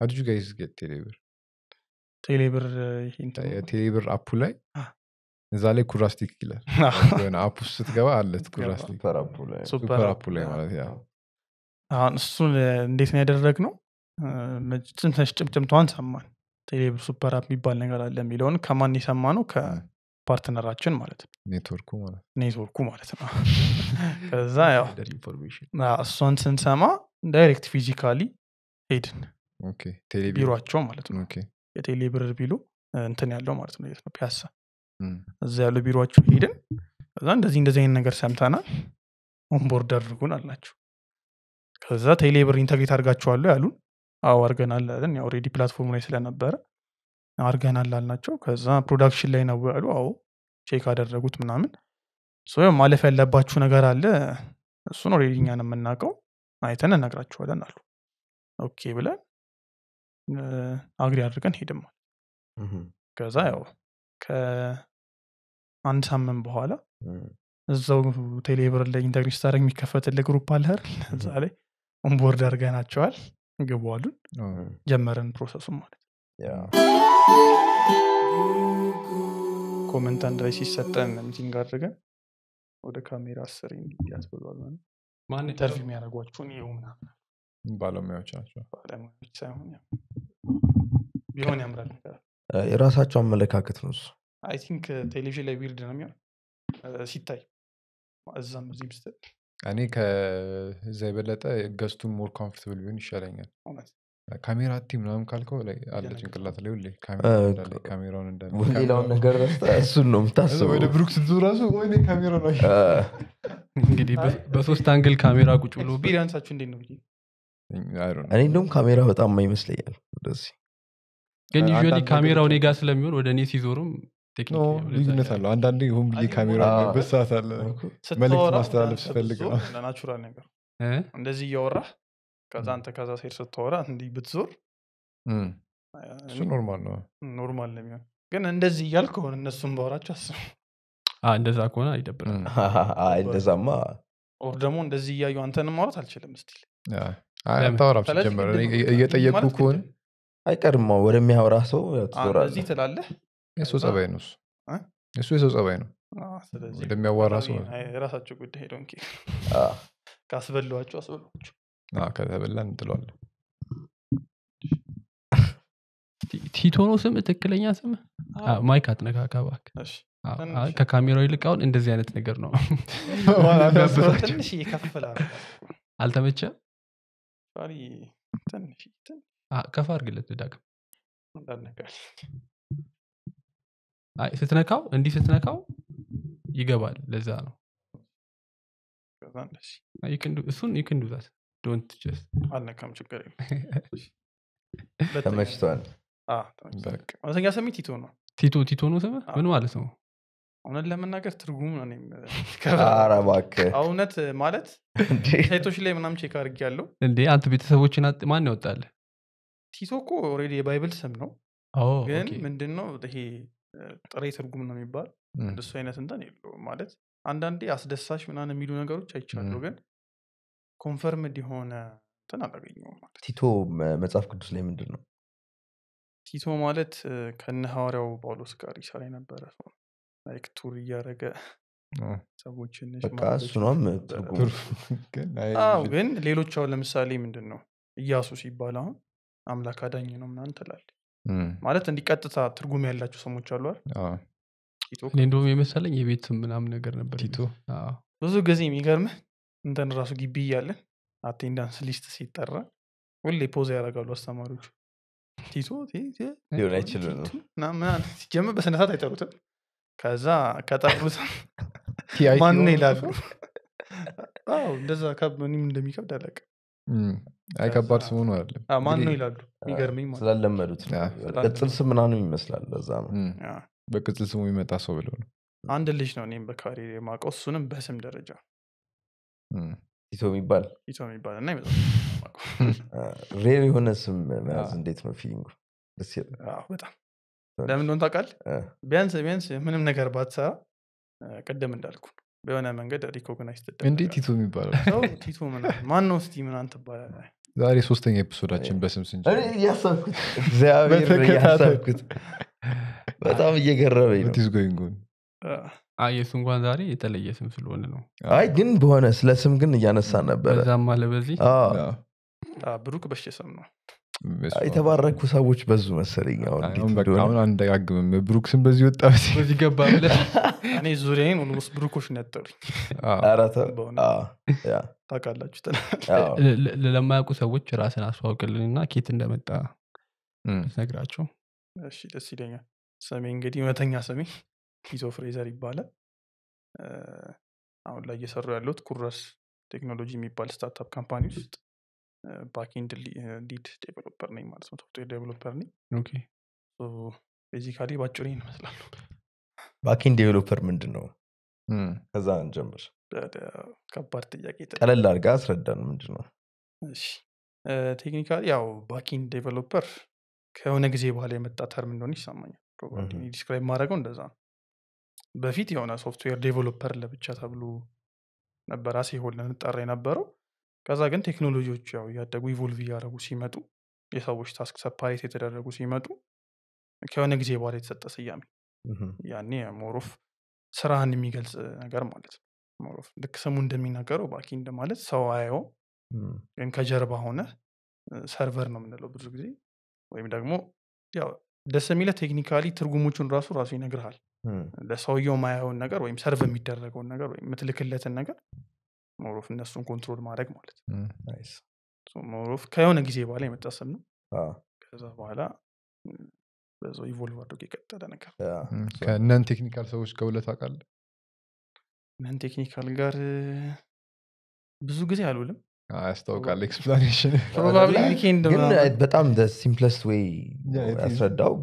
How did you guys get ቴሌብር? ቴሌብር አፑ ላይ እዛ ላይ ኩራስቲክ ይላል የሆነ አፑ ስትገባ አለት ኩራስቲክ ላይ ማለት ያው አሁን እሱን እንዴት ነው ያደረግ ነው ትንሽ ጭምጭምቷን ሰማን ቴሌብር ሱፐር አፕ የሚባል ነገር አለ የሚለውን ከማን የሰማ ነው ከፓርትነራችን ማለት ነው ኔትወርኩ ማለት ኔትወርኩ ማለት ነው ከዛ ያው እሷን ስንሰማ ዳይሬክት ፊዚካሊ ሄድን ቢሮቸው ማለት ነው የቴሌ ብር ቢሉ እንትን ያለው ማለት ነው ነው ፒያሳ እዛ ያለው ቢሮቸው ሄድን ከዛ እንደዚህ እንደዚህ አይነት ነገር ሰምተናል ኦንቦርድ አድርጉን አላቸው ከዛ ቴሌ ብር ኢንተግሬት አድርጋችኋለሁ ያሉን አዎ አርገናል አለን ኦልሬዲ ፕላትፎርም ላይ ስለነበረ አርገናል አልናቸው ከዛ ፕሮዳክሽን ላይ ነው ያሉ አዎ ቼክ አደረጉት ምናምን ማለፍ ያለባችሁ ነገር አለ እሱን ኦልሬዲ እኛን የምናውቀው አይተን እነግራችኋለን አሉ ኦኬ ብለን አግሪ አድርገን ሄድም። ከዛ ያው ከአንድ ሳምንት በኋላ እዛው ቴሌብር ላይ ኢንተግሬት ስታደረግ የሚከፈትል ግሩፕ አለ አይደል? እዛ ላይ ኦንቦርድ አድርገናቸዋል። ግቧሉን ጀመረን ፕሮሰሱ ማለት ኮመንት አንድ ላይ ሲሰጠን ሚቲንግ አድርገን ወደ ካሜራ አስር እንዲያዝ ብሏል። ማን ኢንተርቪው የሚያደርጓችሁን ይኸው ምናምን ባለሙያዎች ናቸው። ባለሙያዎች ሳይሆን ቢሆን ያምራል የራሳቸው አመለካከት ነው እሱ አይ ቲንክ ቴሌቪዥን ላይ ዊርድ ነው የሚሆን ሲታይ እዛም እዚህም ስትል እኔ ከዛ የበለጠ ገዝቱ ሞር ኮንፍርታብል ቢሆን ይሻለኛል ካሜራ አቲ ምናምን ካልከው አለ ጭንቅላት ላይ ሁሌ ካሜራውን እንደሌላውን ነገር እሱን ነው የምታስበው ወደ ብሩክ ስትዙ ራሱ ወይ ካሜራ ነው እንግዲህ በሶስት አንግል ካሜራ ቁጭ ብሎ ቢሪያንሳችሁ እንዴት ነው እኔ እንደውም ካሜራ በጣም ይመስለኛል እንደዚህ ግን ዩ ካሜራው ኔጋ ስለሚሆን ወደ እኔ ሲዞርም ልዩነት አለው አንዳንዴ ሁም ብዬ ካሜራ በሰዓት አለ መልክት ማስተላለፍ ስፈልግ ነው ነገር እንደዚህ እያወራ ከዛ አንተ ከዛ ሴር ስትወራ እንዲህ ብትዞር እሱ ኖርማል ነው ኖርማል ለሚሆን ግን እንደዚህ እያል ከሆነ እነሱም ባወራቸው አስብ እንደዛ ከሆነ አይደብራል እንደዛማ ኦር ደግሞ እንደዚህ እያዩ አንተን ማውራት አልችልም ስቲል ታወራ እየጠየቁ ከሆነ አይቀርም። ወደሚያወራ ሰው ትዞራለህ። ትላለህ። የሱ ጸባይ ነው እሱ የሰው ጸባይ ነው። ወደሚያዋራ ሰው የራሳቸው ጉዳይ ሄደን ካስበላኋቸው አስበላኋቸው ከተበላን እንጥለዋለን። ቲቶ ነው ስም ትክክለኛ ስም። ማይክ አትነካካ ባክ ከካሜራው ይልቅ አሁን እንደዚህ አይነት ነገር ነው። ትንሽ ይከፍላል። አልተመቸም። ከፍ አድርግለት ዳግም ስትነካው እንዲህ ስትነካው ይገባል ለዛ ነው እሱን ይክንዱ ዛት ዶንት ጀስት አልነካም ችግር ተመችቷል እውነተኛ ስሜ ቲቶ ነው ቲቶ ቲቶ ነው ስም ምን ማለት ነው እውነት ለመናገር ትርጉሙ እውነት ማለት ሳይቶች ላይ ምናም ቼክ አርግ ያለው እንዴ አንተ ቤተሰቦችን ማን ያወጣለ ቲቶኮ ኦሬዲ የባይብል ስም ነው፣ ግን ምንድን ነው ይሄ ጥሬ ትርጉም ነው የሚባል እንደሱ አይነት እንትን የለውም ማለት አንዳንዴ አስደሳች ምናምን የሚሉ ነገሮች አይቻሉ፣ ግን ኮንፈርምድ የሆነ እንትን አላገኘውም። ቲቶ መጽሐፍ ቅዱስ ላይ ምንድን ነው ቲቶ ማለት ከነ ሐዋርያው ጳውሎስ ጋር ይሰራ የነበረ ሰው ላይክ ቱር እያደረገ ሰዎችን ግን ሌሎች አሁን ለምሳሌ ምንድን ነው ኢያሱ ሲባል አሁን አምላክ አዳኝ ነው ምናን ትላል ማለት እንዲቀጥታ ትርጉም ያላቸው ሰሞች አሉ አይደል እንደውም የመሰለኝ የቤት ምናምን ነገር ነበር ብዙ ጊዜ የሚገርም እንተን ራሱ ግቢ እያለን አቴንዳንስ ሊስት ሲጠራ ሁሌ ፖዝ ያደርጋሉ አስተማሪዎቹ ቲቶ ሊሆን ሲጀምር በስነሳት አይጠሩትም ከዛ ከጠሩት ማን ይላሉ እንደዛ እንደሚከብድ አለቅ አይከባድ ሲሆኑ አይደለም ማን ነው ይላሉ የሚገርመኝ ስላለመዱት ቅጽል ስም ምናምን ይመስላል ለዛ ነው በቅጽል ስሙ የሚመጣ ሰው ብለው ነው አንድ ልጅ ነው እኔም በካሪ የማቀው እሱንም በስም ደረጃ ቲቶ የሚባል ቲቶ የሚባል እና ሬር የሆነ ስም መያዝ እንዴት ነው ፊሊንጉ በጣም ለምን እንደሆን ታውቃል ቢያንስ ቢያንስ ምንም ነገር ባትሰራ ቅድም እንዳልኩ በሆነ መንገድ ሪኮግናይዝ ትደረጋል። ቲቶ የሚባለው ቲቶ ማን ነው እስቲ ምናምን ትባላለ። ዛሬ ሶስተኛ ኤፒሶዳችን በስም ስንጀምር በጣም እየገረመኝ ነው። የእሱ እንኳን ዛሬ የተለየ ስም ስለሆነ ነው። አይ ግን በሆነ ስለ ስም ግን እያነሳ ነበረ። በዛም አለ በዚህ ብሩክ በሽ ስም ነው። የተባረኩ ሰዎች በዙ መሰለኛሁን አሁን አንደጋግምም። ብሩክ ስም በዚህ ወጣ ገባ ብለህ እኔ ዙሬን ኦልሞስት ብሩኮች ነው ታቃላችሁ ለማያውቁ ሰዎች ራስን አስዋውቅልን እና ኬት እንደመጣ ነግራቸው እሺ ደስ ይለኛል ሰሜ እንግዲህ እውነተኛ ሰሜ ኪዞ ፍሬዘር ይባላል አሁን ላይ እየሰሩ ያለሁት ኩረስ ቴክኖሎጂ የሚባል ስታርታፕ ካምፓኒ ውስጥ ባኪንድ ሊድ ዴቨሎፐር ነኝ ማለት ነው ሶፍትዌር ዴቨሎፐር ነኝ ቤዚካሊ ባጭሬ ይመስላሉ ባኪን ዴቨሎፐር ምንድን ነው ከዛ እንጀምር ከባድ ጥያቄ ቀለል አድርጋ አስረዳን ምንድን ነው ቴክኒካ ያው ባኪን ዴቨሎፐር ከሆነ ጊዜ በኋላ የመጣ ተርም እንደሆነ ይሰማኛል ዲስክራይብ ማድረገው እንደዛ ነው በፊት የሆነ ሶፍትዌር ዴቨሎፐር ለብቻ ተብሎ ነበር አሴ ሆል ጠራ የነበረው ከዛ ግን ቴክኖሎጂዎች ያው እያደጉ ኢቮልቭ እያደረጉ ሲመጡ የሰዎች ታስክ ሰፓሬት የተደረጉ ሲመጡ ከሆነ ጊዜ በኋላ የተሰጠ ስያሜ ያኔ ሞሮፍ ስራህን የሚገልጽ ነገር ማለት ነው። ልክ ስሙ እንደሚናገረው ባኪንድ ማለት ሰው አየው ወይም ከጀርባ ሆነ ሰርቨር ነው የምንለው ብዙ ጊዜ ወይም ደግሞ ያው ደስ የሚለ ቴክኒካሊ ትርጉሞቹን ራሱ ራሱ ይነግርሃል ለሰውየው ማያየውን ነገር ወይም ሰርቭ የሚደረገውን ነገር ወይም የምትልክለትን ነገር ሞሮፍ እነሱን ኮንትሮል ማድረግ ማለት ሞሮፍ ከየሆነ ጊዜ በኋላ የመጣ ስም ነው ከዛ በኋላ በዛው ኢቮልቭ አድርጎ የቀጠለ ነገር ከነን ቴክኒካል ሰዎች ከሁለት አቃል ነን ቴክኒካል ጋር ብዙ ጊዜ አልውልም ያስታውቃል ኤክስፕላኔሽን በጣም ሲምፕለስት ወይ ያስረዳው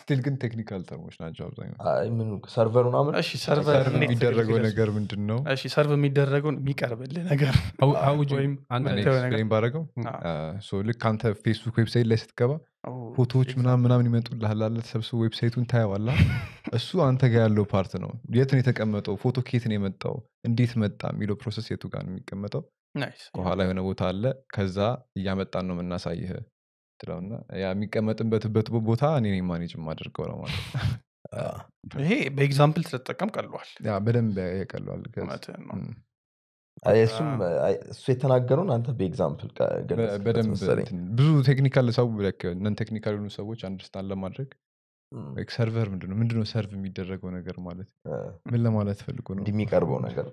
ስቲል ግን ቴክኒካል ተርሞች ናቸው አብዛኛው ሰርቨር የሚደረገው ነገር ምንድን ነው ሰርቭ የሚደረገው የሚቀርብል ነገር ባረገው ልክ አንተ ፌስቡክ ዌብሳይት ላይ ስትገባ ፎቶዎች ምናምን ምናምን ይመጡልሃል አለ ተሰብስቦ ዌብሳይቱን ታየዋላ እሱ አንተ ጋር ያለው ፓርት ነው የት ነው የተቀመጠው ፎቶ ኬትን የመጣው እንዴት መጣ የሚለው ፕሮሰስ የቱ ጋር ነው የሚቀመጠው ከኋላ የሆነ ቦታ አለ ከዛ እያመጣን ነው የምናሳይህ የምትለው እና ያ የሚቀመጥበትበት ቦታ እኔ ነኝ ማኔጅ የማደርገው ነው ማለት ይሄ በኤግዛምፕል ስለተጠቀም ቀሏል በደንብ ቀሏል እሱ የተናገረውን አንተ በኤግዛምፕል ብዙ ቴክኒካል ሰው እነን ቴክኒካል የሆኑ ሰዎች አንድርስታን ለማድረግ ሰርቨር ምንድነው ምንድነው ሰርቭ የሚደረገው ነገር ማለት ምን ለማለት ፈልጎ ነው የሚቀርበው ነገር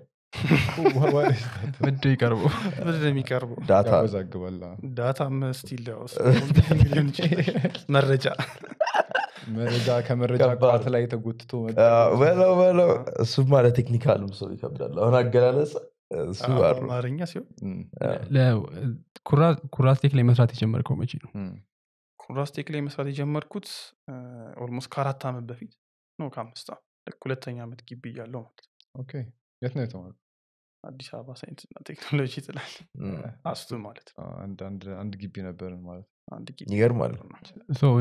ምንድን ይቀርቡ ምንድን የሚቀርቡ ዳታ ስቲል መረጃ መረጃ ከመረጃ ቋት ላይ ተጎትቶ በለው በለው ሰው ይከብዳል አሁን አገላለጽ አማርኛ ሲሆን ኩራስቴክ ላይ መስራት የጀመርከው መቼ ነው ኩራስቴክ ላይ መስራት የጀመርኩት ኦልሞስት ከአራት ዓመት በፊት ነው ከአምስት ሁለተኛ ዓመት ጊቢ እያለው ማለት ነው የት ነው የተማሩ አዲስ አበባ ሳይንስና ቴክኖሎጂ ጥላል አስቱ ማለት ነው አንድ ግቢ ነበርን ማለት ይገርማል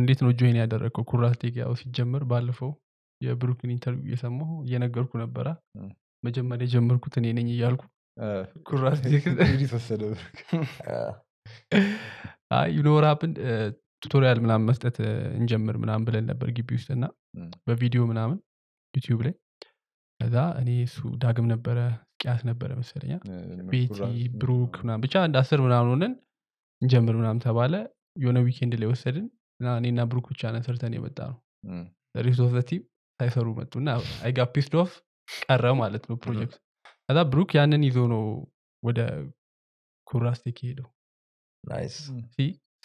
እንዴት ነው ጆይን ያደረግከው ኩራቴ ያው ሲጀምር ባለፈው የብሩክን ኢንተርቪው እየሰማሁ እየነገርኩ ነበረ መጀመሪያ የጀመርኩት እኔ ነኝ እያልኩ ኩራቴወሰደ ቱቶሪያል ምናምን መስጠት እንጀምር ምናምን ብለን ነበር ግቢ ውስጥ እና በቪዲዮ ምናምን ዩቲዩብ ላይ ከዛ እኔ እሱ ዳግም ነበረ ቂያስ ነበረ መሰለኛ ቤቲ ብሩክ ምናምን ብቻ አንድ አስር ምናምን ሆነን እንጀምር ምናም ተባለ የሆነ ዊኬንድ ላይ ወሰድን እና እኔና ብሩክ ብቻ ነን ሰርተን የመጣ ነው ሬስት ቲም ሳይሰሩ መጡ እና አይጋ ፒስዶፍ ቀረ ማለት ነው ፕሮጀክት ከዛ ብሩክ ያንን ይዞ ነው ወደ ኩራስቴክ ሄደው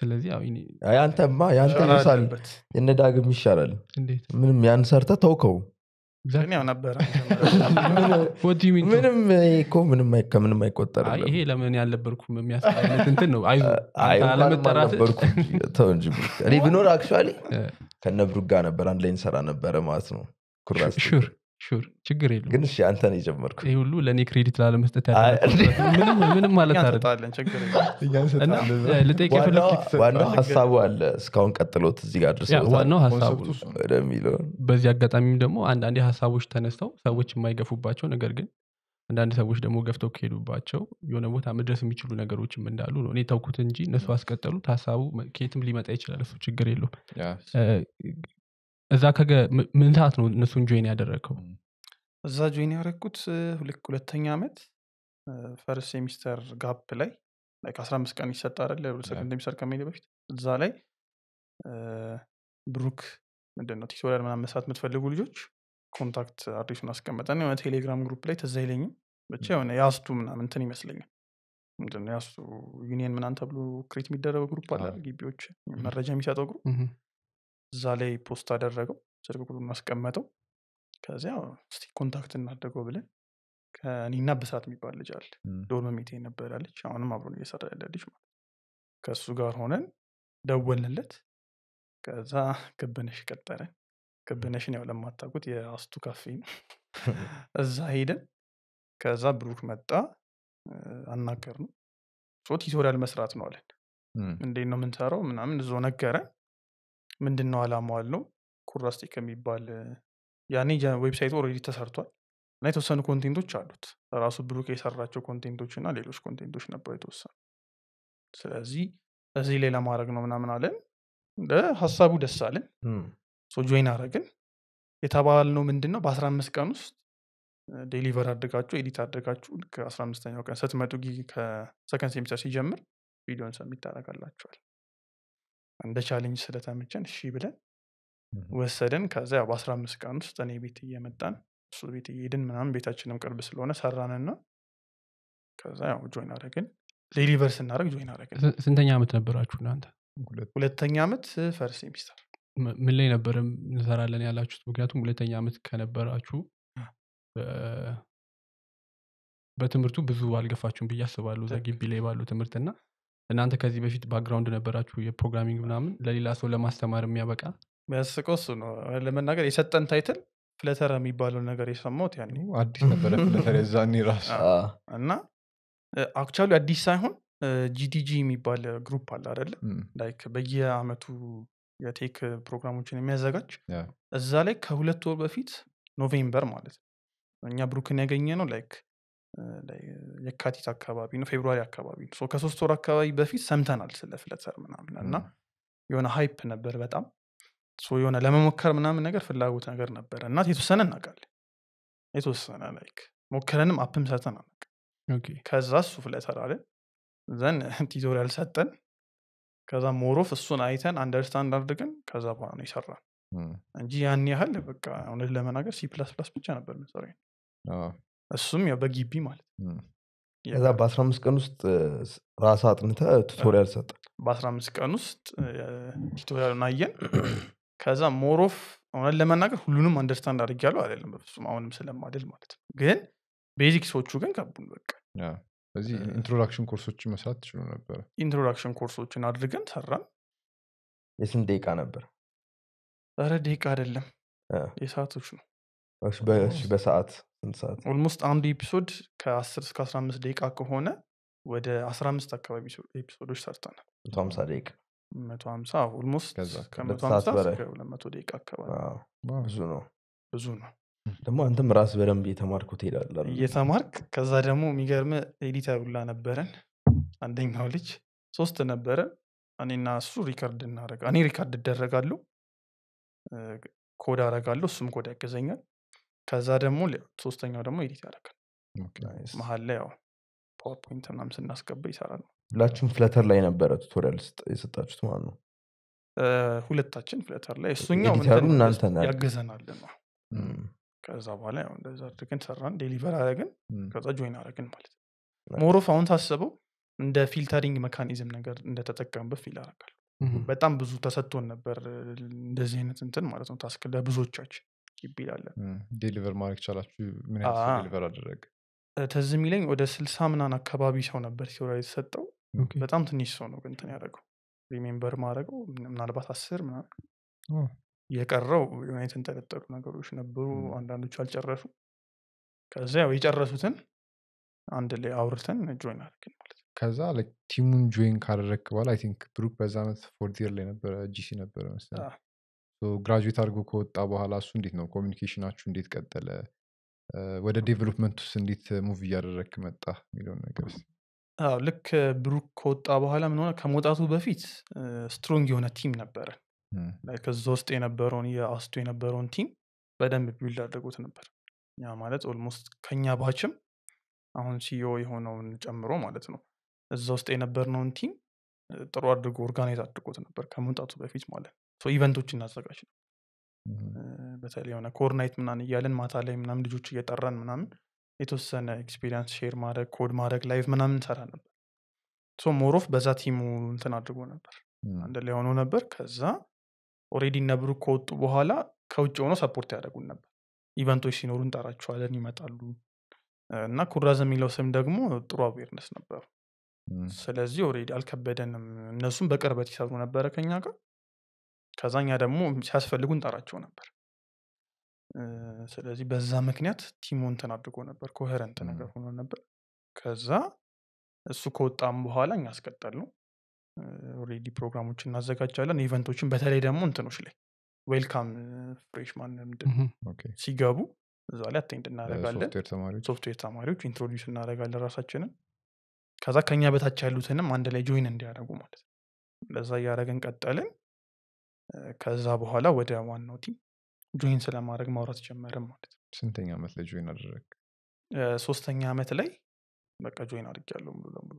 ስለዚህ ያንተማ ያንተ ይሳል የነዳግም ይሻላል ምንም ያን ሰርተ ተውከው ምንም እኮ ምንም ከምንም አይቆጠር ይሄ ለምን ያልነበርኩም ነው ብኖር አክ ነበር አንድ ላይ እንሰራ ነበረ ማለት ነው ኩራሹር ሹር ችግር የለም ግን እሺ ነው የጀመርኩ ይህ ሁሉ ለእኔ ክሬዲት ላለመስጠት ምንም ማለት አለዋናው ሀሳቡ አለ እስካሁን ቀጥሎት እዚህ ጋር ድርስዋናው ሀሳቡ በዚህ አጋጣሚም ደግሞ አንዳንዴ ሀሳቦች ተነስተው ሰዎች የማይገፉባቸው ነገር ግን አንዳንድ ሰዎች ደግሞ ገፍተው ከሄዱባቸው የሆነ ቦታ መድረስ የሚችሉ ነገሮችም እንዳሉ ነው እኔ ተውኩት እንጂ እነሱ አስቀጠሉት ሀሳቡ ከየትም ሊመጣ ይችላል እሱ ችግር የለም እዛ ከገ ምንታት ነው እነሱን ጆይን ያደረግከው? እዛ ጆይን ያደረግኩት ሁልክ ሁለተኛ ዓመት ፈርስ ሴሚስተር ጋፕ ላይ አስራ አምስት ቀን ይሰጥ ሰንድ ሚስተር ሰከንድ ከመሄድ በፊት እዛ ላይ ብሩክ ምንድነው ቲቶሪያል ምና መስራት የምትፈልጉ ልጆች ኮንታክት አድሬሱን አስቀመጠን የሆነ ቴሌግራም ግሩፕ ላይ ተዛ አይለኝም ብቻ የሆነ የአስቱ ምናምን እንትን ይመስለኛል ምንድነው የአስቱ ዩኒየን ምናን ተብሎ ክሬት የሚደረገው ግሩፕ አለ ግቢዎች መረጃ የሚሰጠው ግሩፕ እዛ ላይ ፖስት አደረገው፣ ስልክ ቁጥሩን አስቀመጠው። ከዚያ እስቲ ኮንታክት እናደገው ብለን ከእኔና ብሳት የሚባል ልጅ አለ ዶርም ሜቴ ነበር ያለች፣ አሁንም አብሮ እየሰራ ያለ ልጅ ማለት ከእሱ ጋር ሆነን ደወልንለት። ከዛ ክብነሽ ቀጠረን። ክብነሽን ያው ለማታውቁት የአስቱ ካፌ ነው። እዛ ሄደን ከዛ ብሩክ መጣ አናገር ነው ሶ ቲቶሪያል መስራት ነው አለን። እንዴት ነው የምንሰራው ምናምን እዞ ነገረን። ምንድን ነው ዓላማው አለው ኩራስቴ ከሚባል ያኔ ዌብሳይቱ ኦልሬዲ ተሰርቷል እና የተወሰኑ ኮንቴንቶች አሉት ራሱ ብሩክ የሰራቸው ኮንቴንቶች እና ሌሎች ኮንቴንቶች ነበሩ የተወሰኑ ስለዚህ እዚህ ሌላ ማድረግ ነው ምናምን አለን ሀሳቡ ደስ አለን ጆይን አረግን ነው ምንድን ነው በአስራ አምስት ቀን ውስጥ ዴሊቨር አድርጋችሁ ኤዲት አድርጋችሁ ከአስራ አምስተኛው ቀን ስትመጡ ከሰከንድ ሴሚስተር ሲጀምር ቪዲዮን ሰሚት ታደረጋላችኋል እንደ ቻሌንጅ ስለተመቸን እሺ ብለን ወሰደን ከዛ ያው በአስራ አምስት ቀን ውስጥ እኔ ቤት እየመጣን እሱ ቤት እየሄድን ምናምን ቤታችንም ቅርብ ስለሆነ ሰራንና ከዛ ያው ጆይን አረግን ሌሊቨር ስናደረግ ጆይን አረግን ስንተኛ ዓመት ነበራችሁ እናንተ? ሁለተኛ ዓመት ፈርስ ሴሚስተር። ምን ላይ ነበረ እንሰራለን ያላችሁት? ምክንያቱም ሁለተኛ ዓመት ከነበራችሁ በትምህርቱ ብዙ አልገፋችሁም ብዬ አስባለሁ። ላይ ባሉ ትምህርትና እናንተ ከዚህ በፊት ባክግራውንድ ነበራችሁ የፕሮግራሚንግ ምናምን ለሌላ ሰው ለማስተማር የሚያበቃ ሚያስቀው እሱ ነው ለመናገር የሰጠን ታይትል ፍለተር የሚባለውን ነገር የሰማት ያ አዲስ ነበረ ፍለተር የዛኔ ራሱ እና አክቹዋሊ አዲስ ሳይሆን ጂዲጂ የሚባል ግሩፕ አለ አደለ ላይክ በየአመቱ የቴክ ፕሮግራሞችን የሚያዘጋጅ እዛ ላይ ከሁለት ወር በፊት ኖቬምበር ማለት ነው እኛ ብሩክን ያገኘ ነው ላይክ የካቲት አካባቢ ነው ፌብሩዋሪ አካባቢ ነው ከሶስት ወር አካባቢ በፊት ሰምተናል ስለ ፍለተር ምናምን እና የሆነ ሀይፕ ነበር በጣም የሆነ ለመሞከር ምናምን ነገር ፍላጎት ነገር ነበረ እና የተወሰነ እናቃል የተወሰነ ላይክ ሞከረንም አፕም ሰተን አናቅ ከዛ እሱ ፍለተር አለ ዘን ቲቶሪያል ሰጠን ከዛ ሞሮፍ እሱን አይተን አንደርስታንድ አድርገን ከዛ በኋላ ነው ይሰራል እንጂ ያን ያህል በቃ እውነት ለመናገር ሲ ፕላስ ፕላስ ብቻ ነበር መሰሪ እሱም ያው በጊቢ ማለት ከዛ በ15 ቀን ውስጥ ራስ አጥንተ ቱቶሪያል ሰጠ በ15 ቀን ውስጥ ቱቶሪያል አየን ከዛ ሞሮፍ እውነት ለመናገር ሁሉንም አንደርስታንድ አድርግ ያለው አይደለም በፍጹም አሁንም ስለማደል ማለት ነው ግን ቤዚክሶቹ ግን ከቡን በቃ እዚህ ኢንትሮዳክሽን ኮርሶችን መስራት ትችሉ ነበረ ኢንትሮዳክሽን ኮርሶችን አድርገን ሰራን የስንት ደቂቃ ነበር ረ ደቂቃ አይደለም የሰዓቶች ነው በሰዓት ስንት ሰዓት? ኦልሞስት አንዱ ኤፒሶድ ከ10 እስከ 15 ደቂቃ ከሆነ ወደ 15 አካባቢ ኤፒሶዶች ሰርተናል። 150 ደቂቃ ኦልሞስት ደቂቃ አካባቢ ብዙ ነው ብዙ ነው። ደግሞ አንተም ራስ በደንብ እየተማርኩ ትሄዳለ እየተማርክ ከዛ ደግሞ የሚገርም ኤዲተር ሁላ ነበረን። አንደኛው ልጅ ሶስት ነበረ እኔና እሱ ሪከርድ እናደረጋ እኔ ሪከርድ እደረጋለሁ ኮድ አረጋለሁ እሱም ኮድ ያገዘኛል። ከዛ ደግሞ ሶስተኛው ደግሞ ኤዲት ያደርጋል። መሀል ላይ ያው ፓወርፖይንት ምናም ስናስገባ ይሰራል። ሁላችሁም ፍለተር ላይ ነበረ ቱቶሪያል የሰጣችሁት ማለት ነው? ሁለታችን ፍለተር ላይ እሱኛው ያገዘናል ነው። ከዛ በኋላ ያው እንደዛ አድርገን ሰራን፣ ዴሊቨር አረግን ከዛ ጆይን አረግን ማለት ነው። ሞሮፍ አሁን ታስበው እንደ ፊልተሪንግ መካኒዝም ነገር እንደተጠቀምበት ፊል አረጋል በጣም ብዙ ተሰጥቶን ነበር እንደዚህ አይነት እንትን ማለት ነው ታስክ ለብዙዎቻችን ግቢ ይላለ ዴሊቨር ማድረግ ቻላችሁ ምን ዴሊቨር አደረገ ትዝ የሚለኝ ወደ ስልሳ ምናን አካባቢ ሰው ነበር ሲወራ የተሰጠው በጣም ትንሽ ሰው ነው እንትን ያደረገው ሪሜምበር ማድረገው ምናልባት አስር ምና የቀረው የተንጠለጠሉ ነገሮች ነበሩ አንዳንዶቹ አልጨረሱ ከዚ ያው የጨረሱትን አንድ ላይ አውርተን ጆይን አድርገን ማለት ከዛ ቲሙን ጆይን ካደረግ በኋላ አይ ቲንክ ብሩክ በዛ ዓመት ፎርዲር ላይ ነበረ ጂሲ ነበረ መስለ ግራጁዌት አድርጎ ከወጣ በኋላ እሱ እንዴት ነው ኮሚኒኬሽናችሁ እንዴት ቀጠለ? ወደ ውስጥ እንዴት ሙቭ እያደረግክ መጣ የሚለውን ነገር ልክ ብሩክ ከወጣ በኋላ ምንሆነ ከመውጣቱ በፊት ስትሮንግ የሆነ ቲም ነበረ ከዛ ውስጥ የነበረውን የአስቱ የነበረውን ቲም በደንብ ቢልድ አድርጎት ነበር ያ ማለት ኦልሞስት ከኛ ባችም አሁን ሲዮ የሆነውን ጨምሮ ማለት ነው እዛ ውስጥ የነበርነውን ቲም ጥሩ አድርጎ ኦርጋናይዝ አድርጎት ነበር ከመውጣቱ በፊት ማለት ኢቨንቶች እናዘጋጅ ነው። በተለይ የሆነ ኮርናይት ምናን እያለን ማታ ላይ ምናምን ልጆች እየጠራን ምናምን የተወሰነ ኤክስፔሪንስ ሼር ማድረግ ኮድ ማድረግ ላይቭ ምናምን እንሰራ ነበር። ሶ ሞሮፍ በዛ ቲሙ እንትን አድርጎ ነበር አንድ ላይ ሆኖ ነበር። ከዛ ኦሬዲ ነብሩ ከወጡ በኋላ ከውጭ ሆኖ ሰፖርት ያደረጉን ነበር። ኢቨንቶች ሲኖሩ እንጠራቸዋለን፣ ይመጣሉ እና ኩራዝ የሚለው ስም ደግሞ ጥሩ አዌርነስ ነበሩ። ስለዚህ ኦሬዲ አልከበደንም። እነሱም በቅርበት ይሰሩ ነበረ ከኛ ጋር ከዛኛ ደግሞ ሲያስፈልጉ እንጠራቸው ነበር። ስለዚህ በዛ ምክንያት ቲሙ እንትን አድርጎ ነበር፣ ኮሄረንት ነገር ሆኖ ነበር። ከዛ እሱ ከወጣም በኋላ እኛ አስቀጠል ነው ኦልሬዲ ፕሮግራሞችን እናዘጋጃለን። ኢቨንቶችን በተለይ ደግሞ እንትኖች ላይ ዌልካም ፍሬሽማን ምንድን ሲገቡ እዛ ላይ አቴንድ እናደርጋለን። ሶፍትዌር ተማሪዎች ኢንትሮዲስ እናደርጋለን ራሳችንን። ከዛ ከኛ በታች ያሉትንም አንድ ላይ ጆይን እንዲያደረጉ ማለት ነው። እንደዛ እያደረግን ቀጠልን። ከዛ በኋላ ወደ ዋናው ቲም ጆይን ስለማድረግ ማውራት ጀመርም ማለት ነው። ስንተኛ ዓመት ላይ ጆይን አደረግ? ሶስተኛ ዓመት ላይ በቃ ጆይን ያለው ሙሉ ለሙሉ።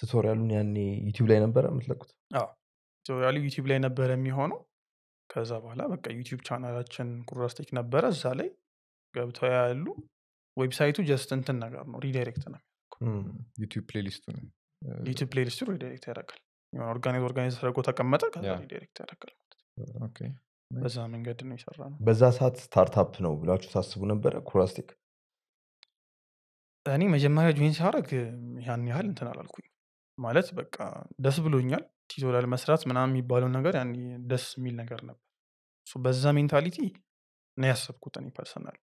ቱቶሪያሉን ያኔ ዩቲብ ላይ ነበረ የምትለቁት? ቱቶሪያሉ ዩቲብ ላይ ነበረ የሚሆነው። ከዛ በኋላ በቃ ዩቲብ ቻናላችን ኩራስ ነበረ። እዛ ላይ ገብተው ያሉ ዌብሳይቱ ጀስት እንትን ነገር ነው፣ ሪዳይሬክት ነው። ዩቲብ ፕሌሊስቱ ዩቲብ ፕሌሊስቱ ሪዳይሬክት ያደርጋል። የሆነ ኦርጋናይዝ ኦርጋናይዝ ተደርጎ ተቀመጠ ከዛ ሪዳይሬክት ያደርጋል በዛ መንገድ ነው የሰራ ነው በዛ ሰዓት ስታርታፕ ነው ብላችሁ ታስቡ ነበረ ኩራስቲክ እኔ መጀመሪያ ጆይን ሲያደረግ ያን ያህል እንትን አላልኩኝ ማለት በቃ ደስ ብሎኛል ቲቶሪያል መስራት ምናም የሚባለው ነገር ያን ደስ የሚል ነገር ነበር በዛ ሜንታሊቲ ነው ያሰብኩት እኔ ፐርሰናል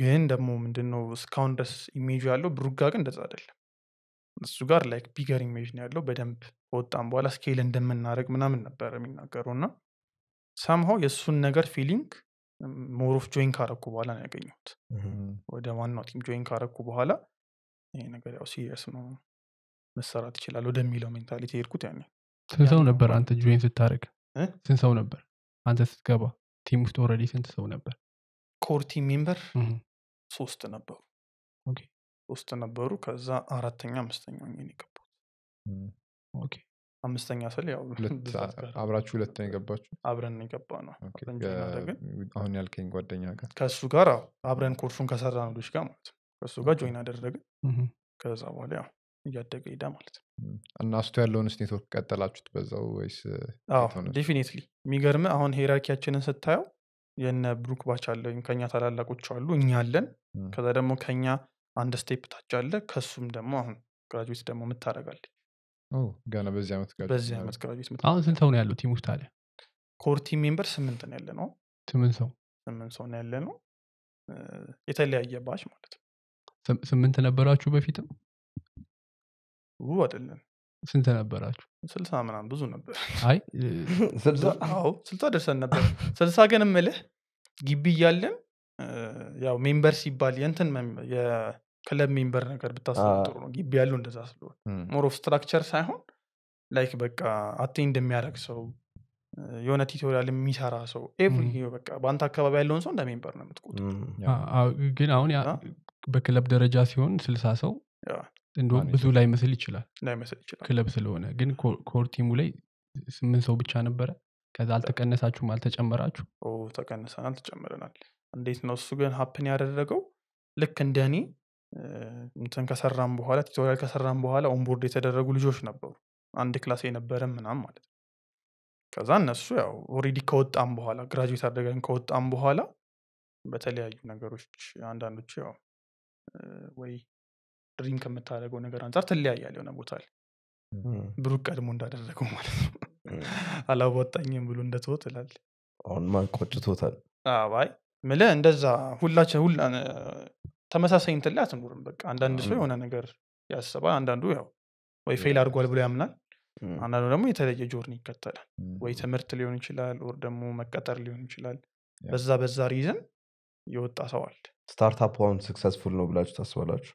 ግን ደግሞ ምንድነው እስካሁን ድረስ ኢሜጅ ያለው ብሩጋ ግን እንደዛ አይደለም እሱ ጋር ላይክ ቢገር ኢሜጅ ነው ያለው። በደንብ ከወጣም በኋላ ስኬል እንደምናደርግ ምናምን ነበር የሚናገረው እና ሳምሃው የእሱን ነገር ፊሊንግ ሞሮፍ ጆይን ካረኩ በኋላ ነው ያገኘሁት። ወደ ዋናው ቲም ጆይን ካረኩ በኋላ ይሄ ነገር ያው ሲሪየስ ነው መሰራት ይችላል ወደሚለው ሜንታሊቲ ሄድኩት። ያ ስንት ሰው ነበር አንተ ጆይን ስታደረግ ስንት ሰው ነበር አንተ ስትገባ? ቲም ውስጥ ኦረዲ ስንት ሰው ነበር? ኮር ቲም ሜምበር ሶስት ነበሩ። ሶስት ነበሩ። ከዛ አራተኛ አምስተኛ ሆኜ ነው አምስተኛ ስል አብራችሁ ሁለት ነው የገባችሁ? አብረን የገባ ነው ያልከኝ ጓደኛ ጋር ከእሱ ጋር አብረን ኮርሱን ከሰራ ነው ልጅ ጋር ማለት ነው። ከእሱ ጋር ጆይን አደረግን። ከዛ በኋላ ያው እያደገ ሄዳ ማለት ነው። እና እሱ ያለውንስ ኔትወርክ ቀጠላችሁት በዛው ወይስ? ዴፊኔትሊ የሚገርም አሁን ሄራርኪያችንን ስታየው የነ ብሩክ ባች አለ ከኛ ታላላቆች አሉ እኛ አለን። ከዛ ደግሞ ከኛ አንድ ስቴፕ ታች አለ። ከሱም ደግሞ አሁን ግራጅዌት ደግሞ የምታደርጋለች። ገና በዚህ ዓመት በዚህ ዓመት ግራጁዌት አሁን ስንት ሰው ነው ያለው ቲም ውስጥ አለ? ኮር ቲም ሜምበር ስምንት ነው ያለ ነው። ስምንት ሰው ስምንት ሰው ነው ያለ ነው። የተለያየ ባች ማለት ነው። ስምንት ነበራችሁ በፊትም? ው አይደለም። ስንት ነበራችሁ? ስልሳ ምናም ብዙ ነበር። አይ ስልሳ ደርሰን ነበር። ስልሳ ግን ምልህ ግቢ እያለን ያው ሜምበር ሲባል የንትን ክለብ ሜምበር ነገር ብታስጥሩ ጥሩ ነው። ግቢ ያለው እንደዛ ስለሆነ ሞር ኦፍ ስትራክቸር ሳይሆን ላይክ በቃ አቴን እንደሚያደርግ ሰው የሆነ ቲቶሪያል የሚሰራ ሰው ኤቭሪ በቃ በአንተ አካባቢ ያለውን ሰው እንደ ሜምበር ነው የምትቆጥር። ግን አሁን በክለብ ደረጃ ሲሆን ስልሳ ሰው እንደውም ብዙ ላይ መስል ይችላል ክለብ ስለሆነ ግን ኮር ቲሙ ላይ ስምንት ሰው ብቻ ነበረ። ከዛ አልተቀነሳችሁም አልተጨመራችሁ? ተቀነሰን ተጨምረናል። እንዴት ነው እሱ ግን ሀፕን ያደረገው ልክ እንደ እኔ እንትን ከሰራም በኋላ ቱቶሪያል ከሰራም በኋላ ኦንቦርድ የተደረጉ ልጆች ነበሩ። አንድ ክላስ የነበረ ምናም ማለት ነው። ከዛ እነሱ ያው ኦሬዲ ከወጣም በኋላ ግራጅዌት አድርገን ከወጣም በኋላ በተለያዩ ነገሮች አንዳንዶቹ ያው ወይ ድሪም ከምታደርገው ነገር አንጻር ትለያያል። የሆነ ቦታ ላይ ብሩክ ቀድሞ እንዳደረገው ማለት ነው። አላወጣኝም ብሎ እንደተወ አሁን ማን ቆጭቶታል። አይ ምለ እንደዛ ሁላችን ተመሳሳይ እንትን ላይ አትኖርም። በቃ አንዳንድ ሰው የሆነ ነገር ያስባል። አንዳንዱ ያው ወይ ፌል አድርጓል ብሎ ያምናል። አንዳንዱ ደግሞ የተለየ ጆርኒ ይከተላል። ወይ ትምህርት ሊሆን ይችላል፣ ወር ደግሞ መቀጠር ሊሆን ይችላል። በዛ በዛ ሪዝን የወጣ ሰዋል አለ። ስታርታፕ አሁን ስክሰስፉል ነው ብላችሁ ታስባላችሁ?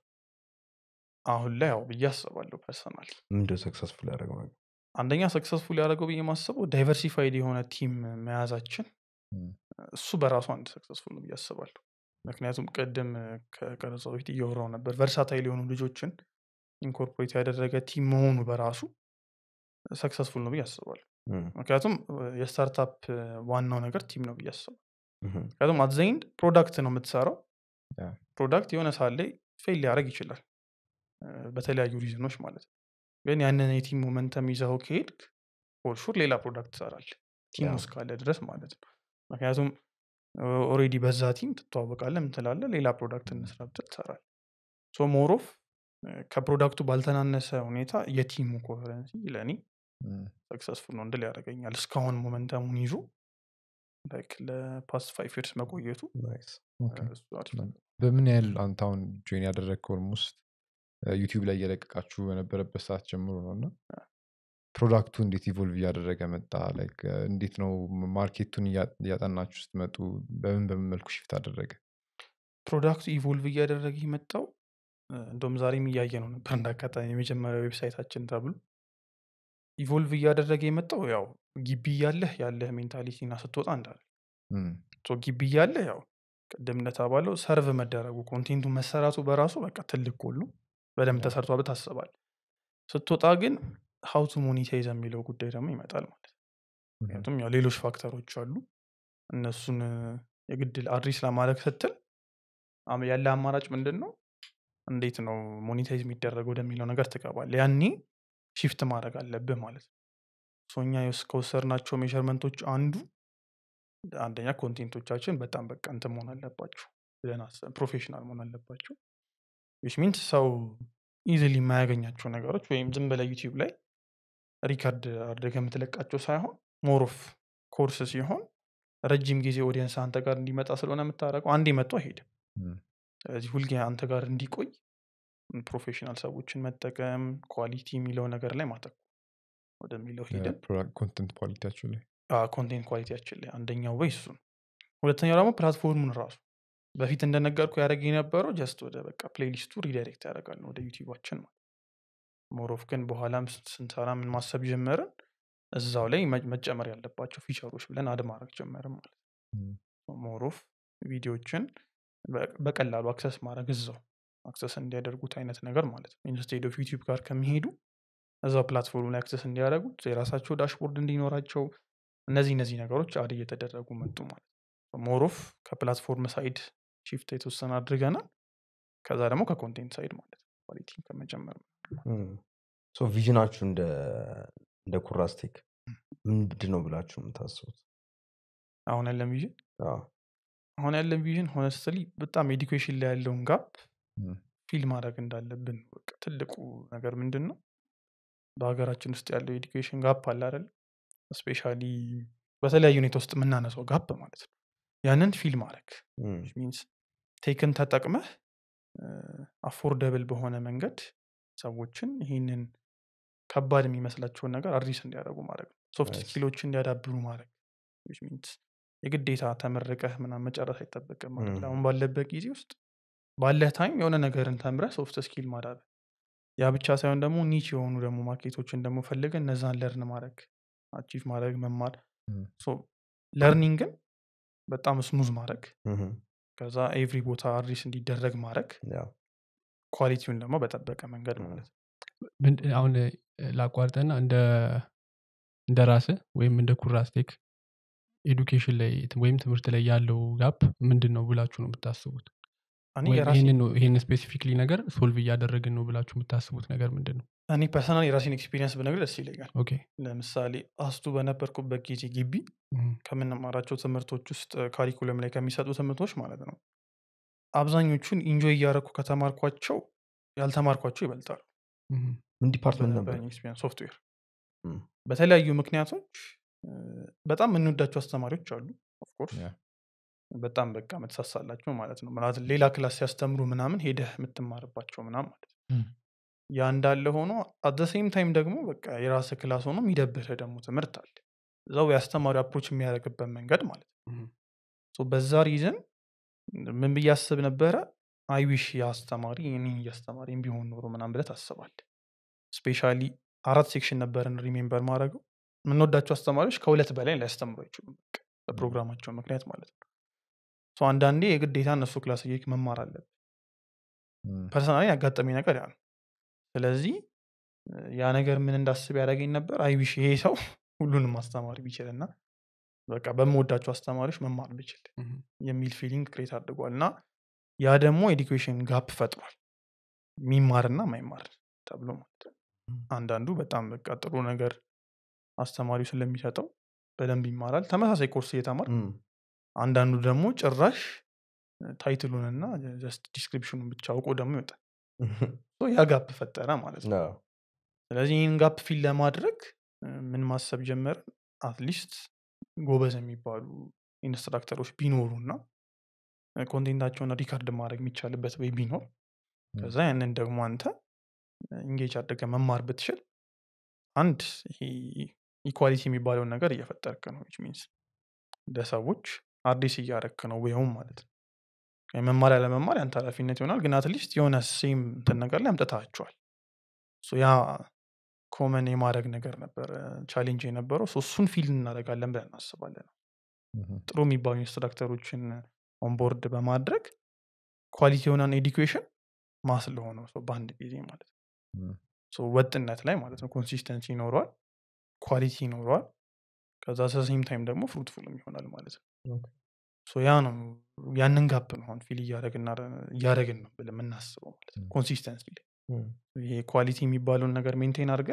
አሁን ላይ ያው ብዬ አስባለሁ። ፐርሰናል ምንድ ስክሰስፉል ያደረገው ነገር አንደኛ ስክሰስፉል ያደረገው ብዬ ማስበው ዳይቨርሲፋይድ የሆነ ቲም መያዛችን፣ እሱ በራሱ አንድ ስክሰስፉል ነው ብዬ አስባለሁ። ምክንያቱም ቅድም ከቀረጻ በፊት እየወራው ነበር ቨርሳታይል የሆኑ ልጆችን ኢንኮርፖሬት ያደረገ ቲም መሆኑ በራሱ ሰክሰስፉል ነው ብዬ አስባል። ምክንያቱም የስታርታፕ ዋናው ነገር ቲም ነው ብዬ አስባል። ምክንያቱም አትዘይንድ ፕሮዳክት ነው የምትሰራው። ፕሮዳክት የሆነ ሰዓት ላይ ፌል ሊያደረግ ይችላል በተለያዩ ሪዝኖች ማለት ነው። ግን ያንን የቲም ሞመንተም ይዘው ከሄድ ፎርሹር ሌላ ፕሮዳክት ትሰራል ቲም ውስጥ ካለ ድረስ ማለት ነው። ምክንያቱም ኦሬዲ በዛ ቲም ትተዋወቃለ ምትላለ ሌላ ፕሮዳክት እንስራ ብትል ትሰራል ሶ ሞሮፍ ከፕሮዳክቱ ባልተናነሰ ሁኔታ የቲሙ ኮንፈረንሲ ለእኔ ሰክሰስፉል ነው እንድል ያደረገኛል እስካሁን ሞመንተሙን ይዞ ለፓስት ፋይቭ ርስ መቆየቱ በምን ያህል አንተ አሁን ጆይን ያደረግከው ውስጥ ዩቲብ ላይ እየለቀቃችሁ የነበረበት ሰዓት ጀምሮ ነው እና ፕሮዳክቱ እንዴት ኢቮልቭ እያደረገ መጣ? እንዴት ነው ማርኬቱን እያጠናችሁ ስትመጡ በምን በምን መልኩ ሽፍት አደረገ? ፕሮዳክቱ ኢቮልቭ እያደረገ የመጣው እንደም ዛሬም እያየ ነው ነበር እንዳጋጣሚ የመጀመሪያ ዌብሳይታችን ተብሎ ኢቮልቭ እያደረገ የመጣው ያው ግቢ እያለህ ያለህ ሜንታሊቲ ስትወጣ እንዳለ ግቢ እያለህ ያው ቅድምነት እንደተባለው ሰርቭ መደረጉ ኮንቴንቱ መሰራቱ በራሱ በቃ ትልቅ ጎል በደንብ ተሰርቷ ብታስባል ስትወጣ ግን ሀውቱ ሞኒታይዝ የሚለው ጉዳይ ደግሞ ይመጣል ማለት ምክንያቱም ያው ሌሎች ፋክተሮች አሉ እነሱን የግድል አድሬስ ለማድረግ ስትል ያለ አማራጭ ምንድን ነው እንዴት ነው ሞኒታይዝ የሚደረገው ወደሚለው ነገር ትገባል ያኔ ሺፍት ማድረግ አለብህ ማለት ነው ሶኛ ናቸው ሜርመንቶች አንዱ አንደኛ ኮንቴንቶቻችን በጣም በቃ እንትን መሆን አለባቸው ፕሮፌሽናል መሆን አለባቸው ዊች ሚንስ ሰው ኢዝሊ የማያገኛቸው ነገሮች ወይም ዝም በላይ ዩቲብ ላይ ሪከርድ አድርገ የምትለቃቸው ሳይሆን ሞሮፍ ኮርስ ሲሆን ረጅም ጊዜ ኦዲየንስ አንተ ጋር እንዲመጣ ስለሆነ የምታደርገው አንዴ መጥቶ አይሄድም። ስለዚህ ሁልጊዜ አንተ ጋር እንዲቆይ ፕሮፌሽናል ሰዎችን መጠቀም ኳሊቲ የሚለው ነገር ላይ ማተኩ ወደሚለው ሄደንንት ኮንቴንት ኳሊቲያችን ላይ ኮንቴንት ኳሊቲያችን ላይ አንደኛው ወይ እሱ ነው። ሁለተኛው ደግሞ ፕላትፎርሙን ራሱ በፊት እንደነገርኩ ያደረግ የነበረው ጀስት ወደ በቃ ፕሌሊስቱ ሪዳይሬክት ያደርጋል ወደ ዩቲባችን ነው ሞሮፍ ግን በኋላም ስንሰራ ምን ማሰብ ጀመርን፣ እዛው ላይ መጨመር ያለባቸው ፊቸሮች ብለን አድ ማድረግ ጀመርን ማለት ነው። ሞር በቀላሉ አክሰስ ማድረግ እዛው አክሰስ እንዲያደርጉት አይነት ነገር ማለት ነው። ኢንስቴድ ኦፍ ዩቲብ ጋር ከሚሄዱ እዛው ፕላትፎርም ላይ አክሰስ እንዲያደረጉት የራሳቸው ዳሽቦርድ እንዲኖራቸው እነዚህ እነዚህ ነገሮች አድ እየተደረጉ መጡ ማለት ሞሮፍ ከፕላትፎርም ሳይድ ሺፍት የተወሰነ አድርገናል። ከዛ ደግሞ ከኮንቴንት ሳይድ ማለት ነው ኳሊቲን ከመጨመር ሶ ቪዥናችሁ እንደ እንደ ኩራስቴክ ምንድን ነው ብላችሁ የምታስቡት? አሁን ያለን ቪዥን አሁን ያለን ቪዥን ሆነ ስትል በጣም ኤዲኩሽን ላይ ያለውን ጋፕ ፊል ማድረግ እንዳለብን ትልቁ ነገር ምንድን ነው? በሀገራችን ውስጥ ያለው ኤዲኩሽን ጋፕ አለ አይደል? ስፔሻሊ በተለያዩ ሁኔታ ውስጥ የምናነሳው ጋፕ ማለት ነው። ያንን ፊል ማድረግ ሚንስ ቴክን ተጠቅመህ አፎርደብል በሆነ መንገድ ሰዎችን ይህንን ከባድ የሚመስላቸውን ነገር አድሪስ እንዲያደረጉ ማድረግ ነው። ሶፍት ስኪሎች እንዲያዳብሩ ማድረግ ሚንስ የግዴታ ተመርቀህ ምና መጨረስ አይጠበቅም ማለት mm. አሁን ባለበት ጊዜ ውስጥ ባለህ ታይም የሆነ ነገርን ተምረህ ሶፍት ስኪል ማዳበር ያ ብቻ ሳይሆን ደግሞ ኒች የሆኑ ደግሞ ማርኬቶችን ደግሞ ፈልገ እነዛን ለርን ማድረግ አቺቭ ማድረግ መማር ለርኒንግን mm. በጣም ስሙዝ ማድረግ mm-hmm. ከዛ ኤቭሪ ቦታ አድሪስ እንዲደረግ ማድረግ ኳሊቲውን ደግሞ በጠበቀ መንገድ ማለት አሁን ላቋርጠና እንደ እንደ ራስ ወይም እንደ ኩራስቴክ ኤዱኬሽን ላይ ወይም ትምህርት ላይ ያለው ጋፕ ምንድን ነው ብላችሁ ነው የምታስቡት ይህን ስፔሲፊክሊ ነገር ሶልቭ እያደረግን ነው ብላችሁ የምታስቡት ነገር ምንድን ነው እኔ ፐርሰናል የራሴን ኤክስፒሪንስ ብነግር ደስ ይለኛል ለምሳሌ አስቱ በነበርኩበት ጊዜ ግቢ ከምንማራቸው ትምህርቶች ውስጥ ካሪኩለም ላይ ከሚሰጡ ትምህርቶች ማለት ነው አብዛኞቹን ኢንጆይ እያረኩ ከተማርኳቸው ያልተማርኳቸው ይበልጣሉ። ምን ዲፓርትመንት ነበር? ሶፍትዌር በተለያዩ ምክንያቶች በጣም የምንወዳቸው አስተማሪዎች አሉ። ኦፍኮርስ በጣም በቃ መተሳሳላቸው ማለት ነው። ምናት ሌላ ክላስ ሲያስተምሩ ምናምን ሄደህ የምትማርባቸው ምናምን ማለት ያ እንዳለ ሆኖ አዘሴም ታይም ደግሞ በቃ የራስ ክላስ ሆኖ የሚደብርህ ደግሞ ትምህርት አለ። እዛው የአስተማሪ አፕሮች የሚያደረግበት መንገድ ማለት ነው። በዛ ሪዝን ምን ብያስብ ነበረ አይዊሽ የአስተማሪ እኔ እያስተማሪ ቢሆን ኖሮ ምናም ብለት አስባል ስፔሻ አራት ሴክሽን ነበርን ሪሜምበር ማድረገው የምንወዳቸው አስተማሪዎች ከሁለት በላይ ሊያስተምሩ አይችሉም በፕሮግራማቸው ምክንያት ማለት ነው። አንዳንዴ የግዴታ እነሱ ክላስ እየሄድክ መማር አለብ ፐርሰናሊ ያጋጠሚ ነገር ያ ስለዚህ ያ ነገር ምን እንዳስብ ያደረገኝ ነበር አይዊሽ ይሄ ሰው ሁሉንም አስተማሪ ቢችልና በቃ በምወዳቸው አስተማሪዎች መማር ብችል የሚል ፊሊንግ ክሬት አድርጓል እና ያ ደግሞ ኤዱኬሽን ጋፕ ፈጥሯል ሚማርና ማይማር ተብሎ ማለት አንዳንዱ በጣም በቃ ጥሩ ነገር አስተማሪው ስለሚሰጠው በደንብ ይማራል ተመሳሳይ ኮርስ እየተማር አንዳንዱ ደግሞ ጭራሽ ታይትሉንና ጀስት ዲስክሪፕሽኑን ብቻ አውቆ ደግሞ ይወጣል ያ ጋፕ ፈጠረ ማለት ነው ስለዚህ ይህን ጋፕ ፊል ለማድረግ ምን ማሰብ ጀመር አትሊስት ጎበዝ የሚባሉ ኢንስትራክተሮች ቢኖሩና ኮንቴንታቸውን ሪካርድ ማድረግ የሚቻልበት ወይ ቢኖር ከዛ ያንን ደግሞ አንተ እንጌጅ አድርገህ መማር ብትችል አንድ ይሄ ኢኳሊቲ የሚባለውን ነገር እየፈጠርክ ነው ሚንስ ለሰዎች አዲስ እያረክ ነው ወይም ማለት ነው መማር ያለመማር ያንተ ኃላፊነት ይሆናል ግን አትሊስት የሆነ ሴም እንትን ነገር ላይ አምጥታችኋል ያ ኮመን የማድረግ ነገር ነበር ቻሌንጅ የነበረው። እሱን ፊልድ እናደርጋለን ብለን እናስባለን። ጥሩ የሚባሉ ኢንስትራክተሮችን ኦንቦርድ በማድረግ ኳሊቲ የሆነን ማስ ለሆነው ሰው በአንድ ጊዜ ማለት ነው። ወጥነት ላይ ማለት ነው። ኮንሲስተንሲ ይኖረዋል፣ ኳሊቲ ይኖረዋል። ከዛ ሰሴም ታይም ደግሞ ፍሩትፉልም ይሆናል ማለት ነው። ያ ነው ያንን ጋፕ ነሆን ፊል እያደረግን ነው ብለ የምናስበው ማለት ነው ኮንሲስተንሲ ላይ ይሄ ኳሊቲ የሚባለውን ነገር ሜንቴን አድርገ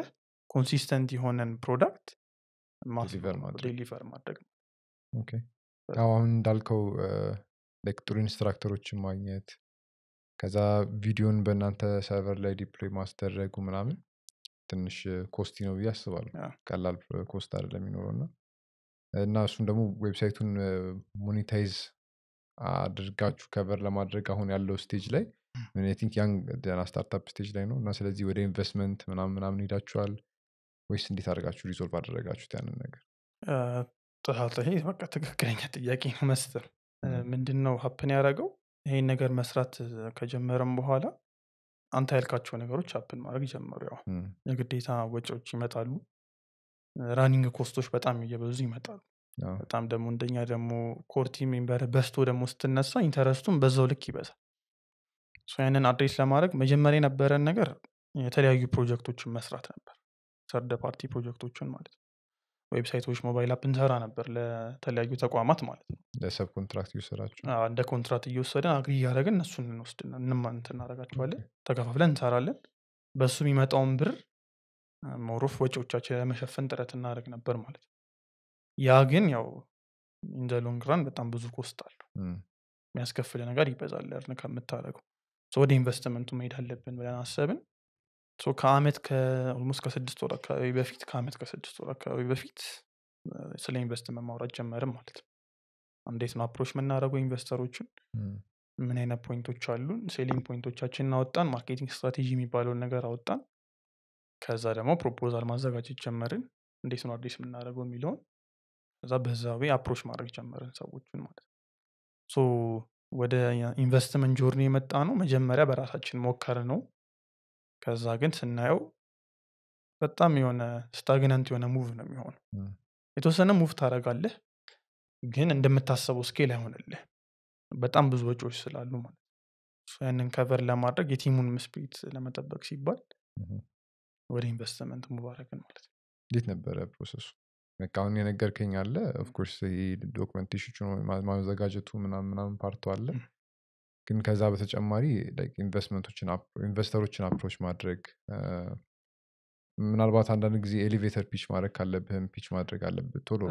ኮንሲስተንት የሆነን ፕሮዳክት ዴሊቨር ማድረግ አሁን እንዳልከው ጥሩ ኢንስትራክተሮችን ማግኘት ከዛ ቪዲዮን በእናንተ ሰርቨር ላይ ዲፕሎይ ማስደረጉ ምናምን ትንሽ ኮስቲ ነው ብዬ አስባሉ ቀላል ኮስት አደለ የሚኖረው እና እና እሱን ደግሞ ዌብሳይቱን ሞኔታይዝ አድርጋችሁ ከበር ለማድረግ አሁን ያለው ስቴጅ ላይ ቲንክ ያንግ ደና ስታርታፕ ስቴጅ ላይ ነው እና ስለዚህ ወደ ኢንቨስትመንት ምናምን ምናምን ሄዳችኋል ወይስ እንዴት አድርጋችሁ ሪዞልቭ አደረጋችሁት ያንን ነገር በቃ ትክክለኛ ጥያቄ ነው መስጠር ምንድን ነው ሀፕን ያደረገው ይህን ነገር መስራት ከጀመረም በኋላ አንተ ያልካቸው ነገሮች ሀፕን ማድረግ ጀመሩ ያው የግዴታ ወጪዎች ይመጣሉ ራኒንግ ኮስቶች በጣም እየበዙ ይመጣሉ በጣም ደግሞ እንደኛ ደግሞ ኮርቲ ሜምበር በስቶ ደግሞ ስትነሳ ኢንተረስቱን በዛው ልክ ይበዛል ሶ ያንን አድሬስ ለማድረግ መጀመሪያ የነበረን ነገር የተለያዩ ፕሮጀክቶችን መስራት ነበር። ሰርደ ፓርቲ ፕሮጀክቶችን ማለት ነው። ዌብሳይቶች፣ ሞባይል አፕ እንሰራ ነበር ለተለያዩ ተቋማት ማለት ነው። ለሰብ ኮንትራክት እየወሰዳቸው እንደ ኮንትራክት እየወሰደን አግሪ እያደረግን እነሱን እንወስድ እንማንት እናደርጋቸዋለን። ተከፋፍለን እንሰራለን። በእሱ የሚመጣውን ብር ሞሮፍ ወጪዎቻችን ለመሸፈን ጥረት እናደረግ ነበር ማለት ነው። ያ ግን ያው ኢንደ ሎንግራን በጣም ብዙ ኮስት አለው። የሚያስከፍል ነገር ይበዛል ርን ከምታደረገው ወደ ኢንቨስትመንቱ መሄድ አለብን ብለን አሰብን ከአመት ከኦልሞስት ከስድስት ወር አካባቢ በፊት ከአመት ከስድስት ወር አካባቢ በፊት ስለ ኢንቨስትመንት ማውራት ጀመርም ማለት ነው እንዴት ነው አፕሮች የምናደርገው ኢንቨስተሮችን ምን አይነት ፖይንቶች አሉን ሴሊንግ ፖይንቶቻችንን አወጣን ማርኬቲንግ ስትራቴጂ የሚባለውን ነገር አወጣን ከዛ ደግሞ ፕሮፖዛል ማዘጋጀት ጀመርን እንዴት ነው አዲስ የምናደርገው የሚለውን ከዛ በዛ አፕሮች ማድረግ ጀመርን ሰዎችን ማለት ነው ወደ ኢንቨስትመንት ጆርኒ የመጣ ነው መጀመሪያ በራሳችን ሞከር ነው። ከዛ ግን ስናየው በጣም የሆነ ስታግናንት የሆነ ሙቭ ነው የሚሆነው። የተወሰነ ሙቭ ታደርጋለህ፣ ግን እንደምታሰበው ስኬል አይሆንልህ በጣም ብዙ ወጪዎች ስላሉ ማለት ያንን ከቨር ለማድረግ የቲሙን ምስፕሪት ለመጠበቅ ሲባል ወደ ኢንቨስትመንት ሙባረግን ማለት ነው። እንዴት ነበረ ፕሮሰሱ? በቃ አሁን የነገርከኝ አለ ኦፍ ኮርስ ይሄ ዶክመንቴሽኑ ማዘጋጀቱ ምናምን ምናምን ፓርቱ አለ ግን ከዛ በተጨማሪ ኢንቨስትመንቶችን ኢንቨስተሮችን አፕሮች ማድረግ ምናልባት አንዳንድ ጊዜ ኤሌቬተር ፒች ማድረግ ካለብህም ፒች ማድረግ አለብህ ቶሎ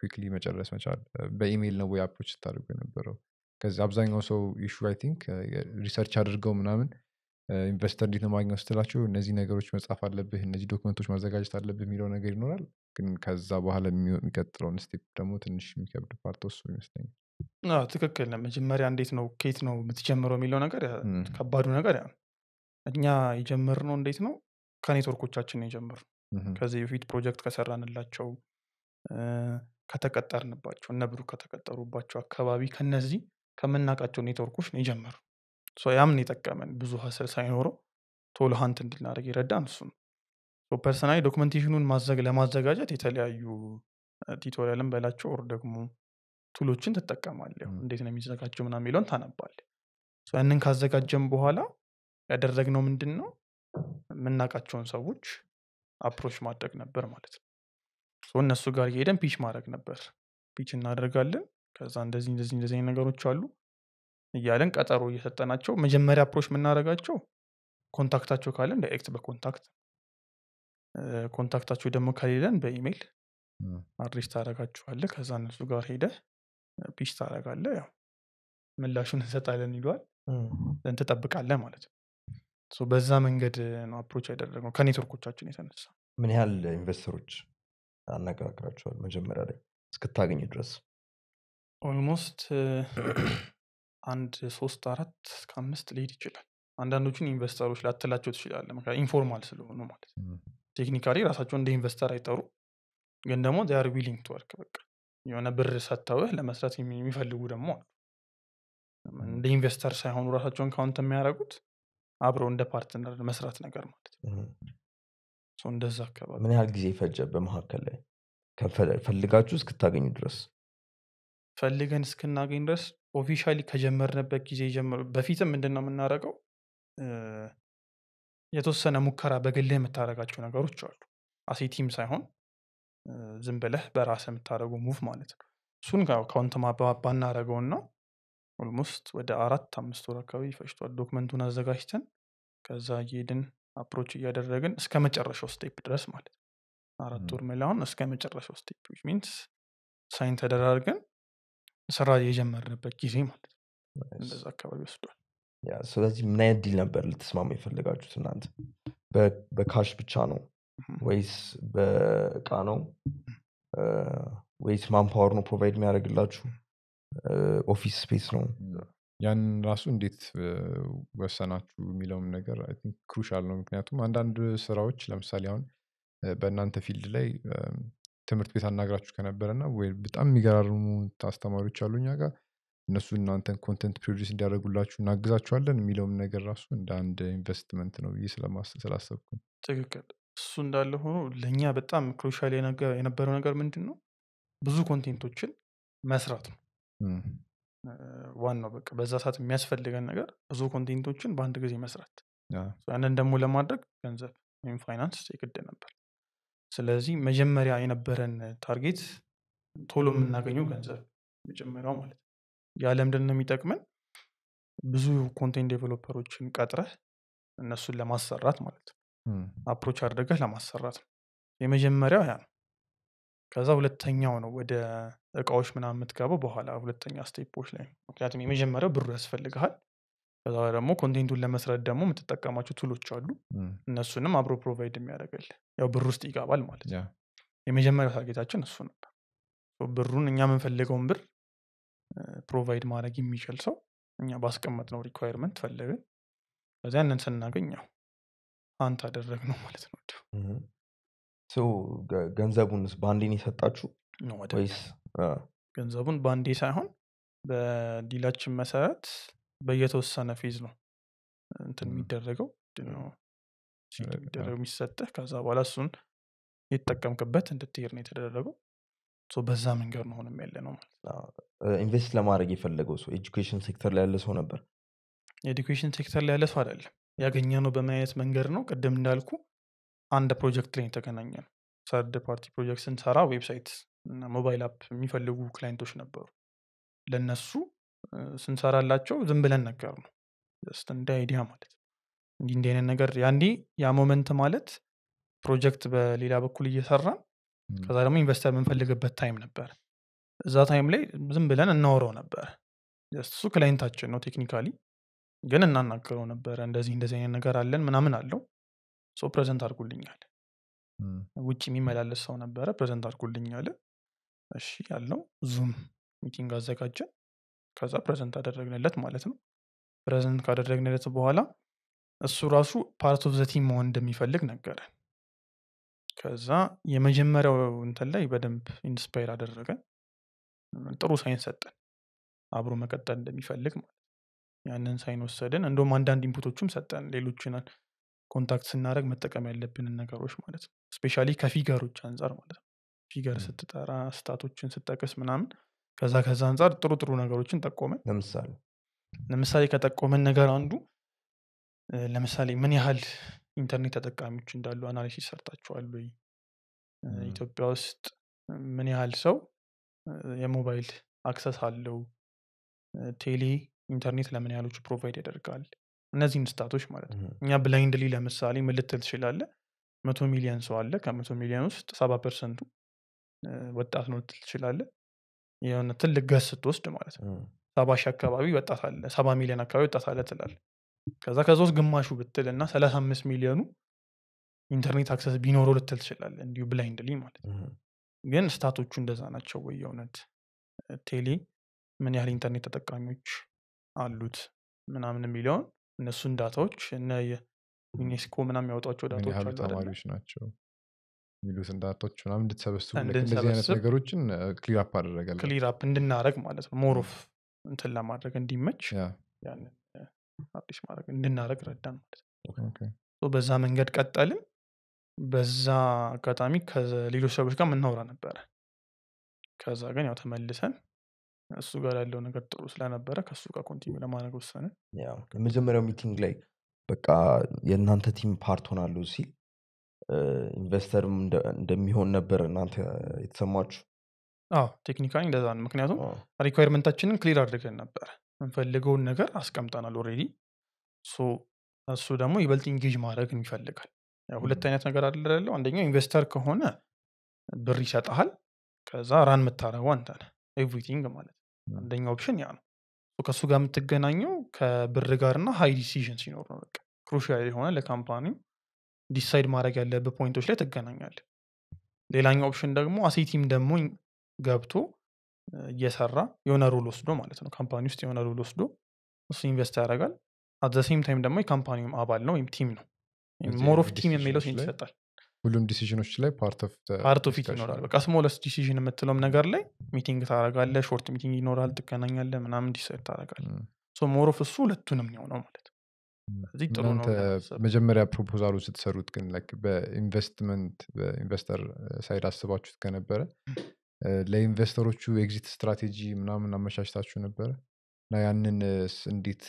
ኩዊክሊ መጨረስ መቻል በኢሜይል ነው ወይ አፕሮች ስታደርጉ የነበረው ከዚ አብዛኛው ሰው ኢሹ አይ ቲንክ ሪሰርች አድርገው ምናምን ኢንቨስተር እንዴት ነው ማግኘት ስትላቸው እነዚህ ነገሮች መጻፍ አለብህ፣ እነዚህ ዶክመንቶች ማዘጋጀት አለብህ የሚለው ነገር ይኖራል። ግን ከዛ በኋላ የሚቀጥለውን ስቴፕ ደግሞ ትንሽ የሚከብድ ፓርት ወሱ ይመስለኛል። ትክክል መጀመሪያ እንዴት ነው ኬት ነው የምትጀምረው የሚለው ነገር ከባዱ ነገር ያ ነው። እንዴት ነው ከኔትወርኮቻችን ነው የጀምር ከዚህ በፊት ፕሮጀክት ከሰራንላቸው ከተቀጠርንባቸው እነ ከተቀጠሩባቸው አካባቢ ከነዚህ ከምናውቃቸው ኔትወርኮች ነው የጀመርነው። ያምን የጠቀመን ብዙ ሀሰል ሳይኖረው ቶሎ ሀንት እንድናደርግ ይረዳን እሱ ነው። ፐርሰናሊ ዶክመንቴሽኑን ለማዘጋጀት የተለያዩ ቲቶሪያልን በላቸው ር ደግሞ ቱሎችን ትጠቀማለ እንዴት ነው የሚዘጋጀው ምና የሚለውን ታነባለህ። ያንን ካዘጋጀም በኋላ ያደረግነው ምንድን ነው የምናውቃቸውን ሰዎች አፕሮች ማድረግ ነበር ማለት ነው። እነሱ ጋር ሄደን ፒች ማድረግ ነበር። ፒች እናደርጋለን። ከዛ እንደዚህ እንደዚህ እንደዚህ ነገሮች አሉ እያለን ቀጠሮ እየሰጠናቸው መጀመሪያ አፕሮች የምናደርጋቸው ኮንታክታቸው ካለን ዳይሬክት በኮንታክት ኮንታክታቸው ደግሞ ከሌለን በኢሜይል አድሬስ ታደረጋችኋለ ከዛ እነሱ ጋር ሄደ ፒች ታደረጋለ ያው ምላሹን እንሰጣለን ይሏል ዘን ትጠብቃለ ማለት ነው በዛ መንገድ ነው አፕሮች ያደረግነው ከኔትወርኮቻችን የተነሳ ምን ያህል ኢንቨስተሮች አነጋግራቸዋል መጀመሪያ ላይ እስክታገኝ ድረስ ኦልሞስት አንድ ሶስት አራት እስከ አምስት ሊሄድ ይችላል። አንዳንዶቹን ኢንቨስተሮች ላትላቸው ትችላለ። ኢንፎርማል ስለሆኑ ማለት ቴክኒካሊ ራሳቸው እንደ ኢንቨስተር አይጠሩ፣ ግን ደግሞ ዚያር ዊሊንግ ቱ በቃ የሆነ ብር ሰጥተውህ ለመስራት የሚፈልጉ ደግሞ እንደ ኢንቨስተር ሳይሆኑ ራሳቸውን ካውንት የሚያደርጉት አብረው እንደ ፓርትነር መስራት ነገር ማለት ነው። እንደዛ አካባቢ ምን ያህል ጊዜ ፈጀ በመካከል ላይ ፈልጋችሁ እስክታገኙ ድረስ ፈልገን እስክናገኝ ድረስ ኦፊሻሊ ከጀመርንበት ጊዜ ጀምሮ በፊትም ምንድን ነው የምናደርገው የተወሰነ ሙከራ በግልህ የምታደረጋቸው ነገሮች አሉ። አሴ ቲም ሳይሆን ዝም ብለህ በራስ የምታደረጉ ሙቭ ማለት ነው። እሱን ካውንት ባናደርገውና ኦልሞስት ወደ አራት አምስት ወር አካባቢ ፈጅቷል። ዶክመንቱን አዘጋጅተን ከዛ እየሄድን አፕሮች እያደረግን እስከ መጨረሻው ስቴፕ ድረስ ማለት ነው። አራት ወር ሜላውን እስከ መጨረሻው ስቴፕ ሚንስ ሳይን ተደራርገን ስራ የጀመርንበት ጊዜ ማለት እንደዛ አካባቢ ወስዷል። ስለዚህ ምን አይነት ዲል ነበር ልትስማሙ የፈለጋችሁት እናንተ? በካሽ ብቻ ነው ወይስ በእቃ ነው ወይስ ማንፓወር ነው ፕሮቫይድ የሚያደርግላችሁ ኦፊስ ስፔስ ነው? ያን ራሱ እንዴት ወሰናችሁ የሚለውም ነገር ክሩሻል ነው። ምክንያቱም አንዳንድ ስራዎች ለምሳሌ አሁን በእናንተ ፊልድ ላይ ትምህርት ቤት አናግራችሁ ከነበረና ወይ በጣም የሚገራርሙ አስተማሪዎች አሉ እኛ ጋር እነሱ እናንተን ኮንተንት ፕሮዲስ እንዲያደርጉላችሁ እናግዛችኋለን የሚለውም ነገር ራሱ እንደ አንድ ኢንቨስትመንት ነው ብዬ ስላሰብኩ ትክክል እሱ እንዳለ ሆኖ ለእኛ በጣም ክሩሻል የነበረው ነገር ምንድን ነው ብዙ ኮንቴንቶችን መስራት ነው ዋናው በቃ በዛ ሰዓት የሚያስፈልገን ነገር ብዙ ኮንቴንቶችን በአንድ ጊዜ መስራት ያንን ደግሞ ለማድረግ ገንዘብ ወይም ፋይናንስ የግድ ነበር ስለዚህ መጀመሪያ የነበረን ታርጌት ቶሎ የምናገኘው ገንዘብ መጀመሪያው ማለት ነው። ያ የሚጠቅመን? ብዙ ኮንቴንት ዴቨሎፐሮችን ቀጥረህ እነሱን ለማሰራት ማለት አፕሮች አድርገህ ለማሰራት ነው። የመጀመሪያው ያ ነው። ከዛ ሁለተኛው ነው ወደ እቃዎች ምናምን የምትገባው በኋላ ሁለተኛ ስቴፖች ላይ። ምክንያቱም የመጀመሪያው ብሩ ያስፈልግሃል። በዛ ደግሞ ኮንቴንቱን ለመስረት ደግሞ የምትጠቀማቸው ቱሎች አሉ እነሱንም አብሮ ፕሮቫይድ የሚያደርግል ያው ብር ውስጥ ይገባል ማለት ነው የመጀመሪያው ታርጌታችን እሱ ነበር ብሩን እኛ የምንፈልገውን ብር ፕሮቫይድ ማድረግ የሚችል ሰው እኛ ባስቀመጥ ነው ሪኳየርመንት ፈለግን በዚ ያንን ስናገኝ ያው አንተ አደረግ ነው ማለት ነው ገንዘቡንስ በአንዴን የሰጣችሁ ገንዘቡን በአንዴ ሳይሆን በዲላችን መሰረት በየተወሰነ ፌዝ ነው እንትን የሚደረገው የሚደረገው የሚሰጠህ ከዛ በኋላ እሱን የተጠቀምክበት እንድትሄድ ነው የተደረገው በዛ መንገድ ነው ሆንም ያለ ነው ማለት ኢንቨስት ለማድረግ የፈለገው ሰው ኤዱኬሽን ሴክተር ላይ ያለ ሰው ነበር ኤዱኬሽን ሴክተር ላይ ያለ ሰው አይደለም ያገኘ ነው በማየት መንገድ ነው ቅድም እንዳልኩ አንድ ፕሮጀክት ላይ የተገናኘ ነው ሰርድ ፓርቲ ፕሮጀክት ስንሰራ ዌብሳይት እና ሞባይል አፕ የሚፈልጉ ክላይንቶች ነበሩ ለእነሱ ስንሰራላቸው ዝም ብለን ነገር ነው ስ እንደ አይዲያ ማለት እንዲህ እንዲህ አይነት ነገር ያንዴ ያ ሞመንት ማለት ፕሮጀክት በሌላ በኩል እየሰራን ከዛ ደግሞ ኢንቨስተር የምንፈልግበት ታይም ነበር እዛ ታይም ላይ ዝም ብለን እናወረው ነበር እሱ ክላይንታችን ነው ቴክኒካሊ ግን እናናገረው ነበረ እንደዚህ እንደዚህ አይነት ነገር አለን ምናምን አለው ሰው ፕሬዘንት አድርጉልኛል ውጭ የሚመላለስ ሰው ነበረ ፕሬዘንት አድርጉልኛል እሺ ያለው ዙም ሚቲንግ አዘጋጀን ከዛ ፕሬዘንት አደረግንለት ማለት ነው። ፕሬዘንት ካደረግንለት በኋላ እሱ ራሱ ፓርት ኦፍ ዘቲም መሆን እንደሚፈልግ ነገረን። ከዛ የመጀመሪያው እንትን ላይ በደንብ ኢንስፓየር አደረገን። ጥሩ ሳይን ሰጠን፣ አብሮ መቀጠል እንደሚፈልግ ማለት ያንን ሳይን ወሰድን። እንደም አንዳንድ ኢንፑቶችም ሰጠን፣ ሌሎችን ኮንታክት ስናደረግ መጠቀም ያለብንን ነገሮች ማለት ነው። ስፔሻ ከፊገሮች አንጻር ማለት ነው። ፊገር ስትጠራ ስታቶችን ስጠቅስ ምናምን ከዛ ከዛ አንጻር ጥሩ ጥሩ ነገሮችን ጠቆመን። ለምሳሌ ለምሳሌ ከጠቆመን ነገር አንዱ ለምሳሌ ምን ያህል ኢንተርኔት ተጠቃሚዎች እንዳሉ አናሊሲስ ሰርታችኋል ወይ? ኢትዮጵያ ውስጥ ምን ያህል ሰው የሞባይል አክሰስ አለው? ቴሌ ኢንተርኔት ለምን ያህሎች ፕሮቫይድ ያደርጋል? እነዚህን ስታቶች ማለት ነው። እኛ ብላይንድሊ ለምሳሌ ምልትል ትችላለ መቶ ሚሊዮን ሰው አለ። ከመቶ ሚሊዮን ውስጥ ሰባ ፐርሰንቱ ወጣት ነው ትችላለ የሆነ ትልቅ ገስ ስትወስድ ማለት ነው ሰባ ሺህ አካባቢ ወጣት ሰባ ሚሊዮን አካባቢ ወጣት ትላል ከዛ ከሶስት ግማሹ ብትል እና ሰላሳ አምስት ሚሊዮኑ ኢንተርኔት አክሰስ ቢኖረው ልትል ትችላለ እንዲሁ ብላይንድሊ ማለት ግን ስታቶቹ እንደዛ ናቸው ወይ የእውነት ቴሌ ምን ያህል ኢንተርኔት ተጠቃሚዎች አሉት ምናምን የሚለውን እነሱን ዳታዎች እነ ዩኔስኮ ምናም ያወጧቸው ዳታዎች ናቸው የሚሉትን ዳታዎች ምናምን እንድትሰበስቡ እንደዚህ አይነት ነገሮችን ክሊር አፕ አደረገል ክሊር አፕ እንድናደረግ ማለት ነው ሞሮፍ እንትን ለማድረግ እንዲመች አዲስ ማድረግ እንድናደረግ ረዳን ማለት ነው በዛ መንገድ ቀጠልን በዛ አጋጣሚ ከሌሎች ሰዎች ጋር ምናውራ ነበረ ከዛ ግን ያው ተመልሰን እሱ ጋር ያለው ነገር ጥሩ ስለነበረ ከእሱ ጋር ኮንቲኒ ለማድረግ ወሰንን መጀመሪያው ሚቲንግ ላይ በቃ የእናንተ ቲም ፓርት ሆናለሁ ሲል ኢንቨስተር እንደሚሆን ነበር እናንተ የተሰማችሁ? አዎ ቴክኒካሊ እንደዛ ነው። ምክንያቱም ሪኳየርመንታችንን ክሊር አድርገን ነበር። የምንፈልገውን ነገር አስቀምጠናል ኦሬዲ። እሱ ደግሞ ይበልጥ ኢንጌጅ ማድረግ ይፈልጋል። ሁለት አይነት ነገር አለ አንደኛው ኢንቨስተር ከሆነ ብር ይሰጠሃል፣ ከዛ ራን የምታደረገው አንተነ ኤቭሪቲንግ ማለት አንደኛው ኦፕሽን ያ ነው። ከእሱ ጋር የምትገናኘው ከብር ጋርና ሀይ ዲሲዥን ሲኖር ነው። በቃ የሆነ ለካምፓኒው ዲሳይድ ማድረግ ያለ ፖይንቶች ላይ ትገናኛለህ። ሌላኛው ኦፕሽን ደግሞ አሴቲም ደግሞ ገብቶ እየሰራ የሆነ ሩል ወስዶ ማለት ነው ካምፓኒ ውስጥ የሆነ ሩል ወስዶ እሱ ኢንቨስት ያደርጋል። አዘሴም ታይም ደግሞ የካምፓኒውም አባል ነው ወይም ቲም ነው። ሞር ኦፍ ቲም የሚለው ይሰጣል። ሁሉም ዲሲዥኖች ላይ ፓርት ኦፍ ይኖራል። በቃ ስሞለስ ዲሲዥን የምትለውም ነገር ላይ ሚቲንግ ታረጋለ ሾርት ሚቲንግ ይኖራል፣ ትገናኛለ ምናምን ዲሳይድ ታረጋል ሞር ኦፍ እሱ ሁለቱንም የሆነው ማለት እዚህ ጥሩ ነው። መጀመሪያ ፕሮፖዛሉ ስትሰሩት ግን በኢንቨስትመንት በኢንቨስተር ሳይድ አስባችሁት ከነበረ ለኢንቨስተሮቹ ኤግዚት ስትራቴጂ ምናምን አመቻችታችሁ ነበረ እና ያንን እንዴት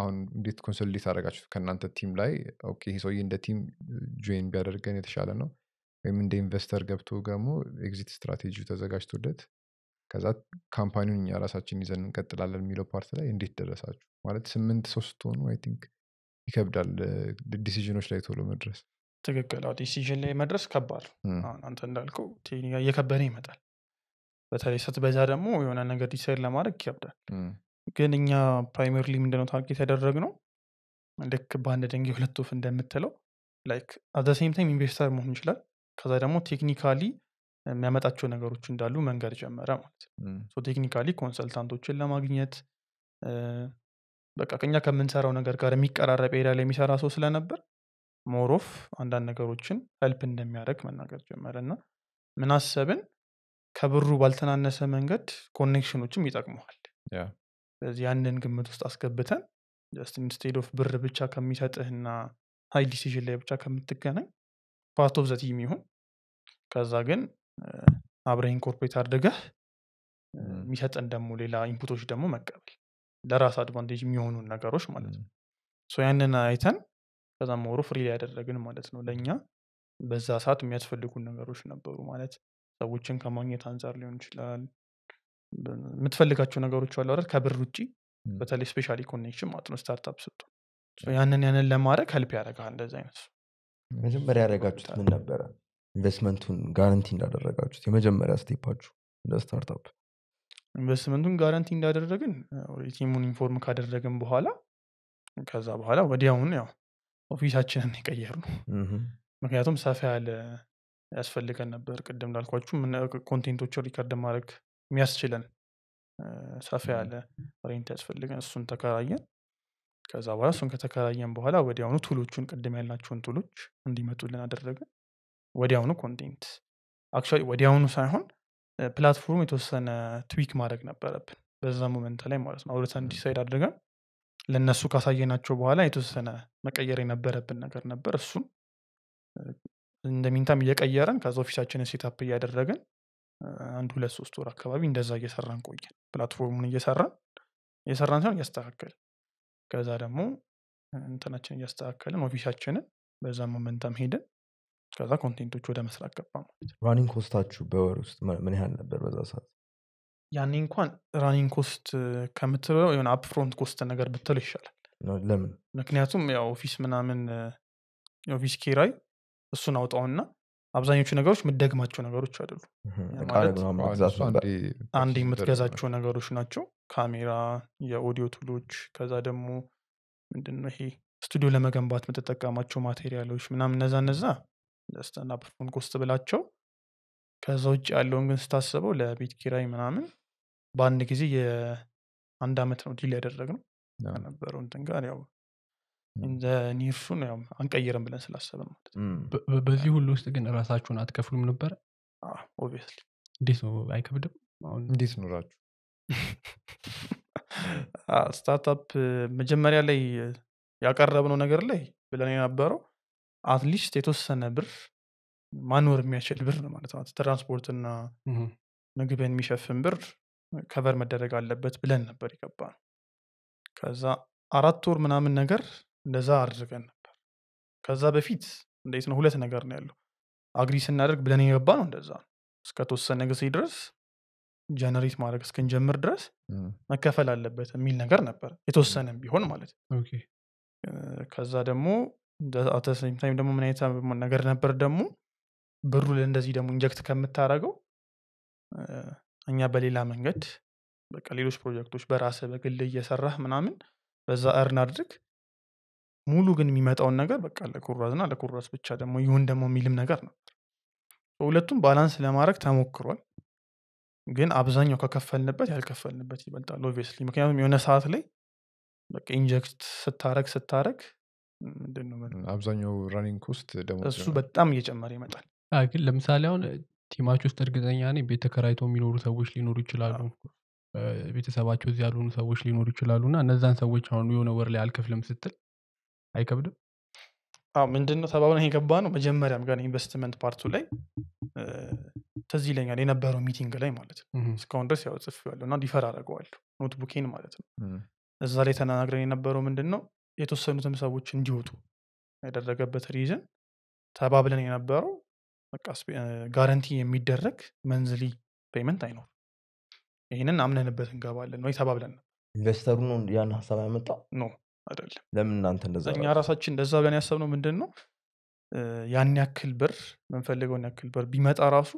አሁን እንዴት ኮንሶሊት አደረጋችሁ ከእናንተ ቲም ላይ ኦኬ ይሄ ሰውዬ እንደ ቲም ጆይን ቢያደርገን የተሻለ ነው ወይም እንደ ኢንቨስተር ገብቶ ደግሞ ኤግዚት ስትራቴጂ ተዘጋጅቶለት ከዛ ካምፓኒውን እኛ ራሳችን ይዘን እንቀጥላለን የሚለው ፓርት ላይ እንዴት ደረሳችሁ ማለት ስምንት ሰው ስትሆኑ አይ ቲንክ ይከብዳል ዲሲዥኖች ላይ ቶሎ መድረስ ትክክል ዲሲዥን ላይ መድረስ ከባድ አንተ እንዳልከው እየከበደ ይመጣል በተለይ ሰት በዛ ደግሞ የሆነ ነገር ዲሳይድ ለማድረግ ይከብዳል ግን እኛ ፕራይመሪሊ ምንድነው ታርጌት ያደረግ ነው ልክ በአንድ ደንጌ ሁለት ወፍ እንደምትለው ላይክ አዘሴም ታይም ኢንቨስተር መሆን ይችላል ከዛ ደግሞ ቴክኒካሊ የሚያመጣቸው ነገሮች እንዳሉ መንገድ ጀመረ ማለት ቴክኒካሊ ኮንሰልታንቶችን ለማግኘት በቃ ከኛ ከምንሰራው ነገር ጋር የሚቀራረብ ኤሪያ ላይ የሚሰራ ሰው ስለነበር ሞሮፍ አንዳንድ ነገሮችን ሄልፕ እንደሚያደርግ መናገር ጀመረ እና ምናሰብን ከብሩ ባልተናነሰ መንገድ ኮኔክሽኖችም ይጠቅመዋል። ስለዚህ ያንን ግምት ውስጥ አስገብተን ጀስት ኦፍ ብር ብቻ ከሚሰጥህና ሀይ ዲሲዥን ላይ ብቻ ከምትገናኝ ፓርት ኦፍ ዘቲ የሚሆን ከዛ ግን አብረህ ኢንኮርፖሬት አድርገህ የሚሰጠን ደግሞ ሌላ ኢንፑቶች ደግሞ መቀበል ለራስ አድቫንቴጅ የሚሆኑ ነገሮች ማለት ነው ያንን አይተን ከዛ ሞሮ ፍሪ ያደረግን ማለት ነው ለእኛ በዛ ሰዓት የሚያስፈልጉ ነገሮች ነበሩ ማለት ሰዎችን ከማግኘት አንጻር ሊሆን ይችላል የምትፈልጋቸው ነገሮች አለ ከብር ውጭ በተለይ ስፔሻሊ ኮኔክሽን ማለት ነው ስታርታፕ ስትሆን ያንን ያንን ለማድረግ ከልፕ ያደረጋል እንደዚህ አይነት መጀመሪያ ያደረጋችሁት ምን ነበረ ኢንቨስትመንቱን ጋራንቲ እንዳደረጋችሁት የመጀመሪያ ስቴፓችሁ እንደ ስታርታፕ ኢንቨስትመንቱን ጋራንቲ እንዳደረግን ቲሙን ኢንፎርም ካደረግን በኋላ ከዛ በኋላ ወዲያውን ያው ኦፊሳችንን የቀየር ነው ምክንያቱም ሰፋ ያለ ያስፈልገን ነበር ቅድም እንዳልኳችሁ ኮንቴንቶች ሪከርድ ማድረግ የሚያስችለን ሰፋ ያለ ሬንት ያስፈልገን እሱን ተከራየን ከዛ በኋላ እሱን ከተከራየን በኋላ ወዲያውኑ ቱሎቹን ቅድም ያላቸውን ቱሎች እንዲመጡልን አደረግን ወዲያውኑ ኮንቴንት አክቹዋሊ ወዲያውኑ ሳይሆን ፕላትፎርም የተወሰነ ትዊክ ማድረግ ነበረብን በዛ ሞመንት ላይ ማለት ነው አውርተን ዲሳይድ አድርገን ለእነሱ ካሳየናቸው በኋላ የተወሰነ መቀየር የነበረብን ነገር ነበር እሱም እንደሚንታም እየቀየረን ከዛ ኦፊሳችንን ሴታፕ እያደረግን አንድ ሁለት ሶስት ወር አካባቢ እንደዛ እየሰራን ቆየን ፕላትፎርሙን እየሰራን እየሰራን ሲሆን እያስተካከልን ከዛ ደግሞ እንትናችን እያስተካከልን ኦፊሳችንን በዛ ሞመንታም ሄደን ከዛ ኮንቴንቶች ወደ መስራት ገባ ማለት ራኒንግ ኮስታችሁ በወር ውስጥ ምን ያህል ነበር በዛ ሰዓት ያኔ እንኳን ራኒንግ ኮስት ከምትለው የሆነ አፕፍሮንት ኮስት ነገር ብትል ይሻላል ለምን ምክንያቱም ያው ኦፊስ ምናምን የኦፊስ ኬራይ እሱን አውጣውና አብዛኞቹ ነገሮች የምደግማቸው ነገሮች አይደሉ አንድ የምትገዛቸው ነገሮች ናቸው ካሜራ የኦዲዮ ቱሎች ከዛ ደግሞ ምንድነው ይሄ ስቱዲዮ ለመገንባት የምትጠቀማቸው ማቴሪያሎች ምናምን እነዛ እነዛ ደስተና ፐርፎርም ኮስት ብላቸው ከዛ ውጭ ያለውን ግን ስታስበው ለቤት ኪራይ ምናምን በአንድ ጊዜ የአንድ አመት ነው ዲል ያደረግነው ከነበረው እንትን ጋር ያው ኒርሱን ያው አንቀይርም ብለን ስላሰብ ነው በዚህ ሁሉ ውስጥ ግን ራሳችሁን አትከፍሉም ነበረ ኦብቪስሊ እንዴት ነው አይከብድም እንዴት ኑራችሁ ስታርታፕ መጀመሪያ ላይ ያቀረብነው ነገር ላይ ብለን የነበረው አትሊስት የተወሰነ ብር ማኖር የሚያችል ብር ማለት ነው። ትራንስፖርትና ምግብን የሚሸፍን ብር ከቨር መደረግ አለበት ብለን ነበር የገባ ነው። ከዛ አራት ወር ምናምን ነገር እንደዛ አድርገን ነበር። ከዛ በፊት እንዴት ነው ሁለት ነገር ነው ያለው። አግሪ ስናደርግ ብለን የገባ ነው እንደዛ እስከተወሰነ ጊዜ ድረስ ጀነሬት ማድረግ እስክንጀምር ድረስ መከፈል አለበት የሚል ነገር ነበር የተወሰነም ቢሆን ማለት ነው። ከዛ ደግሞ ደግሞ ምን አይነት ነገር ነበር ደግሞ ብሩ እንደዚህ ደግሞ ኢንጀክት ከምታደርገው እኛ በሌላ መንገድ በቃ ሌሎች ፕሮጀክቶች በራስ በግል እየሰራህ ምናምን በዛ እርን አድርግ ሙሉ ግን የሚመጣውን ነገር በቃ ለኩራዝ ና ለኩራዝ ብቻ ደግሞ ይሁን ደግሞ የሚልም ነገር ነበር ሁለቱም ባላንስ ለማድረግ ተሞክሯል ግን አብዛኛው ከከፈልንበት ያልከፈልንበት ይበልጣል ኦብቪየስሊ ምክንያቱም የሆነ ሰዓት ላይ በቃ ኢንጀክት ስታረግ ስታረግ ምንድን ነው አብዛኛው ራኒንግ ኮስት ደግሞ እሱ በጣም እየጨመረ ይመጣል ግን ለምሳሌ አሁን ቲማች ውስጥ እርግጠኛ ነኝ ቤት ተከራይቶ የሚኖሩ ሰዎች ሊኖሩ ይችላሉ ቤተሰባቸው እዚህ ያልሆኑ ሰዎች ሊኖሩ ይችላሉ እና እነዛን ሰዎች አሁን የሆነ ወር ላይ አልከፍልም ስትል አይከብድም አዎ ምንድነው ነው የገባ ነው መጀመሪያም ጋር ኢንቨስትመንት ፓርቱ ላይ ተዚህ ይለኛል የነበረው ሚቲንግ ላይ ማለት ነው እስካሁን ድረስ ያው ጽፌዋለሁ እና ዲፈር አደርገዋለሁ ኖትቡኬን ማለት ነው እዛ ላይ ተናግረን የነበረው ምንድን ነው የተወሰኑትም ሰዎች እንዲወጡ ያደረገበት ሪዝን ተባብለን የነበረው ጋረንቲ የሚደረግ መንዝሊ ፔመንት አይኖር፣ ይህንን አምነንበት እንገባለን ወይ ተባብለን ኢንቨስተሩ ነው ያን ሀሳብ ያመጣው ኖ አይደለም። ለምን እናንተ እንደዛ እኛ ራሳችን እንደዛ ብለን ነው ምንድን ነው ያን ያክል ብር የምንፈልገውን ያክል ብር ቢመጣ ራሱ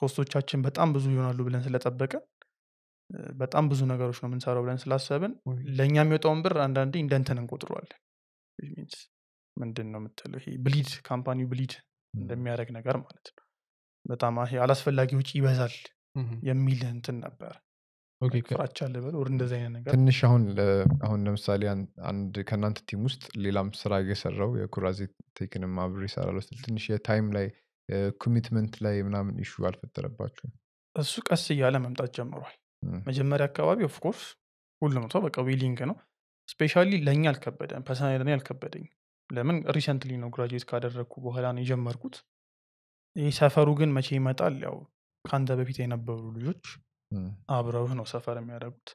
ኮስቶቻችን በጣም ብዙ ይሆናሉ ብለን ስለጠበቀ በጣም ብዙ ነገሮች ነው የምንሰራው ብለን ስላሰብን ለእኛ የሚወጣውን ብር አንዳንዴ እንደንተን እንቆጥሯል ምንድን ነው የምትለው ይሄ ብሊድ ካምፓኒ ብሊድ እንደሚያደረግ ነገር ማለት ነው በጣም ይሄ አላስፈላጊ ውጭ ይበዛል የሚል እንትን ነበር ፍራቻ ልበል ወደ እንደዚ አይነት ነገር ትንሽ አሁን አሁን ለምሳሌ አንድ ከእናንተ ቲም ውስጥ ሌላም ስራ እየሰራው የኩራዜ ቴክንም ይሰራል ስል ትንሽ የታይም ላይ ኮሚትመንት ላይ ምናምን ኢሹ አልፈጠረባችሁም እሱ ቀስ እያለ መምጣት ጀምሯል መጀመሪያ አካባቢ ኦፍኮርስ ሁሉም ሰው በቃ ዊሊንግ ነው። ስፔሻሊ ለእኛ አልከበደም፣ ፐርሰናል እኔ አልከበደኝ። ለምን ሪሰንትሊ ነው ግራጅዌት ካደረግኩ በኋላ ነው የጀመርኩት። ይህ ሰፈሩ ግን መቼ ይመጣል? ያው ከአንተ በፊት የነበሩ ልጆች አብረውህ ነው ሰፈር የሚያደርጉት።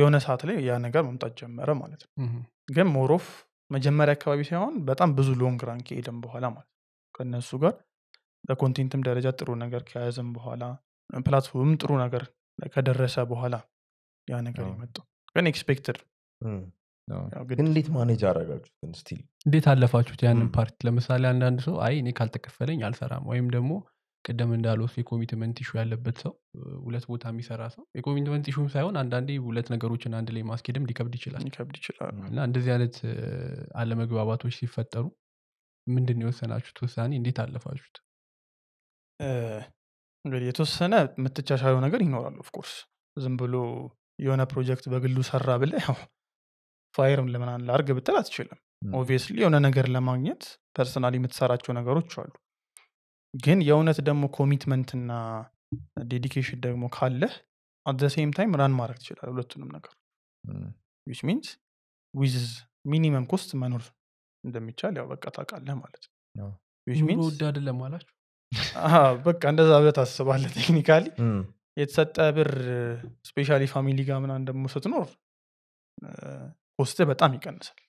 የሆነ ሰዓት ላይ ያ ነገር መምጣት ጀመረ ማለት ነው። ግን ሞሮፍ መጀመሪያ አካባቢ ሳይሆን በጣም ብዙ ሎንግ ራንክ ከሄደን በኋላ ማለት ነው ከእነሱ ጋር ለኮንቴንትም ደረጃ ጥሩ ነገር ከያዝም በኋላ ፕላትፎርም ጥሩ ነገር ከደረሰ በኋላ ያ ነገር የመጣው ግን ኤክስፔክትድ ግን እንዴት ማኔጅ አረጋችሁትን ስቲል እንዴት አለፋችሁት ያንን ፓርት ለምሳሌ አንዳንድ ሰው አይ እኔ ካልተከፈለኝ አልሰራም ወይም ደግሞ ቅደም እንዳሉት የኮሚትመንት ሹ ያለበት ሰው ሁለት ቦታ የሚሰራ ሰው የኮሚትመንት ሹም ሳይሆን አንዳንዴ ሁለት ነገሮችን አንድ ላይ ማስኬድም ሊከብድ ይችላል ሊከብድ ይችላል እና እንደዚህ አይነት አለመግባባቶች ሲፈጠሩ ምንድን የወሰናችሁት ውሳኔ እንዴት አለፋችሁት እንግዲህ የተወሰነ የምትቻሻለው ነገር ይኖራሉ ኦፍኮርስ ዝም ብሎ የሆነ ፕሮጀክት በግሉ ሰራ ብለ ያው ፋይርም ለምናን ላርግ ብትል አትችልም ኦብቪየስሊ የሆነ ነገር ለማግኘት ፐርሰናል የምትሰራቸው ነገሮች አሉ ግን የእውነት ደግሞ ኮሚትመንትና ዴዲኬሽን ደግሞ ካለህ አት ሴም ታይም ራን ማድረግ ትችላል ሁለቱንም ነገር ዊች ሚንስ ዊዝ ሚኒመም ኮስት መኖር እንደሚቻል ያው በቃ ታውቃለህ ማለት ነው ውድ አደለም አላችሁ በቃ እንደዛ ብለህ ታስባለህ። ቴክኒካሊ የተሰጠ ብር ስፔሻሊ ፋሚሊ ጋ ምናምን ደግሞ ስትኖር ውስጥ በጣም ይቀንሳል።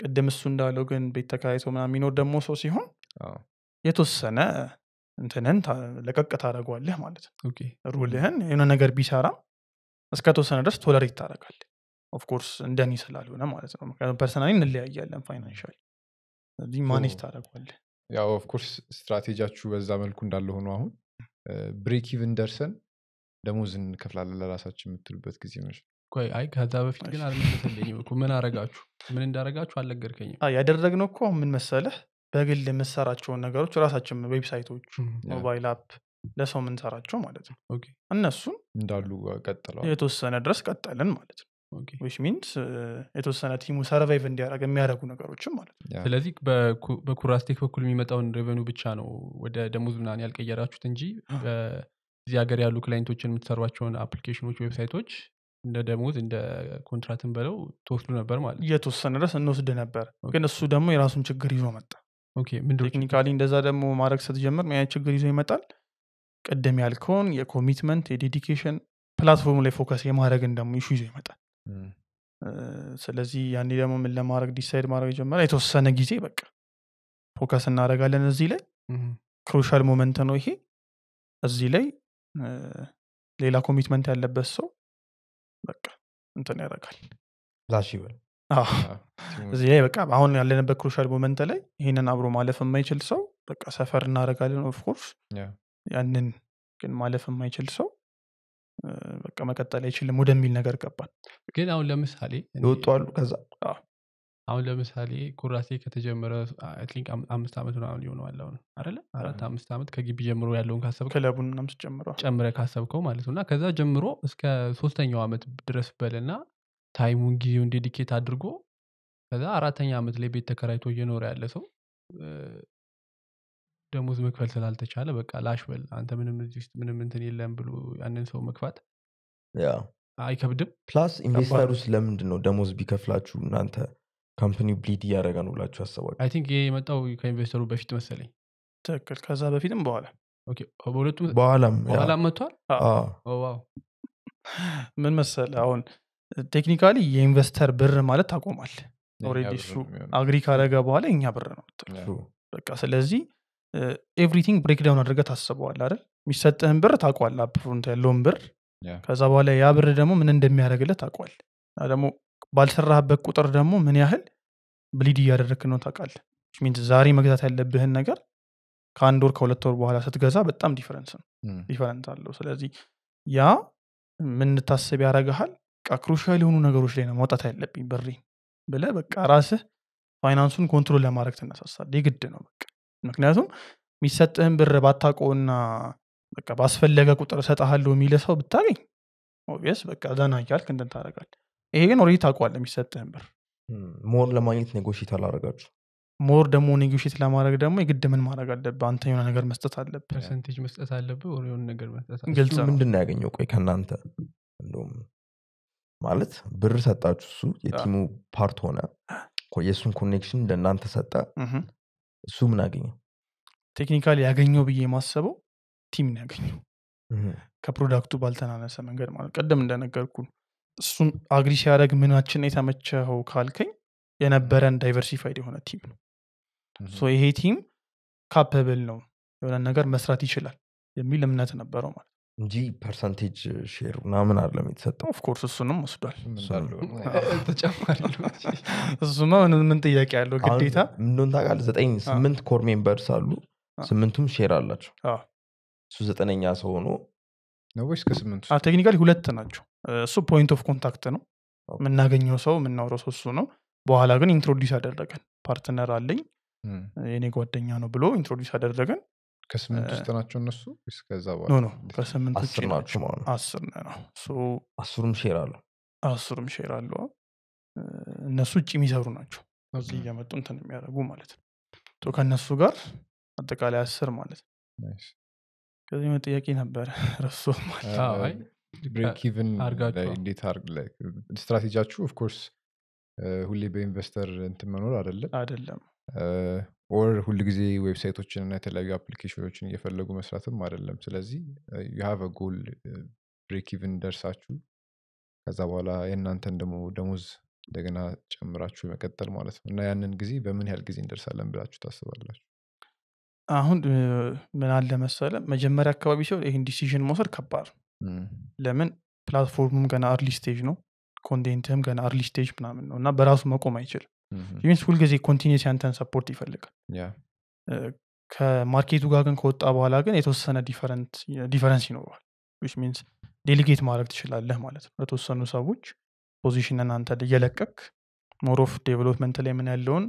ቅድም እሱ እንዳለው ግን ቤት ተከራይቶ ምና የሚኖር ደግሞ ሰው ሲሆን የተወሰነ እንትንን ለቀቅ ታደረጓለህ ማለት ነው። ሩልህን የሆነ ነገር ቢሰራ እስከ ተወሰነ ድረስ ቶለሬት ታደረጋለህ። ኦፍኮርስ እንደኒ ስላልሆነ ማለት ነው። ምክንያቱም ፐርሰናሊ እንለያያለን ፋይናንሻል ማኔጅ ታደረጓለህ ያው ኦፍኮርስ ስትራቴጂያችሁ በዛ መልኩ እንዳለ ሆኖ አሁን ብሬክ ኢቭን ደርሰን ደሞዝ እንከፍላለን ለራሳችን የምትሉበት ጊዜ መች አይ ከዛ በፊት ግን አልመለሰልኝም እኮ ምን አረጋችሁ ምን እንዳረጋችሁ አልነገርከኝም ያደረግነው እኮ ምን መሰለህ በግል የምሰራቸውን ነገሮች ራሳችን ዌብሳይቶች ሞባይል አፕ ለሰው የምንሰራቸው ማለት ነው እነሱን እንዳሉ ቀጥለዋል የተወሰነ ድረስ ቀጠልን ማለት ነው ዊች ሚንስ uh, የተወሰነ ቲሙ ሰርቫይቭ እንዲያደረግ የሚያደረጉ ነገሮችም ማለት ነው ስለዚህ በኩራስቴክ በኩል የሚመጣውን ሬቨኑ ብቻ ነው ወደ ደሞዝ ምናን ያልቀየራችሁት እንጂ እዚህ ሀገር ያሉ ክላይንቶችን የምትሰሯቸውን አፕሊኬሽኖች ዌብሳይቶች እንደ ደሞዝ እንደ ኮንትራትን በለው ትወስዱ ነበር ማለት እየተወሰነ ድረስ እንወስድ ነበር ግን እሱ ደግሞ የራሱን ችግር ይዞ መጣ ቴክኒካሊ እንደዛ ደግሞ ማድረግ ስትጀምር ምን ችግር ይዞ ይመጣል ቅድም ያልከውን የኮሚትመንት የዴዲኬሽን ፕላትፎርም ላይ ፎከስ የማድረግን ደግሞ ይሹ ይዞ ይመጣል ስለዚህ ያኔ ደግሞ ምን ለማድረግ ዲሳይድ ማድረግ ጀመረ የተወሰነ ጊዜ በቃ ፎከስ እናደርጋለን እዚህ ላይ። ክሩሻል ሞመንት ነው ይሄ። እዚህ ላይ ሌላ ኮሚትመንት ያለበት ሰው በቃ እንትን ያደረጋል እዚህ ላይ በቃ አሁን ያለንበት ክሩሻል ሞመንት ላይ ይሄንን አብሮ ማለፍ የማይችል ሰው በቃ ሰፈር እናደርጋለን ኦፍኮርስ ያንን ግን ማለፍ የማይችል ሰው በቃ መቀጠል አይችልም ወደሚል ነገር ገባል ግን አሁን ለምሳሌ የወጡ አሉ። ከዛ አሁን ለምሳሌ ኩራሴ ከተጀመረ ቲንክ አምስት ዓመት ምናምን ሊሆነዋል አሁን አለ አራት አምስት ዓመት ከግቢ ጀምሮ ያለውን ካሰብ ክለቡን ምናምን ስትጨምረው ጨምረህ ካሰብከው ማለት ነው እና ከዛ ጀምሮ እስከ ሶስተኛው ዓመት ድረስ በለና ታይሙን ጊዜውን ዴዲኬት አድርጎ ከዛ አራተኛ ዓመት ላይ ቤት ተከራይቶ እየኖረ ያለ ሰው ደሞዝ መክፈል ስላልተቻለ በቃ ላሽበል አንተ ምንም እዚህ ውስጥ ምንም እንትን የለም ብሎ ያንን ሰው መግፋት አይከብድም። ፕላስ ኢንቨስተሩስ ለምንድን ነው ደሞዝ ቢከፍላችሁ እናንተ ካምፕኒው ብሊድ እያደረገ ነው ብላችሁ አሰባችሁ? አይ ቲንክ ይሄ የመጣው ከኢንቨስተሩ በፊት መሰለኝ። ትክክል። ከዛ በፊትም በኋላ በሁለቱም በኋላም በኋላም መጥቷል። ምን መሰለ አሁን ቴክኒካሊ የኢንቨስተር ብር ማለት ታቆማል። ኦሬዲ እሱ አግሪ ካረገ በኋላ እኛ ብር ነው በቃ ስለዚህ ኤቭሪቲንግ ብሬክዳውን አድርገ ታስበዋል አይደል የሚሰጥህን ብር ታቋል አፕፍሮንት ያለውን ብር ከዛ በኋላ ያ ብር ደግሞ ምን እንደሚያደረግለት ታቋል ደግሞ ባልሰራህበት ቁጥር ደግሞ ምን ያህል ብሊድ እያደረግክ ነው ታቃል ሚንስ ዛሬ መግዛት ያለብህን ነገር ከአንድ ወር ከሁለት ወር በኋላ ስትገዛ በጣም ዲፈረንስ ነው ዲፈረንስ አለው ስለዚህ ያ ምንታስብ ያደረግሃል ክሩሻል የሆኑ ነገሮች ላይ ነው ማውጣት ያለብኝ ብሬ ብለ በቃ ራስህ ፋይናንሱን ኮንትሮል ለማድረግ ትነሳሳል የግድ ነው በቃ ምክንያቱም የሚሰጥህን ብር ባታቆና በቃ ባስፈለገ ቁጥር እሰጥሃለሁ የሚል ሰው ብታገኝ ኦብየስ በቃ ዘና እያልክ እንትን ታደረጋል ይሄ ግን ኦሬ ታቋል የሚሰጥህን ብር ሞር ለማግኘት ኔጎሽት አላረጋችሁ ሞር ደግሞ ኔጎሽት ለማድረግ ደግሞ የግድ ምን ማድረግ አለብ አንተ የሆነ ነገር መስጠት አለብ ፐርሰንቴጅ መስጠት አለብ የሆነ ነገር ግልጽ ምንድን ነው ያገኘው ቆይ ከእናንተ እንደም ማለት ብር ሰጣችሁ እሱ የቲሙ ፓርት ሆነ የእሱን ኮኔክሽን እንደእናንተ ሰጠ እሱ ምን አገኘ ቴክኒካሊ ያገኘው ብዬ የማሰበው ቲም ነው ያገኘው ከፕሮዳክቱ ባልተናነሰ መንገድ ማለት ቀደም እንደነገርኩ እሱን አግሪ ሲያደረግ ምናችን የተመቸኸው ካልከኝ የነበረን ዳይቨርሲፋይድ የሆነ ቲም ነው ይሄ ቲም ካፐብል ነው የሆነ ነገር መስራት ይችላል የሚል እምነት ነበረው ማለት እንጂ ፐርሰንቴጅ ሼር ምናምን አለም የተሰጠው ኦፍኮርስ እሱንም ወስዷል ተጨማሪ እሱማ ምን ጥያቄ ያለው ግዴታ እንደሆን ታውቃለህ ዘጠኝ ስምንት ኮር ሜምበርስ አሉ ስምንቱም ሼር አላቸው እሱ ዘጠነኛ ሰው ሆኖ ቴክኒካሊ ሁለት ናቸው እሱ ፖይንት ኦፍ ኮንታክት ነው የምናገኘው ሰው የምናውረው ሰው እሱ ነው በኋላ ግን ኢንትሮዲስ ያደረገን ፓርትነር አለኝ የኔ ጓደኛ ነው ብሎ ኢንትሮዲስ ያደረገን ከስምንት ውስጥ ናቸው እነሱ ከዛ ኖ ከስምንት ውጭ አስር ነው አስሩም ሼር አሉ አስሩም ሼር አሉ እነሱ ውጭ የሚሰሩ ናቸው እዚህ እየመጡ እንትን የሚያደርጉ ማለት ነው ከእነሱ ጋር አጠቃላይ አስር ማለት ነው ከዚህ ምን ጥያቄ ነበረ ረሶ ብሬክቨን እንዴት ስትራቴጂያችሁ ኦፍኮርስ ሁሌ በኢንቨስተር እንትን መኖር አደለም አደለም ኦር ሁል ጊዜ ዌብሳይቶችን እና የተለያዩ አፕሊኬሽኖችን እየፈለጉ መስራትም አይደለም ስለዚህ ዩ ሃቭ ጎል ብሬክቭን ደርሳችሁ ከዛ በኋላ የእናንተን ደግሞ ደሞዝ እንደገና ጨምራችሁ መቀጠል ማለት ነው እና ያንን ጊዜ በምን ያህል ጊዜ እንደርሳለን ብላችሁ ታስባላችሁ አሁን ምን አለ መሰለ መጀመሪያ አካባቢ ሲሆን ይህን ዲሲዥን መውሰድ ከባድ ለምን ፕላትፎርሙም ገና አርሊ ስቴጅ ነው ኮንቴንትህም ገና አርሊ ስቴጅ ምናምን ነው እና በራሱ መቆም አይችልም ኢቨንስ ሁልጊዜ ኮንቲኒስ ያንተን ሰፖርት ይፈልጋል ከማርኬቱ ጋር ግን ከወጣ በኋላ ግን የተወሰነ ዲፈረንስ ይኖረዋል ዊች ሚንስ ዴሊጌት ማድረግ ትችላለህ ማለት ነው ለተወሰኑ ሰዎች ፖዚሽንን አንተ እየለቀቅ ሞሮፍ ዴቨሎፕመንት ላይ ምን ያለውን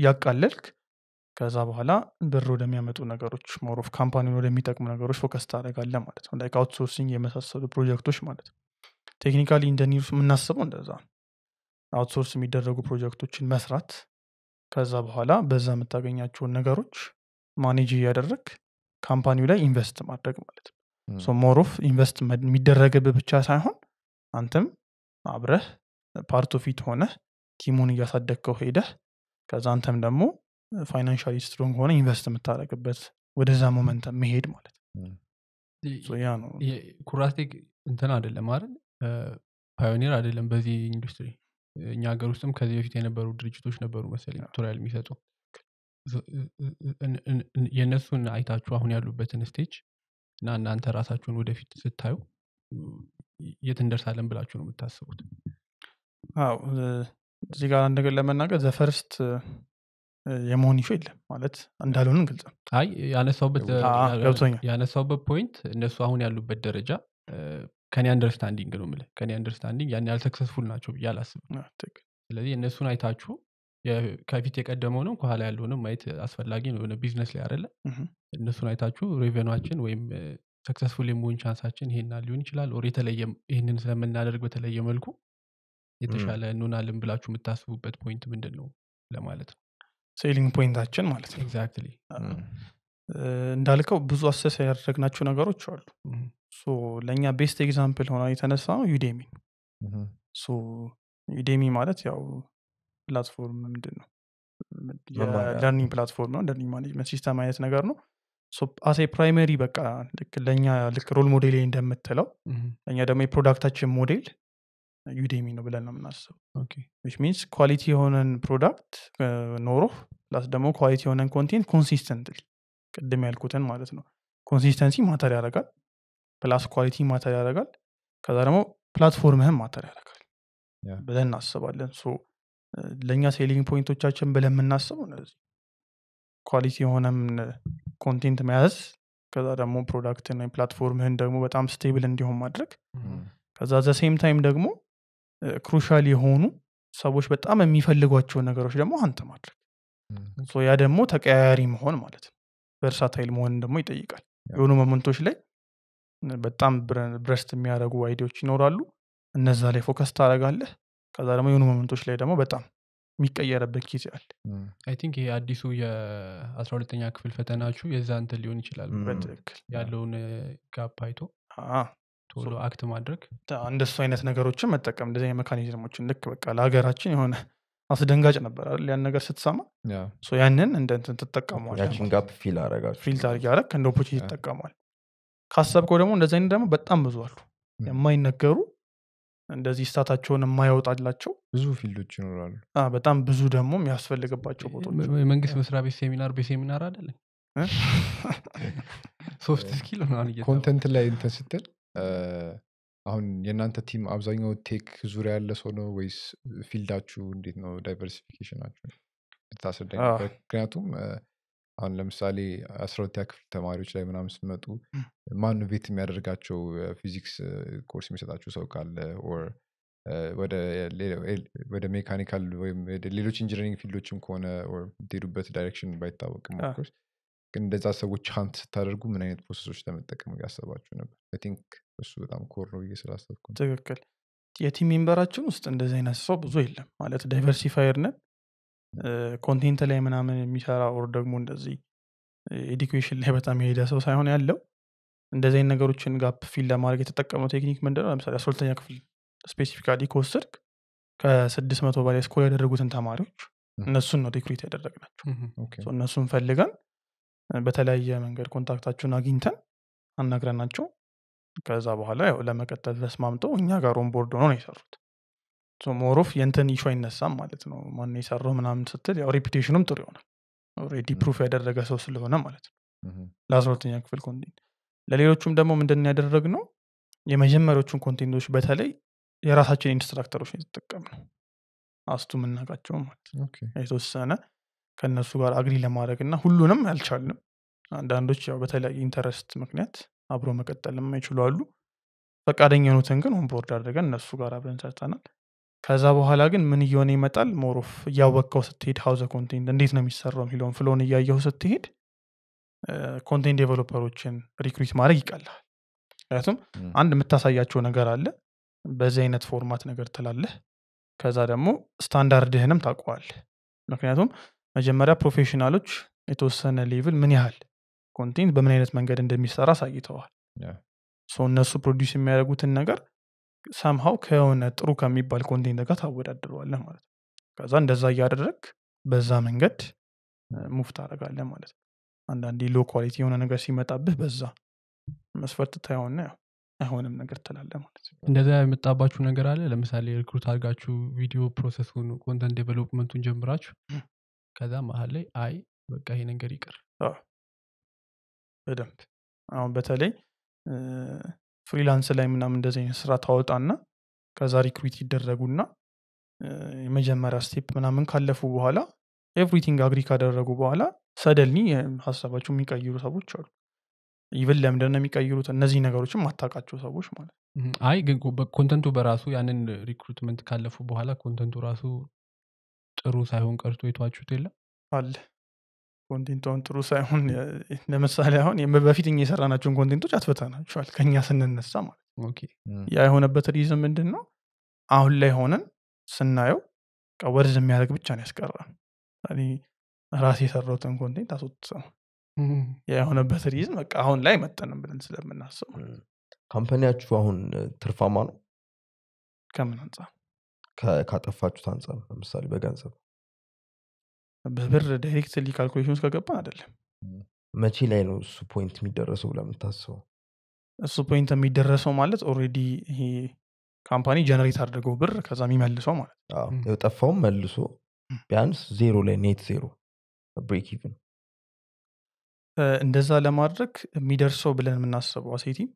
እያቃለልክ ከዛ በኋላ ብር ወደሚያመጡ ነገሮች ሞሮፍ ካምፓኒውን ወደሚጠቅሙ ነገሮች ፎከስ ታደረጋለ ማለት ነው ላይክ አውትሶርሲንግ የመሳሰሉ ፕሮጀክቶች ማለት ነው ቴክኒካሊ ኢንጂኒርስ የምናስበው እንደዛ ነው አውትሶርስ የሚደረጉ ፕሮጀክቶችን መስራት ከዛ በኋላ በዛ የምታገኛቸውን ነገሮች ማኔጅ እያደረግ ካምፓኒው ላይ ኢንቨስት ማድረግ ማለት ነው ሞሮፍ ኢንቨስት የሚደረግብህ ብቻ ሳይሆን አንተም አብረህ ፓርቶ ፊት ሆነ ቲሙን እያሳደግከው ሄደህ ከዛ አንተም ደግሞ ፋይናንሻሊ ስትሮንግ ሆነ ኢንቨስት የምታደረግበት ወደዛ ሞመንት መሄድ ማለት ነው እንትን አደለም አይደል ፓዮኒር አደለም በዚህ ኢንዱስትሪ እኛ ሀገር ውስጥም ከዚህ በፊት የነበሩ ድርጅቶች ነበሩ መሰለኝ ቱቶሪያል የሚሰጡ። የነሱን አይታችሁ አሁን ያሉበትን ስቴጅ እና እናንተ ራሳችሁን ወደፊት ስታዩ የት እንደርሳለን ብላችሁ ነው የምታስቡት? አው እዚህ ጋር አንድ ነገር ለመናገር ዘፈርስት የመሆን ይሾ የለም ማለት እንዳልሆን ግልጽ ነው። ያነሳውበት ፖይንት እነሱ አሁን ያሉበት ደረጃ ከኔ አንደርስታንዲንግ ነው ምለ ከኔ አንደርስታንዲንግ ያን ያህል ሰክሰስፉል ናቸው ብዬ አላስብም ስለዚህ እነሱን አይታችሁ ከፊት የቀደመው ነው ከኋላ ያለሆነ ማየት አስፈላጊ ነው የሆነ ቢዝነስ ላይ አደለ እነሱን አይታችሁ ሬቨኗችን ወይም ሰክሰስፉል የመሆን ቻንሳችን ይሄና ሊሆን ይችላል ኦር የተለየ ይህንን ስለምናደርግ በተለየ መልኩ የተሻለ እንሆናለን ብላችሁ የምታስቡበት ፖይንት ምንድን ነው ለማለት ነው ሴሊንግ ፖይንታችን ማለት ነው ኤግዛክትሊ እንዳልከው ብዙ አሰሳ ያደረግናቸው ነገሮች አሉ ለእኛ ቤስት ኤግዛምፕል ሆና የተነሳ ዩዴሚ ዩዴሚ ማለት ያው ፕላትፎርም ምንድን ነው ለርኒንግ ፕላትፎርም ነው ለርኒንግ ማኔጅመንት ሲስተም አይነት ነገር ነው አሴ ፕራይመሪ በቃ ልክ ለእኛ ልክ ሮል ሞዴል እንደምትለው እኛ ደግሞ የፕሮዳክታችን ሞዴል ዩዴሚ ነው ብለን ነው የምናስበው ሚንስ ኳሊቲ የሆነን ፕሮዳክት ኖሮ ፕላስ ደግሞ ኳሊቲ የሆነን ኮንቴንት ኮንሲስተንት ቅድም ያልኩትን ማለት ነው ኮንሲስተንሲ ማተር ያደርጋል ፕላስ ኳሊቲ ማተር ያደርጋል ከዛ ደግሞ ፕላትፎርምህም ማተር ያደርጋል ብለን እናስባለን ለእኛ ሴሊንግ ፖይንቶቻችን ብለን የምናስበው እነዚህ ኳሊቲ የሆነም ኮንቴንት መያዝ ከዛ ደግሞ ፕሮዳክትን ወይም ፕላትፎርምህን ደግሞ በጣም ስቴብል እንዲሆን ማድረግ ከዛ ዘሴም ታይም ደግሞ ክሩሻል የሆኑ ሰዎች በጣም የሚፈልጓቸውን ነገሮች ደግሞ አንተ ማድረግ ያ ደግሞ ተቀያያሪ መሆን ማለት ነው በእርሳታይል መሆን ደግሞ ይጠይቃል የሆኑ መመንቶች ላይ በጣም ብረስት የሚያደረጉ አይዲዎች ይኖራሉ እነዛ ላይ ፎከስ ታደረጋለህ ከዛ ደግሞ የሆኑ መመንቶች ላይ ደግሞ በጣም የሚቀየረበት ጊዜ አለ አይ ቲንክ ይሄ አዲሱ የአስራ ሁለተኛ ክፍል ፈተናችሁ የዛ እንትን ሊሆን ይችላል በትክክል ያለውን ጋፕ አይቶ ቶሎ አክት ማድረግ እንደሱ አይነት ነገሮችን መጠቀም እንደዚህ የመካኒዝሞችን ልክ በቃ ለሀገራችን የሆነ አስደንጋጭ ነበር አይደል ያን ነገር ስትሰማ ያንን እንደ እንትን ጋፕ ፊል ታደርግ ያረግ እንደ ኦፖርቹኒቲ ይጠቀሟል ካሰብከው ደግሞ እንደዚህ አይነት ደግሞ በጣም ብዙ አሉ የማይነገሩ እንደዚህ ስታታቸውን የማያወጣላቸው ብዙ ፊልዶች ይኖራሉ በጣም ብዙ ደግሞ የሚያስፈልግባቸው ቦታዎች የመንግስት መስሪያ ቤት ሴሚናር በሴሚናር አይደለም ሶፍት ስኪል ኮንተንት ላይ እንትን ስትል አሁን የእናንተ ቲም አብዛኛው ቴክ ዙሪያ ያለ ሰው ነው ወይስ ፊልዳችሁ እንዴት ነው ዳይቨርሲፊኬሽናችሁ ልታስረዳኝ ምክንያቱም አሁን ለምሳሌ አስራ ሁለተኛ ክፍል ተማሪዎች ላይ ምናምን ስትመጡ ማን ቤት የሚያደርጋቸው ፊዚክስ ኮርስ የሚሰጣቸው ሰው ካለ ወደ ሜካኒካል ወይም ሌሎች ኢንጂነሪንግ ፊልዶችም ከሆነ የምትሄዱበት ዳይሬክሽን ባይታወቅም ኮርስ ግን እንደዛ ሰዎች ሀንት ስታደርጉ ምን አይነት ፕሮሰሶች ለመጠቀም ያሰባችሁ ነበር ቲንክ እሱ በጣም ኮር ነው ብዬ ስላሰብኩ ትክክል የቲም ሜምበራችን ውስጥ እንደዚህ አይነት ሰው ብዙ የለም ማለት ዳይቨርሲፋየር ነን ኮንቴንት ላይ ምናምን የሚሰራ ኦር ደግሞ እንደዚህ ኤዲኩዌሽን ላይ በጣም የሄደ ሰው ሳይሆን ያለው እንደዚህ ነገሮችን ጋፕ ፊል ለማድረግ የተጠቀመው ቴክኒክ ምንድነው? ለምሳሌ አስራ ክፍል ስፔሲፊካ ከወሰድክ ከስድስት መቶ በላይ ስኮል ያደረጉትን ተማሪዎች እነሱን ነው ሪክሩት ያደረግናቸው። እነሱን ፈልገን በተለያየ መንገድ ኮንታክታቸውን አግኝተን አናግረናቸው ከዛ በኋላ ያው ለመቀጠል ተስማምተው እኛ ጋር ኦንቦርድ ሆነው ነው የሰሩት። ሞሮፍ የንትን ይሹ አይነሳም ማለት ነው ማን የሰራው ምናምን ስትል ያው ሬፒቴሽኑም ጥሩ ይሆናል ኦልሬዲ ፕሩፍ ያደረገ ሰው ስለሆነ ማለት ነው ለአስራሁለተኛ ክፍል ኮንቴንት ለሌሎቹም ደግሞ ምንድን ያደረግ ነው የመጀመሪያዎቹን ኮንቴንቶች በተለይ የራሳችን ኢንስትራክተሮች የተጠቀም ነው አስቱ የምናውቃቸው ማለት የተወሰነ ከእነሱ ጋር አግሪ ለማድረግ እና ሁሉንም አልቻልንም አንዳንዶች ያው በተለያየ ኢንተረስት ምክንያት አብሮ መቀጠል የማይችሉ አሉ ፈቃደኛ የሆኑትን ግን ሆንቦርድ አድርገን እነሱ ጋር አብረን ሰርተናል ከዛ በኋላ ግን ምን እየሆነ ይመጣል ሞሮፍ እያወቀው ስትሄድ ሀውዘ ኮንቴንት እንዴት ነው የሚሰራው የሚለውን ፍሎን እያየሁ ስትሄድ ኮንቴንት ዴቨሎፐሮችን ሪክሩት ማድረግ ይቀላል ምክንያቱም አንድ የምታሳያቸው ነገር አለ በዚህ አይነት ፎርማት ነገር ትላለህ ከዛ ደግሞ ስታንዳርድህንም ታቋዋል ምክንያቱም መጀመሪያ ፕሮፌሽናሎች የተወሰነ ሌቭል ምን ያህል ኮንቴንት በምን አይነት መንገድ እንደሚሰራ አሳይተዋል እነሱ ፕሮዲስ የሚያደርጉትን ነገር ሳምሃው ከሆነ ጥሩ ከሚባል ኮንቴንት ጋር ታወዳድረዋለህ ማለት ነው ከዛ እንደዛ እያደረግ በዛ መንገድ ሙፍ ታደረጋለ ማለት ነው አንዳንድ ሎ ኳሊቲ የሆነ ነገር ሲመጣብህ በዛ መስፈርት ታየሆነ አይሆንም ነገር ትላለ ማለት ነው እንደዛ የመጣባችሁ ነገር አለ ለምሳሌ ሪክሩት አድርጋችሁ ቪዲዮ ፕሮሰሱን ኮንተንት ዴቨሎፕመንቱን ጀምራችሁ ከዛ መሀል ላይ አይ በቃ ይሄ ነገር ይቅር በደንብ አሁን በተለይ ፍሪላንስ ላይ ምናምን እንደዚህ አይነት ስራ ታወጣና ከዛ ሪክሩት ይደረጉና የመጀመሪያ ስቴፕ ምናምን ካለፉ በኋላ ኤቭሪቲንግ አግሪ ካደረጉ በኋላ ሰደልኒ ሀሳባቸው የሚቀይሩ ሰዎች አሉ። ይብን ለምንድን የሚቀይሩት? እነዚህ ነገሮችም ማታቃቸው ሰዎች ማለት አይ ግን ኮንተንቱ በራሱ ያንን ሪክሩትመንት ካለፉ በኋላ ኮንተንቱ ራሱ ጥሩ ሳይሆን ቀርቶ የተዋችሁት የለም አለ ኮንቴንቱን ጥሩ ሳይሆን ለምሳሌ አሁን በፊት የሰራናቸውን ኮንቴንቶች ናቸዋል ከኛ ስንነሳ ማለት ያ የሆነበት ሪዝም ምንድን ነው አሁን ላይ ሆነን ስናየው ወርዝ የሚያደርግ ብቻ ነው ያስቀራል ራሴ የሰራውትን ኮንቴንት አስወጥሰው ያ የሆነበት ሪዝም በቃ አሁን ላይ መጠንም ብለን ስለምናስበው ካምፓኒያችሁ አሁን ትርፋማ ነው ከምን አንጻር ካጠፋችሁት አንጻር ለምሳሌ በገንዘብ በብር ዳይሬክትሊ ካልኩሌሽን ውስጥ ከገባ አይደለም መቼ ላይ ነው እሱ ፖይንት የሚደረሰው ብለምታስበው እሱ ፖይንት የሚደረሰው ማለት ኦሬዲ ይሄ ካምፓኒ ጀነሬት አድርገው ብር ከዛ የሚመልሰው ማለት ነው ጠፋውም መልሶ ቢያንስ ዜሮ ላይ ኔት ዜሮ ብሬክ ኢቭን እንደዛ ለማድረግ የሚደርሰው ብለን የምናስበው አሴቲም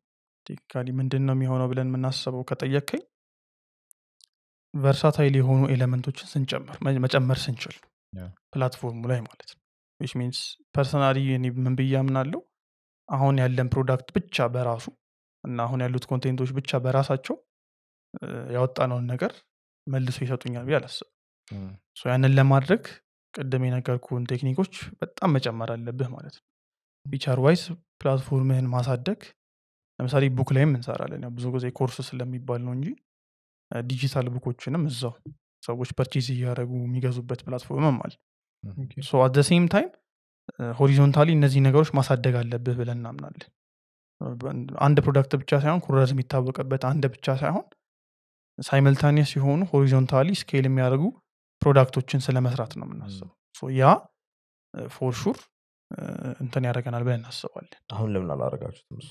ቴክኒካሊ ምንድን ነው የሚሆነው ብለን የምናስበው ከጠየከኝ ቨርሳታይል የሆኑ ኤሌመንቶችን ስንጨምር መጨመር ስንችል ፕላትፎርሙ ላይ ማለት ነው። ዊች ሚንስ ፐርሰናሊ ምን ብያ ምናለው አሁን ያለን ፕሮዳክት ብቻ በራሱ እና አሁን ያሉት ኮንቴንቶች ብቻ በራሳቸው ያወጣነውን ነገር መልሶ ይሰጡኛል ብዬ አላስብ ያንን ለማድረግ ቅድም የነገርኩን ቴክኒኮች በጣም መጨመር አለብህ ማለት ነው። ፊቸር ዋይስ ፕላትፎርምህን ማሳደግ ለምሳሌ ቡክ ላይም እንሰራለን። ብዙ ጊዜ ኮርስ ስለሚባል ነው እንጂ ዲጂታል ቡኮችንም እዛው ሰዎች ፐርቼዝ እያደረጉ የሚገዙበት ፕላትፎርምም አለ ሶ ሴም ታይም ሆሪዞንታሊ እነዚህ ነገሮች ማሳደግ አለብህ ብለን እናምናለን አንድ ፕሮዳክት ብቻ ሳይሆን ኩረዝ የሚታወቅበት አንድ ብቻ ሳይሆን ሳይመልታኒየስ የሆኑ ሆሪዞንታሊ ስኬል የሚያደርጉ ፕሮዳክቶችን ስለመስራት ነው የምናስበው ያ ፎርሹር እንትን ያደረገናል ብለን እናስባለን አሁን ለምን አላረጋችሁትም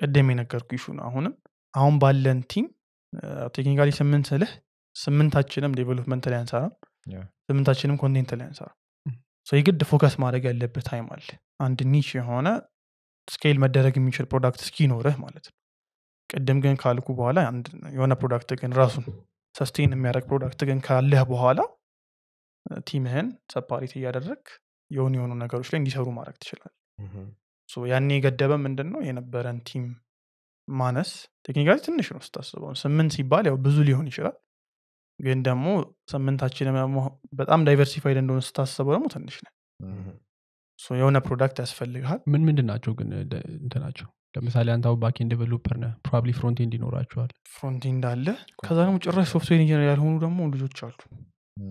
ቅድም የነገርኩ ይሹ ነው አሁንም አሁን ባለን ቲም ቴክኒካሊ ስምንት ስልህ ስምንታችንም ዴቨሎፕመንት ላይ አንሰራም ስምንታችንም ኮንቴንት ላይ አንሰራም የግድ ፎከስ ማድረግ ያለብህ ታይም አለ አንድ ኒች የሆነ ስኬል መደረግ የሚችል ፕሮዳክት እስኪኖርህ ማለት ነው ቅድም ግን ካልኩ በኋላ የሆነ ፕሮዳክት ግን ራሱን ሰስቴን የሚያደረግ ፕሮዳክት ግን ካለህ በኋላ ቲምህን ሰፓሪት እያደረግ የሆኑ የሆኑ ነገሮች ላይ እንዲሰሩ ማድረግ ትችላል ያኔ የገደበ ምንድን ነው የነበረን ቲም ማነስ ቴክኒካሊ ትንሽ ነው ስታስበው ስምንት ሲባል ያው ብዙ ሊሆን ይችላል ግን ደግሞ ሰምንታችን በጣም ዳይቨርሲፋይድ እንደሆነ ስታስበው ደግሞ ትንሽ ነ የሆነ ፕሮዳክት ያስፈልግል ምን ምንድን ናቸው ግን ናቸው ለምሳሌ አንተ አሁን ባኬን ዴቨሎፐር ነ ፕሮባብሊ ፍሮንቴንድ ይኖራቸዋል ፍሮንቴንድ አለ ከዛ ደግሞ ጭራሽ ሶፍትዌር ኢንጂነር ያልሆኑ ደግሞ ልጆች አሉ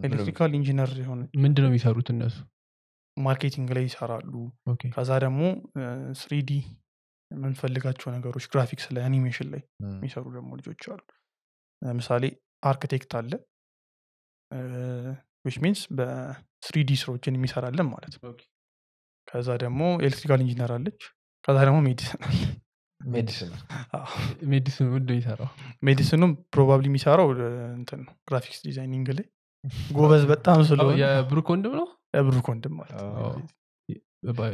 ኤሌክትሪካል ኢንጂነር የሆነ ምንድ ነው የሚሰሩት እነሱ ማርኬቲንግ ላይ ይሰራሉ ከዛ ደግሞ ስሪዲ የምንፈልጋቸው ነገሮች ግራፊክስ ላይ አኒሜሽን ላይ የሚሰሩ ደግሞ ልጆች አሉ ለምሳሌ አርክቴክት አለ ዊች ሚንስ በስሪዲ ስሮችን የሚሰራለን ማለት ነው ከዛ ደግሞ ኤሌክትሪካል ኢንጂነር አለች ከዛ ደግሞ ሜዲሲን ሜዲሲን ምንድ ይሰራው ሜዲሲኑም ፕሮባብሊ የሚሰራው እንትን ነው ግራፊክስ ዲዛይኒንግ ላይ ጎበዝ በጣም ስለሆነ የብሩክ ወንድም ነው የብሩክ ወንድም ማለት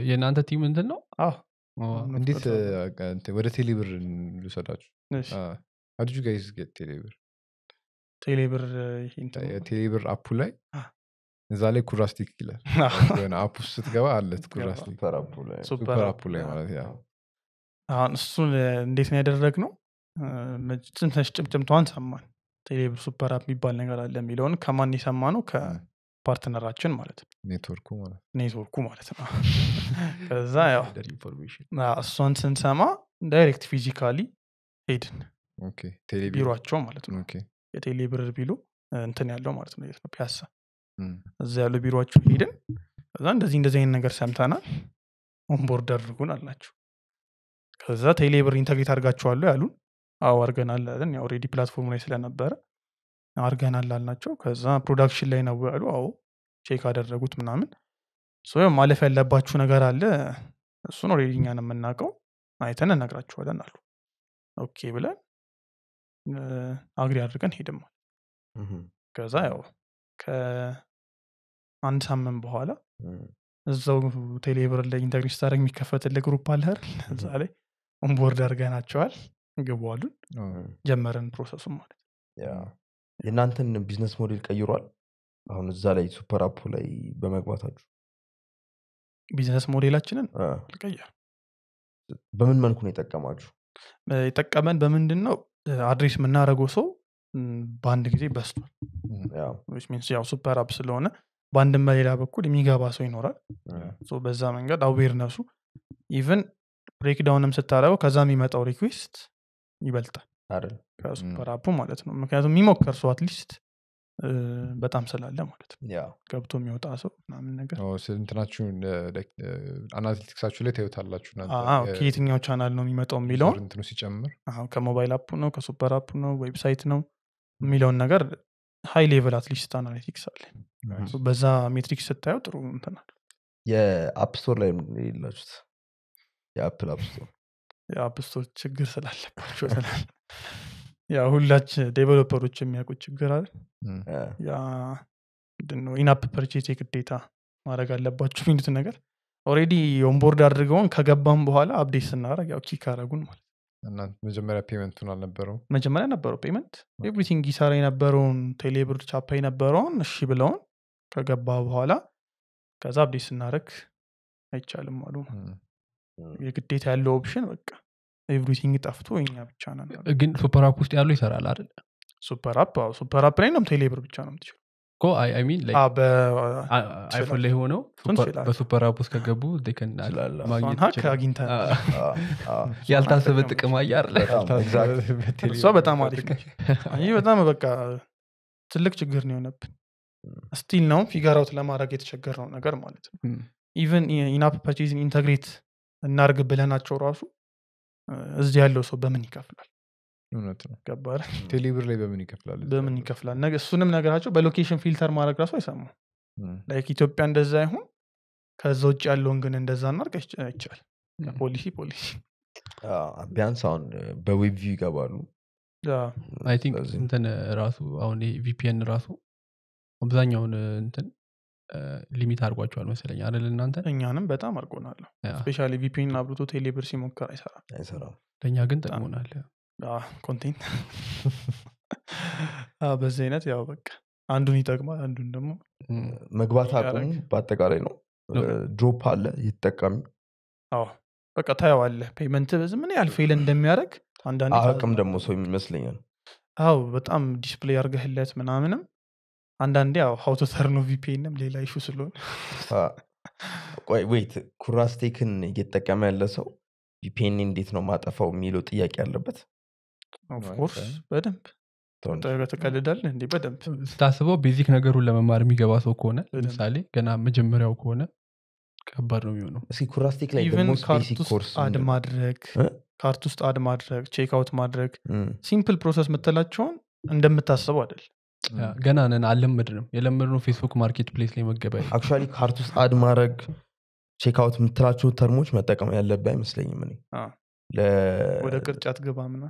የእናንተ ቲም እንትን ነው እንዴት ወደ ቴሌብር ልውሰዳችሁ አድጁ ጋይዝ ቴሌብር ቴሌብር አፑ ላይ እዛ ላይ ኩራስቲክ ይላል አፑ ስትገባ አለት ኩራስቲክሱፐር አፑ ላይ ማለት አሁን እሱን እንዴት ነው ያደረግ ነው ትንሽ ጭምጭምተዋን ሰማን ቴሌብር ሱፐር አፕ የሚባል ነገር አለ የሚለውን ከማን የሰማ ነው ፓርትነራችን ማለት ነውኔትወርኩ ኔትወርኩ ማለት ኔትወርኩ ማለት ነው ከዛ ያው እሷን ስንሰማ ዳይሬክት ፊዚካሊ ሄድን ቢሯቸው ማለት ነው የቴሌ ብር ቢሉ እንትን ያለው ማለት ነው ነው ፒያሳ እዛ ያሉ ቢሮቸው ሄድን ከዛ እንደዚህ እንደዚህ አይነት ነገር ሰምተናል ኦንቦርድ አድርጉን አላቸው ከዛ ቴሌ ብር ኢንተግሬት አድርጋችኋለሁ ያሉን አዎ አርገናል አለን ያው ሬዲ ፕላትፎርም ላይ ስለነበረ አርገናል አልናቸው ከዛ ፕሮዳክሽን ላይ ነው ያሉ አዎ ቼክ አደረጉት ምናምን ማለፍ ያለባችሁ ነገር አለ እሱን ኦልሬዲ እኛን የምናውቀው አይተን እነግራችኋለን አሉ ኦኬ ብለን አግሪ አድርገን ሄድም ከዛ ያው ከአንድ ሳምንት በኋላ እዛው ቴሌብር ላይ ኢንተግሬት ስታደረግ የሚከፈትልህ ግሩፕ አለ እዛ ላይ ኦንቦርድ አድርገናቸዋል ግቡ አሉን ጀመረን ፕሮሰሱ ማለት የእናንተን ቢዝነስ ሞዴል ቀይሯል አሁን እዛ ላይ ሱፐር አፕ ላይ በመግባታችሁ ቢዝነስ ሞዴላችንን አልቀየር በምን መልኩ ነው የጠቀማችሁ የጠቀመን በምንድን ነው አድሬስ የምናደረገው ሰው በአንድ ጊዜ በስቷል ሚንስ ያው ሱፐር አፕ ስለሆነ በአንድም በሌላ በኩል የሚገባ ሰው ይኖራል በዛ መንገድ አዌርነሱ ኢቨን ብሬክዳውንም ስታደረገው ከዛ የሚመጣው ሪኩዌስት ይበልጣል ከሱፐር አፑ ማለት ነው ምክንያቱም የሚሞከር ሰው አትሊስት በጣም ስላለ ማለት ነው ገብቶ የሚወጣ ሰው ምናምን ነገር አናሊቲክሳችሁ ላይ ታዩታላችሁ ከየትኛው ቻናል ነው የሚመጣው የሚለውን ሲጨምር ከሞባይል አፕ ነው ከሱፐር አፕ ነው ዌብሳይት ነው የሚለውን ነገር ሀይ ሌቨል አትሊስት አናሊቲክስ አለ በዛ ሜትሪክስ ስታየው ጥሩ እንትናል የአፕስቶር ላይ የላችሁት የአፕል አፕስቶር የአፕስቶር ችግር ስላለባቸው ያው ሁላች ዴቨሎፐሮች የሚያውቁት ችግር አለ ያ ምንድነው ኢናፕ ፐርቼዝ ግዴታ ማድረግ አለባችሁ የሚሉትን ነገር ኦሬዲ ኦንቦርድ አድርገውን ከገባም በኋላ አብዴት ስናደረግ ያው ኪክ አረጉን ማለት መጀመሪያ ፔመንቱን አልነበረው መጀመሪያ ነበረው ፔመንት ኤቭሪቲንግ ጊሳራ የነበረውን ቴሌብር ቻፓ የነበረውን እሺ ብለውን ከገባ በኋላ ከዛ አብዴት ስናደረግ አይቻልም አሉ የግዴታ ያለው ኦፕሽን በቃ ኤቭሪቲንግ ጠፍቶ እኛ ብቻ ነን ግን ሱፐር ውስጥ ያሉ ይሰራል አይደል ሱፐር አፕ ላይ ነው ቴሌብር ብቻ ነው ምትችል አይፎን ላይ ሆነው በሱፐር ውስጥ ከገቡ ያልታሰበ ጥቅም አያርለእሷ በጣም አሪፍ ይህ በጣም በቃ ትልቅ ችግር ነው የሆነብን ስቲል ነው ፊጋራውት ለማድረግ የተቸገረው ነገር ማለት ነው ኢቨን ኢናፕ ፐርቼዝን ኢንተግሬት እናርግ ብለናቸው ራሱ እዚህ ያለው ሰው በምን ይከፍላል እውነት ነው ቴሌብር ላይ በምን ይከፍላል በምን ይከፍላል እሱንም ነገራቸው በሎኬሽን ፊልተር ማድረግ ራሱ አይሰሙ ላይክ ኢትዮጵያ እንደዛ አይሁን ከዛ ውጭ ያለውን ግን እንደዛ እናርግ ይቻል ፖሊሲ ፖሊሲ ቢያንስ አሁን በዌብቪ ይገባሉ አይ ቲንክ እንትን ራሱ አሁን ቪፒን ራሱ አብዛኛውን እንትን ሊሚት አድርጓቸዋል መስለኛ አለል እናንተ እኛንም በጣም አርጎናለ ስፔሻ ቪፒን አብርቶ ቴሌብር ሲሞክር አይሰራም ለእኛ ግን ጠቅሞናል ኮንቴንት በዚህ አይነት ያው በቃ አንዱን ይጠቅማል አንዱን ደግሞ መግባት አቁሙ በአጠቃላይ ነው ድሮፕ አለ ይጠቀም በቃ ታየዋለ ፔመንት በዚህ ምን ያህል ፌል እንደሚያደረግ አንዳንድ አቅም ደግሞ ሰው ይመስለኛል አው በጣም ዲስፕሌይ አርገህለት ምናምንም አንዳንድ ያው ሀውቶተር ነው ቪፒንም ሌላ ይሹ ስለሆነ ወይት ኩራስቴክን እየተጠቀመ ያለ ሰው ቪፒን እንዴት ነው ማጠፋው የሚለው ጥያቄ አለበት ኦፍኮርስ በደንብ ተቀልዳል እንዲ በደንብ ስታስበው ቤዚክ ነገሩን ለመማር የሚገባ ሰው ከሆነ ለምሳሌ ገና መጀመሪያው ከሆነ ከባድ ነው የሚሆነው እስኪ ኩራስቲክ ላይ ኮርስ አድ ማድረግ ካርት ውስጥ አድ ማድረግ ቼክ አውት ማድረግ ሲምፕል ፕሮሰስ ምትላቸውን እንደምታስበው አይደል ገና ነን አልለምድንም የለምድነው ፌስቡክ ማርኬት ፕሌስ ላይ መገበያ አክቹዋሊ ካርት ውስጥ አድ ማድረግ ቼክአውት የምትላቸው ተርሞች መጠቀም ያለብ አይመስለኝም እኔ ወደ ቅርጫት ገባ ምና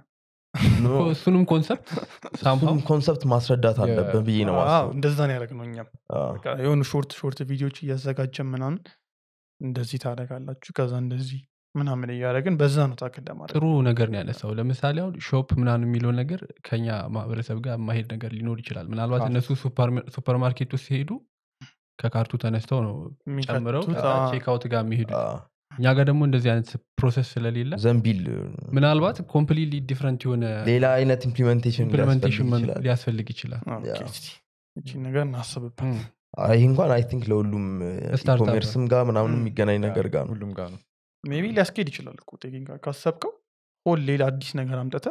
እሱንም ኮንሰፕት እሱንም ኮንሰፕት ማስረዳት አለብን ብዬ ነው እንደዛ ነው ያደረግ ነው እኛም የሆኑ ሾርት ሾርት ቪዲዮች እያዘጋጀ ምናምን እንደዚህ ታደረጋላችሁ ከዛ እንደዚህ ምናምን እያለ ግን በዛ ነው ታክል ለማድረግ ጥሩ ነገር ነው ሰው ለምሳሌ አሁን ሾፕ ምናን የሚለው ነገር ከኛ ማህበረሰብ ጋር ማሄድ ነገር ሊኖር ይችላል። ምናልባት እነሱ ሱፐርማርኬት ውስጥ ሲሄዱ ከካርቱ ተነስተው ነው ጨምረው ቼክአውት ጋር የሚሄዱ። እኛ ጋር ደግሞ እንደዚህ አይነት ፕሮሰስ ስለሌለ ዘንቢል ምናልባት ኮምፕሊት ዲፍረንት የሆነ ሌላ አይነት ኢምፕሊመንቴሽን ሊያስፈልግ ይችላል። ነገር እናስብበት። ይህ እንኳን አይ ቲንክ ለሁሉም ኮሜርስም ጋር ምናምን የሚገናኝ ነገር ጋር ነው ሜቢ ሊያስኬድ ይችላል እኮ ጋር ካሰብከው ሆል ሌላ አዲስ ነገር አምጠተ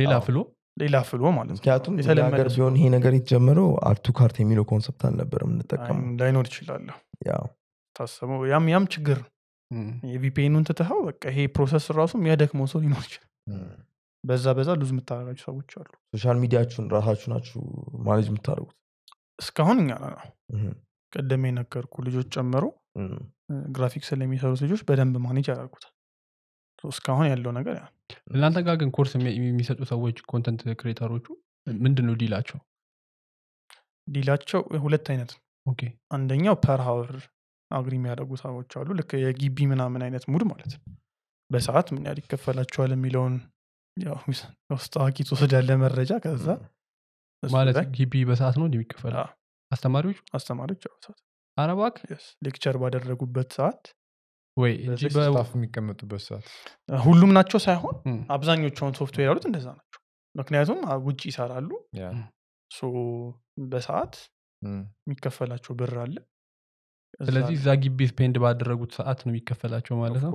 ሌላ ፍሎ ሌላ ፍሎ ማለት ነውምክንያቱም ነገር ቢሆን ይሄ ነገር የተጀመረው አርቱ ካርት የሚለው ኮንሰፕት አልነበርም እንጠቀሙ ላይኖር ይችላለሁ ታሰበው ያም ያም ችግር የቪፒኑን ትትኸው በቃ ይሄ ፕሮሰስ ራሱ የሚያደክመው ሰው ሊኖር ይችላል በዛ በዛ ሉዝ የምታደረጋቸው ሰዎች አሉ ሶሻል ሚዲያችሁን ራሳችሁ ናችሁ ማኔጅ የምታደርጉት እስካሁን እኛ ነው ቅድም የነገርኩ ልጆች ጨምሮ ግራፊክስ ለሚሰሩት ልጆች በደንብ ማኔጅ ያደርጉታል እስካሁን ያለው ነገር ያ እናንተ ጋር ግን ኮርስ የሚሰጡ ሰዎች ኮንተንት ክሬተሮቹ ምንድን ነው ዲላቸው ዲላቸው ሁለት አይነት ነው አንደኛው ፐር ሀወር አግሪ የሚያደርጉ ሰዎች አሉ ልክ የጊቢ ምናምን አይነት ሙድ ማለት ነው በሰዓት ምን ያህል ይከፈላቸዋል የሚለውን ውስጣዋቂ አዋቂ ያለ መረጃ ከዛ ማለት ጊቢ በሰዓት ነው የሚከፈል አስተማሪዎች አስተማሪዎች ሰዓት ኧረ ሌክቸር ባደረጉበት ሰዓት ወይ ስታፍ የሚቀመጡበት ሰዓት ሁሉም ናቸው ሳይሆን አብዛኞቹን ሶፍትዌር ያሉት እንደዛ ናቸው ምክንያቱም ውጭ ይሰራሉ በሰዓት የሚከፈላቸው ብር አለ ስለዚህ እዛ ግቢ ስፔንድ ባደረጉት ሰዓት ነው የሚከፈላቸው ማለት ነው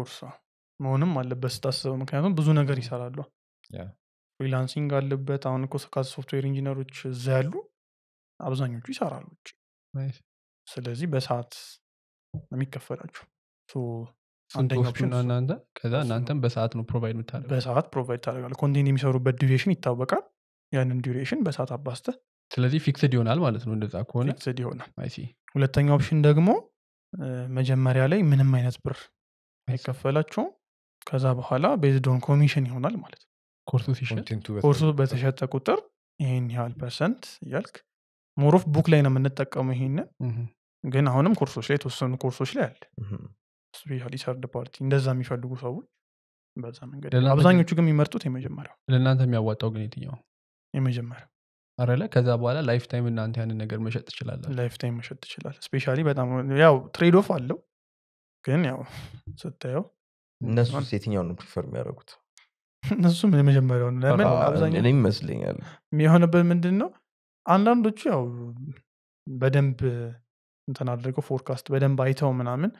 መሆንም አለበት ስታስበው ምክንያቱም ብዙ ነገር ይሰራሉ ፍሪላንሲንግ አለበት አሁን እኮ ሶፍትዌር ኢንጂነሮች እዛ ያሉ አብዛኞቹ ይሰራሉ ስለዚህ በሰዓት ነው የሚከፈላችሁ አንደኛና ከዛ እናንተም በሰዓት ነው ፕሮቫይድ ምታደረግ በሰዓት ፕሮቫይድ ታደረጋለ ኮንቴንት የሚሰሩበት ዲሬሽን ይታወቃል ያንን ዲሬሽን በሰዓት አባስተ ስለዚህ ፊክስድ ይሆናል ማለት ነው እንደዛ ከሆነ ፊክስድ ይሆናል ሁለተኛ ኦፕሽን ደግሞ መጀመሪያ ላይ ምንም አይነት ብር አይከፈላችሁም ከዛ በኋላ ቤዝዶን ኮሚሽን ይሆናል ማለት ኮርሱ በተሸጠ ቁጥር ይህን ያህል ፐርሰንት እያልክ ሞሮፍ ቡክ ላይ ነው የምንጠቀመው ይሄንን ግን አሁንም ኮርሶች ላይ የተወሰኑ ኮርሶች ላይ አለ ስፔሻሊ ሰርድ ፓርቲ እንደዛ የሚፈልጉ ሰዎች በዛ መንገድ አብዛኞቹ ግን የሚመርጡት የመጀመሪያው ለእናንተ የሚያዋጣው ግን የትኛው የመጀመሪያው አረለ ከዛ በኋላ ላይፍ ታይም እናንተ ያንን ነገር መሸጥ ትችላለ ላይፍ ታይም መሸጥ ትችላል ስፔሻ በጣም ያው ትሬድ ኦፍ አለው ግን ያው ስታየው እነሱ የትኛው ነው ፕሪፈር የሚያደርጉት እነሱም የመጀመሪያው ነው ለምን አብዛኛው ይመስለኛል የሆነበት ምንድን ነው አንዳንዶቹ ያው በደንብ እንትን አድርገው ፎርካስት በደንብ አይተው ምናምን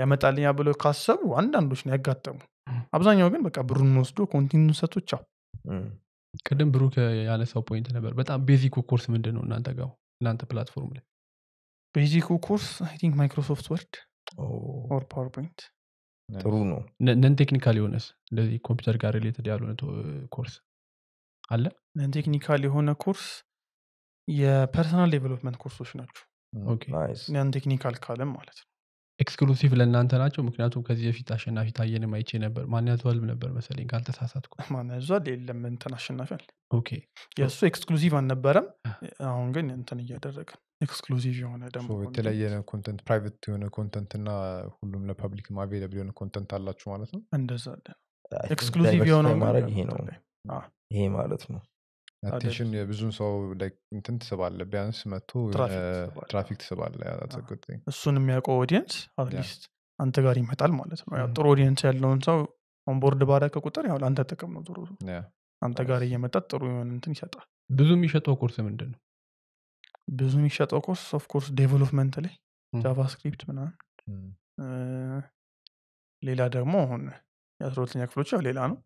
ያመጣልኛ ብለው ካሰቡ አንዳንዶች ነው ያጋጠሙ። አብዛኛው ግን በቃ ብሩን ወስዶ ኮንቲኑ ሰቶቻው ቅድም ብሩ ያለሰው ፖይንት ነበር። በጣም ቤዚኩ ኮርስ ምንድን ነው እናንተ ጋር እናንተ ፕላትፎርም ላይ ቤዚኩ ኮርስ አይ ቲንክ ማይክሮሶፍት ወርድ ኦር ፓወርፖይንት ጥሩ ነው። ነን ቴክኒካል የሆነስ እንደዚህ ኮምፒውተር ጋር ሪሌትድ ያልሆነ ኮርስ አለ? ነን ቴክኒካል የሆነ ኮርስ የፐርሰናል ዴቨሎፕመንት ኮርሶች ናቸው። ያን ቴክኒክ አልካለም ማለት ነው ኤክስክሉሲቭ ለእናንተ ናቸው ምክንያቱም ከዚህ በፊት አሸናፊ ታየን አይቼ ነበር ማንያቱ አልብ ነበር መሰለኝ ካልተሳሳትኩ ማንያዟል የለም እንትን አሸናፊ አለ የእሱ ኤክስክሉሲቭ አልነበረም አሁን ግን እንትን እያደረግን ኤክስክሉሲቭ የሆነ ደግሞ የተለያየ ኮንተንት ፕራይቬት የሆነ ኮንተንት እና ሁሉም ለፐብሊክ አቬለብል የሆነ ኮንተንት አላችሁ ማለት ነው እንደዛ አለ ኤክስክሉሲቭ የሆነ ይሄ ማለት ነው አቴንሽን የብዙን ሰው እንትን ትስባለ ቢያንስ መቶ ትራፊክ ትስባለ እሱን የሚያውቀው ኦዲየንስ አትሊስት አንተ ጋር ይመጣል ማለት ነው ጥሩ ኦዲየንስ ያለውን ሰው ኦንቦርድ ባረከ ቁጥር ያው ለአንተ ጥቅም ነው ጥሩ አንተ ጋር እየመጣ ጥሩ የሆነ እንትን ይሰጣል ብዙ የሚሸጠው ኮርስ ምንድን ነው ብዙ የሚሸጠው ኮርስ ኦፍኮርስ ዴቨሎፕመንት ላይ ጃቫስክሪፕት ምናምን ሌላ ደግሞ አሁን የአስራ ሁለተኛ ክፍሎች ሌላ ነው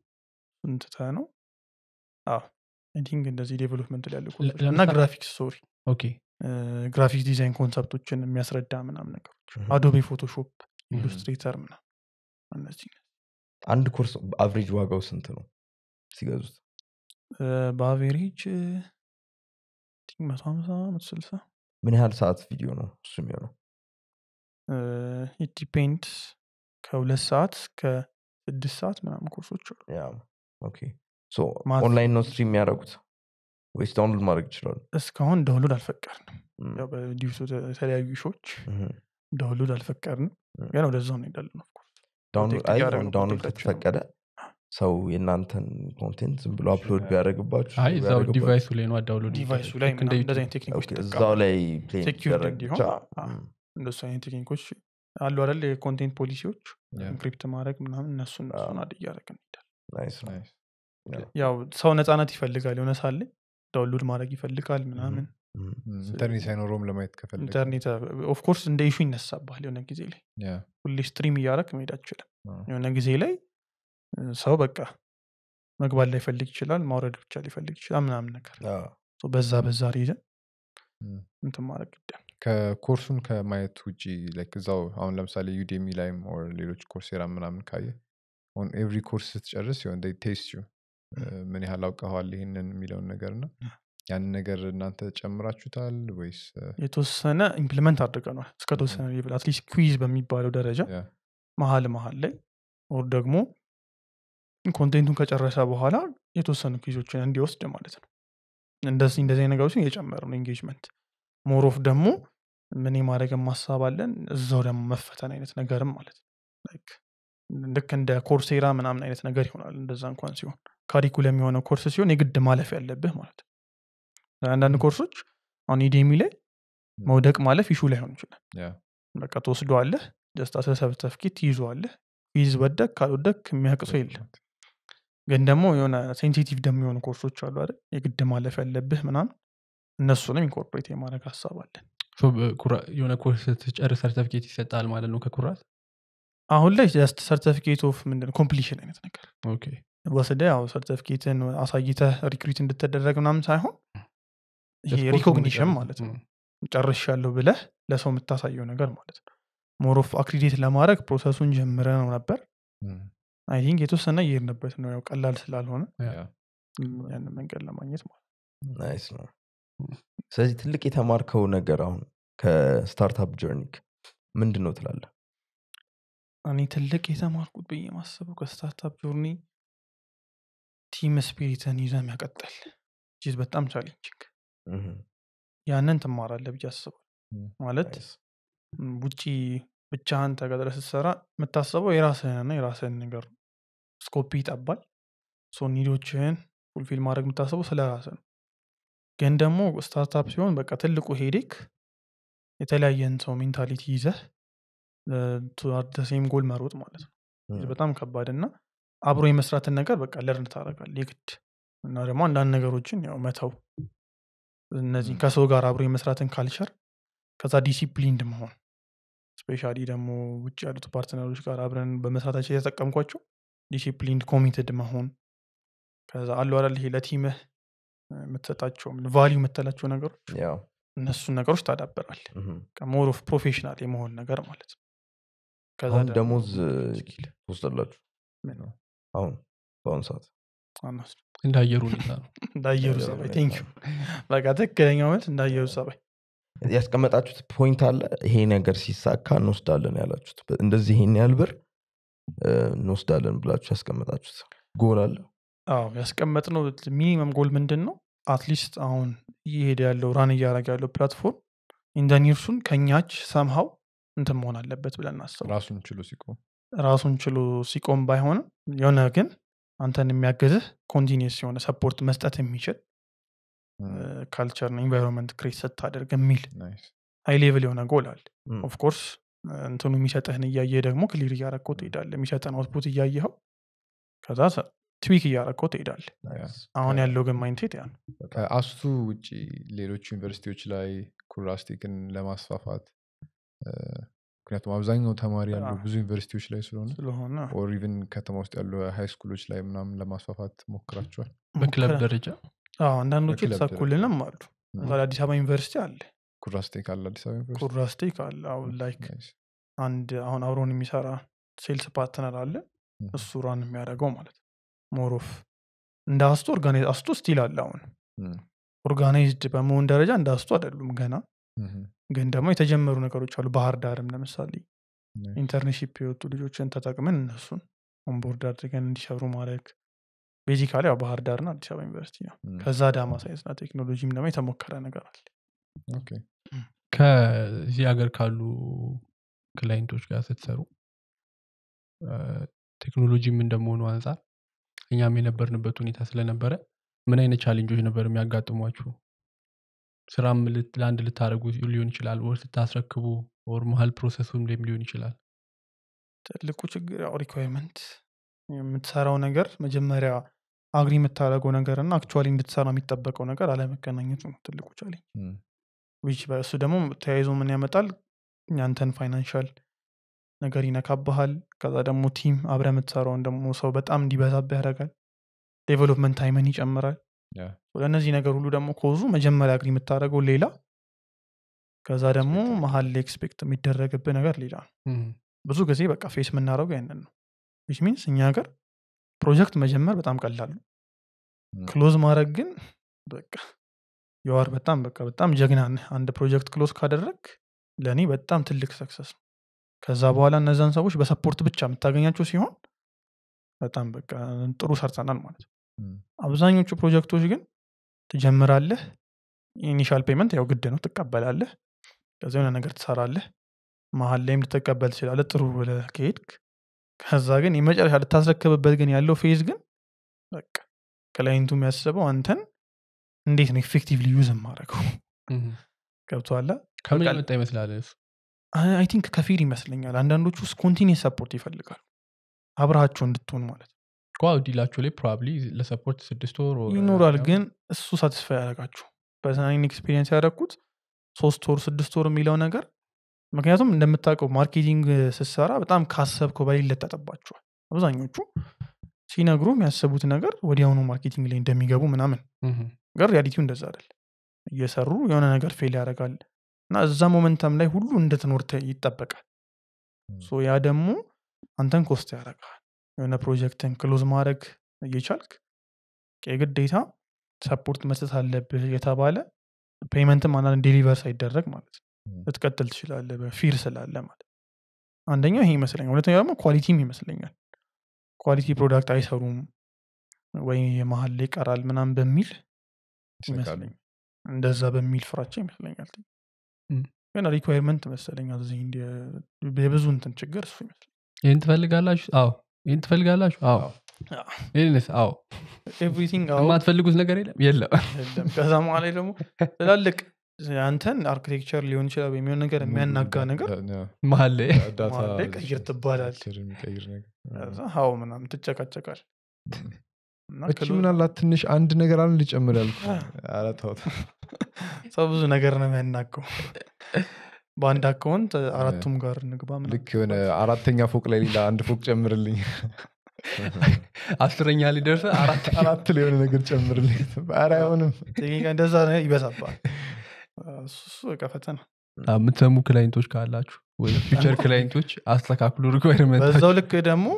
እንትተ ነው አዎ አይ እንደዚህ ዴቨሎፕመንት ላይ ያለ እና ግራፊክስ ሶሪ ኦኬ ግራፊክስ ዲዛይን ኮንሰፕቶችን የሚያስረዳ ምናምን ነገሮች አዶቤ ፎቶሾፕ ኢሉስትሬተር ምና እነዚህ አንድ ኮርስ አቨሬጅ ዋጋው ስንት ነው ሲገዙት በአቬሬጅ መቶ ሀምሳ መቶ ስልሳ ምን ያህል ሰዓት ቪዲዮ ነው እሱ የሚሆነው ዲፔንድ ከሁለት ሰዓት ከስድስት ሰዓት ምናምን ኮርሶች አሉ ኦንላይን ነው ስትሪም የሚያደረጉት ወይስ ዳውንሎድ ማድረግ ይችላሉ እስካሁን ዳውንሎድ አልፈቀርንም በዲሱ የተለያዩ ሾች ዳውንሎድ አልፈቀርንም ግን ወደዛ ነው ሄዳለን ዳውንሎድ ከተፈቀደ ሰው የእናንተን ኮንቴንት ዝም ብሎ አፕሎድ ቢያደረግባችሁ ላይ ነው ዳውንሎድ ላይ እዛው እንደሱ አይነት ቴክኒኮች አሉ አይደል የኮንቴንት ፖሊሲዎች ኢንክሪፕት ማድረግ ምናምን እነሱን እሱን አድ እያደረግ እንሄዳል ያው ሰው ነጻነት ይፈልጋል የሆነ ሳለ ዳውንሎድ ማድረግ ይፈልጋል ምናምን ኢንተርኔት አይኖረውም ለማየት ከፈለግ ኢንተርኔት ኦፍኮርስ እንደ ኢሹ ይነሳባል የሆነ ጊዜ ላይ ሁሌ ስትሪም እያደረግ መሄድ አችልም የሆነ ጊዜ ላይ ሰው በቃ መግባት ፈልግ ይችላል ማውረድ ብቻ ሊፈልግ ይችላል ምናምን ነገር በዛ በዛ ሪዘን እንትን ማድረግ ይዳል ከኮርሱን ከማየት ውጭ እዛው አሁን ለምሳሌ ዩዴሚ ላይም ሌሎች ኮርሴራ ምናምን ካየ ኤቭሪ ኮርስ ስትጨርስ ሆን ቴስት ምን ያህል አውቀኋል ይህንን የሚለውን ነገር እና ያንን ነገር እናንተ ጨምራችሁታል ወይስ የተወሰነ ኢምፕሊመንት እስከ ተወሰነ ሌቭል አትሊስት ኩዊዝ በሚባለው ደረጃ መሀል መሀል ላይ ኦር ደግሞ ኮንቴንቱን ከጨረሰ በኋላ የተወሰኑ ኩዊዞችን እንዲወስድ ማለት ነው እንደዚህ እንደዚህ ነገሮችን የጨመር ነው ኢንጌጅመንት ሞሮፍ ደግሞ ምን ማድረግ ማሳባለን እዛው ደግሞ መፈተን አይነት ነገርም ማለት ነው ልክ እንደ ኮርሴራ ምናምን አይነት ነገር ይሆናል እንደዛ እንኳን ሲሆን ካሪኩል የሚሆነው ኮርስ ሲሆን የግድ ማለፍ ያለብህ ማለት አንዳንድ ኮርሶች አሁን ኢዴሚ ላይ መውደቅ ማለፍ ይሹ ላይሆን ይችላል በቃ ትወስደዋለህ ጀስት አስር ሰርተፍኬት ትይዘዋለህ ፊዝ ወደቅ ካልወደቅ የሚያቅሶ የለም ግን ደግሞ የሆነ ሴንሲቲቭ ደግሞ የሆኑ ኮርሶች አሉ አይደል የግድ ማለፍ ያለብህ ምናም እነሱንም ኢንኮርፖሬት የማድረግ ሀሳብ አለን የሆነ ኮርስ ትጨር ሰርተፊኬት ይሰጣል ማለት ነው ከኩራት አሁን ላይ ጀስት ሰርተፊኬት ኦፍ ምንድን ኮምፕሊሽን አይነት ነገር ወስደ ያው ሰርተፍኬትን አሳይተህ ሪክሪት እንድትደረግ ምናምን ሳይሆን ይሄ ሪኮግኒሽን ማለት ነው ጨርሻለሁ ብለህ ለሰው የምታሳየው ነገር ማለት ነው ሞሮፍ አክሪዴት ለማድረግ ፕሮሰሱን ጀምረ ነው ነበር አይ ቲንክ የተወሰነ እየሄድንበት ነው ያው ቀላል ስላልሆነ ያን መንገድ ለማግኘት ማለት ነው ስለዚህ ትልቅ የተማርከው ነገር አሁን ከስታርታፕ ጆርኒክ ምንድን ነው ትላለ እኔ ትልቅ የተማርኩት ብዬ ማስበው ከስታርታፕ ጆርኒ ቲም ስፒሪትን ይዘ ያቀጠል ጂዝ በጣም ቻሌንጅግ ያንን ትማራለ ብዬ አስባለሁ። ማለት ውጪ ብቻህን ተቀጥረ ስትሰራ የምታስበው የራስህንና የራስህን ነገር ነው። ይጠባል። ሶ ኒዶችህን ፉልፊል ማድረግ የምታስበው ስለ ራስ ነው። ግን ደግሞ ስታርታፕ ሲሆን በቃ ትልቁ ሄዴክ የተለያየን ሰው ሜንታሊቲ ይዘህ ሴም ጎል መሮጥ ማለት ነው። በጣም ከባድ እና አብሮ የመስራትን ነገር በቃ ለርን ታደርጋል የግድ እና ደግሞ አንዳንድ ነገሮችን ያው መተው እነዚህ ከሰው ጋር አብሮ የመስራትን ካልቸር ከዛ ዲሲፕሊንድ መሆን ስፔሻ ደግሞ ውጭ ያሉት ፓርትነሮች ጋር አብረን በመስራታቸው የተጠቀምኳቸው ዲሲፕሊንድ ኮሚትድ መሆን ከዛ አሉ አላል ይሄ ለቲምህ የምትሰጣቸውም ቫሊዩ የምትላቸው ነገሮች እነሱን ነገሮች ታዳበራል ከሞር ኦፍ ፕሮፌሽናል የመሆን ነገር ማለት ነው ከዛ ደሞዝ ውስጥላችሁ አሁን በአሁኑ ሰዓት እንዳየሩ አየሩ ሁኔታ ነው እንደ አየሩ በቃ ትክክለኛ መልስ እንዳየሩ ሰባይ ያስቀመጣችሁት ፖይንት አለ ይሄ ነገር ሲሳካ እንወስዳለን ያላችሁት እንደዚህ ይሄን ያህል ብር እንወስዳለን ብላችሁ ያስቀመጣችሁት ጎል አለ አዎ ያስቀመጥ ነው ሚኒመም ጎል ምንድን ነው አትሊስት አሁን እየሄደ ያለው ራን እያረግ ያለው ፕላትፎርም ኢንደኒርሱን ከኛች ሰምሃው እንትን መሆን አለበት ብለን ናስብ ራሱን ችሎ ሲቆም ራሱን ችሎ ሲቆም ባይሆንም የሆነ ግን አንተን የሚያግዝህ ኮንቲኒስ የሆነ ሰፖርት መስጠት የሚችል ካልቸር ነው ኢንቫይሮንመንት ክሬት ስታደርግ የሚል ሀይ ሌቭል የሆነ ጎል አለ ኦፍኮርስ እንትኑ የሚሰጥህን እያየ ደግሞ ክሊር እያረኮ ትሄዳለ የሚሰጠን አውትፑት እያየኸው ከዛ ትዊክ እያረኮ ትሄዳለ አሁን ያለው ግን ማይንቴት ያ አስቱ ውጭ ሌሎች ዩኒቨርሲቲዎች ላይ ኩራስቲክን ለማስፋፋት ምክንያቱም አብዛኛው ተማሪ ያሉ ብዙ ዩኒቨርሲቲዎች ላይ ስለሆነ ስለሆነ ኦር ኢቨን ከተማ ውስጥ ያሉ ሃይ ስኩሎች ላይ ምናምን ለማስፋፋት ሞክራቸዋል በክለብ ደረጃ አንዳንዶቹ የተሳኩልንም አሉ አዲስ አበባ ዩኒቨርሲቲ አለ ኩራስቴክ አለ አዲስ አበባ ዩኒቨርሲቲ ኩራስቴክ አለ አሁን ላይክ አንድ አሁን አብሮን የሚሰራ ሴልስ ፓርትነር አለ እሱ ራን የሚያደርገው ማለት ሞሮፍ እንደ አስቶ ኦርጋናይዝ አስቶ ስቲል አለ አሁን ኦርጋናይዝድ በመሆን ደረጃ እንደ አስቶ አይደሉም ገና ግን ደግሞ የተጀመሩ ነገሮች አሉ። ባህር ዳርም ለምሳሌ ኢንተርንሽፕ የወጡ ልጆችን ተጠቅመን እነሱን ኦንቦርድ አድርገን እንዲሰሩ ማድረግ። ቤዚካሊ ያው ባህር ዳር አዲስ አበባ ዩኒቨርሲቲ ነው። ከዛ ዳማ ሳይንስና ቴክኖሎጂም ደግሞ የተሞከረ ነገር አለ። ከዚህ ሀገር ካሉ ክላይንቶች ጋር ስትሰሩ ቴክኖሎጂም እንደመሆኑ አንፃር እኛም የነበርንበት ሁኔታ ስለነበረ ምን አይነት ቻሌንጆች ነበር የሚያጋጥሟችሁ? ስራም ለአንድ ልታደረጉ ሊሆን ይችላል ወር ስታስረክቡ ወር መሀል ፕሮሰሱም ም ሊሆን ይችላል። ትልቁ ችግር ያው ሪኳርመንት የምትሰራው ነገር መጀመሪያ አግሪ የምታደርገው ነገር እና አክቹዋሊ እንድትሰራ የሚጠበቀው ነገር አለመገናኘቱ ነው ትልቁ ቻሌንጅ። እሱ ደግሞ ተያይዞ ምን ያመጣል ያንተን ፋይናንሻል ነገር ይነካብሃል። ከዛ ደግሞ ቲም አብረ የምትሰራውን ደግሞ ሰው በጣም እንዲበዛብህ ያደርጋል። ዴቨሎፕመንት ታይመን ይጨምራል። ለእነዚህ ነገር ሁሉ ደግሞ ኮዙ መጀመሪያ ግሪ የምታደረገው ሌላ ከዛ ደግሞ መሀል ኤክስፔክት የሚደረግብህ ነገር ሌላ ብዙ ጊዜ በቃ ፌስ የምናደረገው ያንን ነው ሚንስ እኛ ሀገር ፕሮጀክት መጀመር በጣም ቀላል ነው ክሎዝ ማድረግ ግን በቃ የዋር በጣም በቃ በጣም ጀግና ነህ አንድ ፕሮጀክት ክሎዝ ካደረግ ለእኔ በጣም ትልቅ ሰክሰስ ነው ከዛ በኋላ እነዛን ሰዎች በሰፖርት ብቻ የምታገኛቸው ሲሆን በጣም በቃ ጥሩ ሰርተናል ማለት አብዛኞቹ ፕሮጀክቶች ግን ትጀምራለህ ኢኒሻል ፔመንት ያው ግድ ነው ትቀበላለህ ከዚህ የሆነ ነገር ትሰራለህ መሀል ላይም ልትቀበል ትችላለ ጥሩ ብለ ከሄድክ ከዛ ግን የመጨረሻ ልታስረክብበት ግን ያለው ፌዝ ግን በቃ ክላይንቱ የሚያስበው አንተን እንዴት ነው ኤፌክቲቭ ዩዝ የማደረገው ገብቶሃል ከምን ይመስላል አይ ቲንክ ከፊል ይመስለኛል አንዳንዶቹ ውስጥ ኮንቲኒ ሰፖርት ይፈልጋሉ አብረሃቸው እንድትሆን ማለት ዋው ዲላቸው ላይ ፕሮባብሊ ለሰፖርት ስድስት ወር ይኖራል ግን እሱ ሳትስፋ ያደረጋችሁ በሳይን ኤክስፒሪየንስ ያደረግኩት ሶስት ወር ስድስት ወር የሚለው ነገር ምክንያቱም እንደምታውቀው ማርኬቲንግ ስትሰራ በጣም ካሰብከው በላይ ይለጠጠባቸዋል አብዛኞቹ ሲነግሩ የሚያሰቡት ነገር ወዲያውኑ ማርኬቲንግ ላይ እንደሚገቡ ምናምን ነገር ሪያሊቲው እንደዛ አይደል እየሰሩ የሆነ ነገር ፌል ያደርጋል እና እዛ ሞመንተም ላይ ሁሉ እንደትኖር ይጠበቃል ያ ደግሞ አንተን ኮስት ያደርጋል የሆነ ፕሮጀክትን ክሎዝ ማድረግ እየቻልክ የግዴታ ሰፖርት መስጠት አለብህ የተባለ ፔመንትም አንዳንድ ዴሊቨር ሳይደረግ ማለት ልትቀጥል ትችላለ በፊር ስላለ ማለት አንደኛ ይሄ ይመስለኛል ሁለተኛ ደግሞ ኳሊቲም ይመስለኛል ኳሊቲ ፕሮዳክት አይሰሩም ወይ የመሀል ላይ ይቀራል ምናም በሚል ይመስለኛል እንደዛ በሚል ፍራቻ ይመስለኛል ግን ሪኳርመንት መሰለኛ የብዙ እንትን ችግር እሱ ይመስለኛል ይህን ትፈልጋላችሁ አዎ ይህን ትፈልጋላችሁ? አዎ ይህንስ? አዎ የማትፈልጉት ነገር የለም የለም። ከዛ መኋላ ደግሞ ትላልቅ አንተን አርኪቴክቸር ሊሆን ይችላል የሚሆን ነገር የሚያናጋ ነገር መሀል ቀይር ትባላል ምናም ትጨቃጨቃል እቺ ምናላት ትንሽ አንድ ነገር አለ ልጨምር ያልኩ ሰው ብዙ ነገር ነው የሚያናገው በአንድ አካውንት አራቱም ጋር እንግባ ልክ የሆነ አራተኛ ፎቅ ላይ ሌላ አንድ ፎቅ ጨምርልኝ አስረኛ ሊደርስ አራት ሊሆነ ነገር ጨምርልኝ ኧረ አይሆንም እንደዛ ይበዛባል የምትሰሙ ክላይንቶች ካላችሁ ወይ ፊቸር ክላይንቶች አስተካክሉ ሪኳይርመንትበዛው ልክ ደግሞ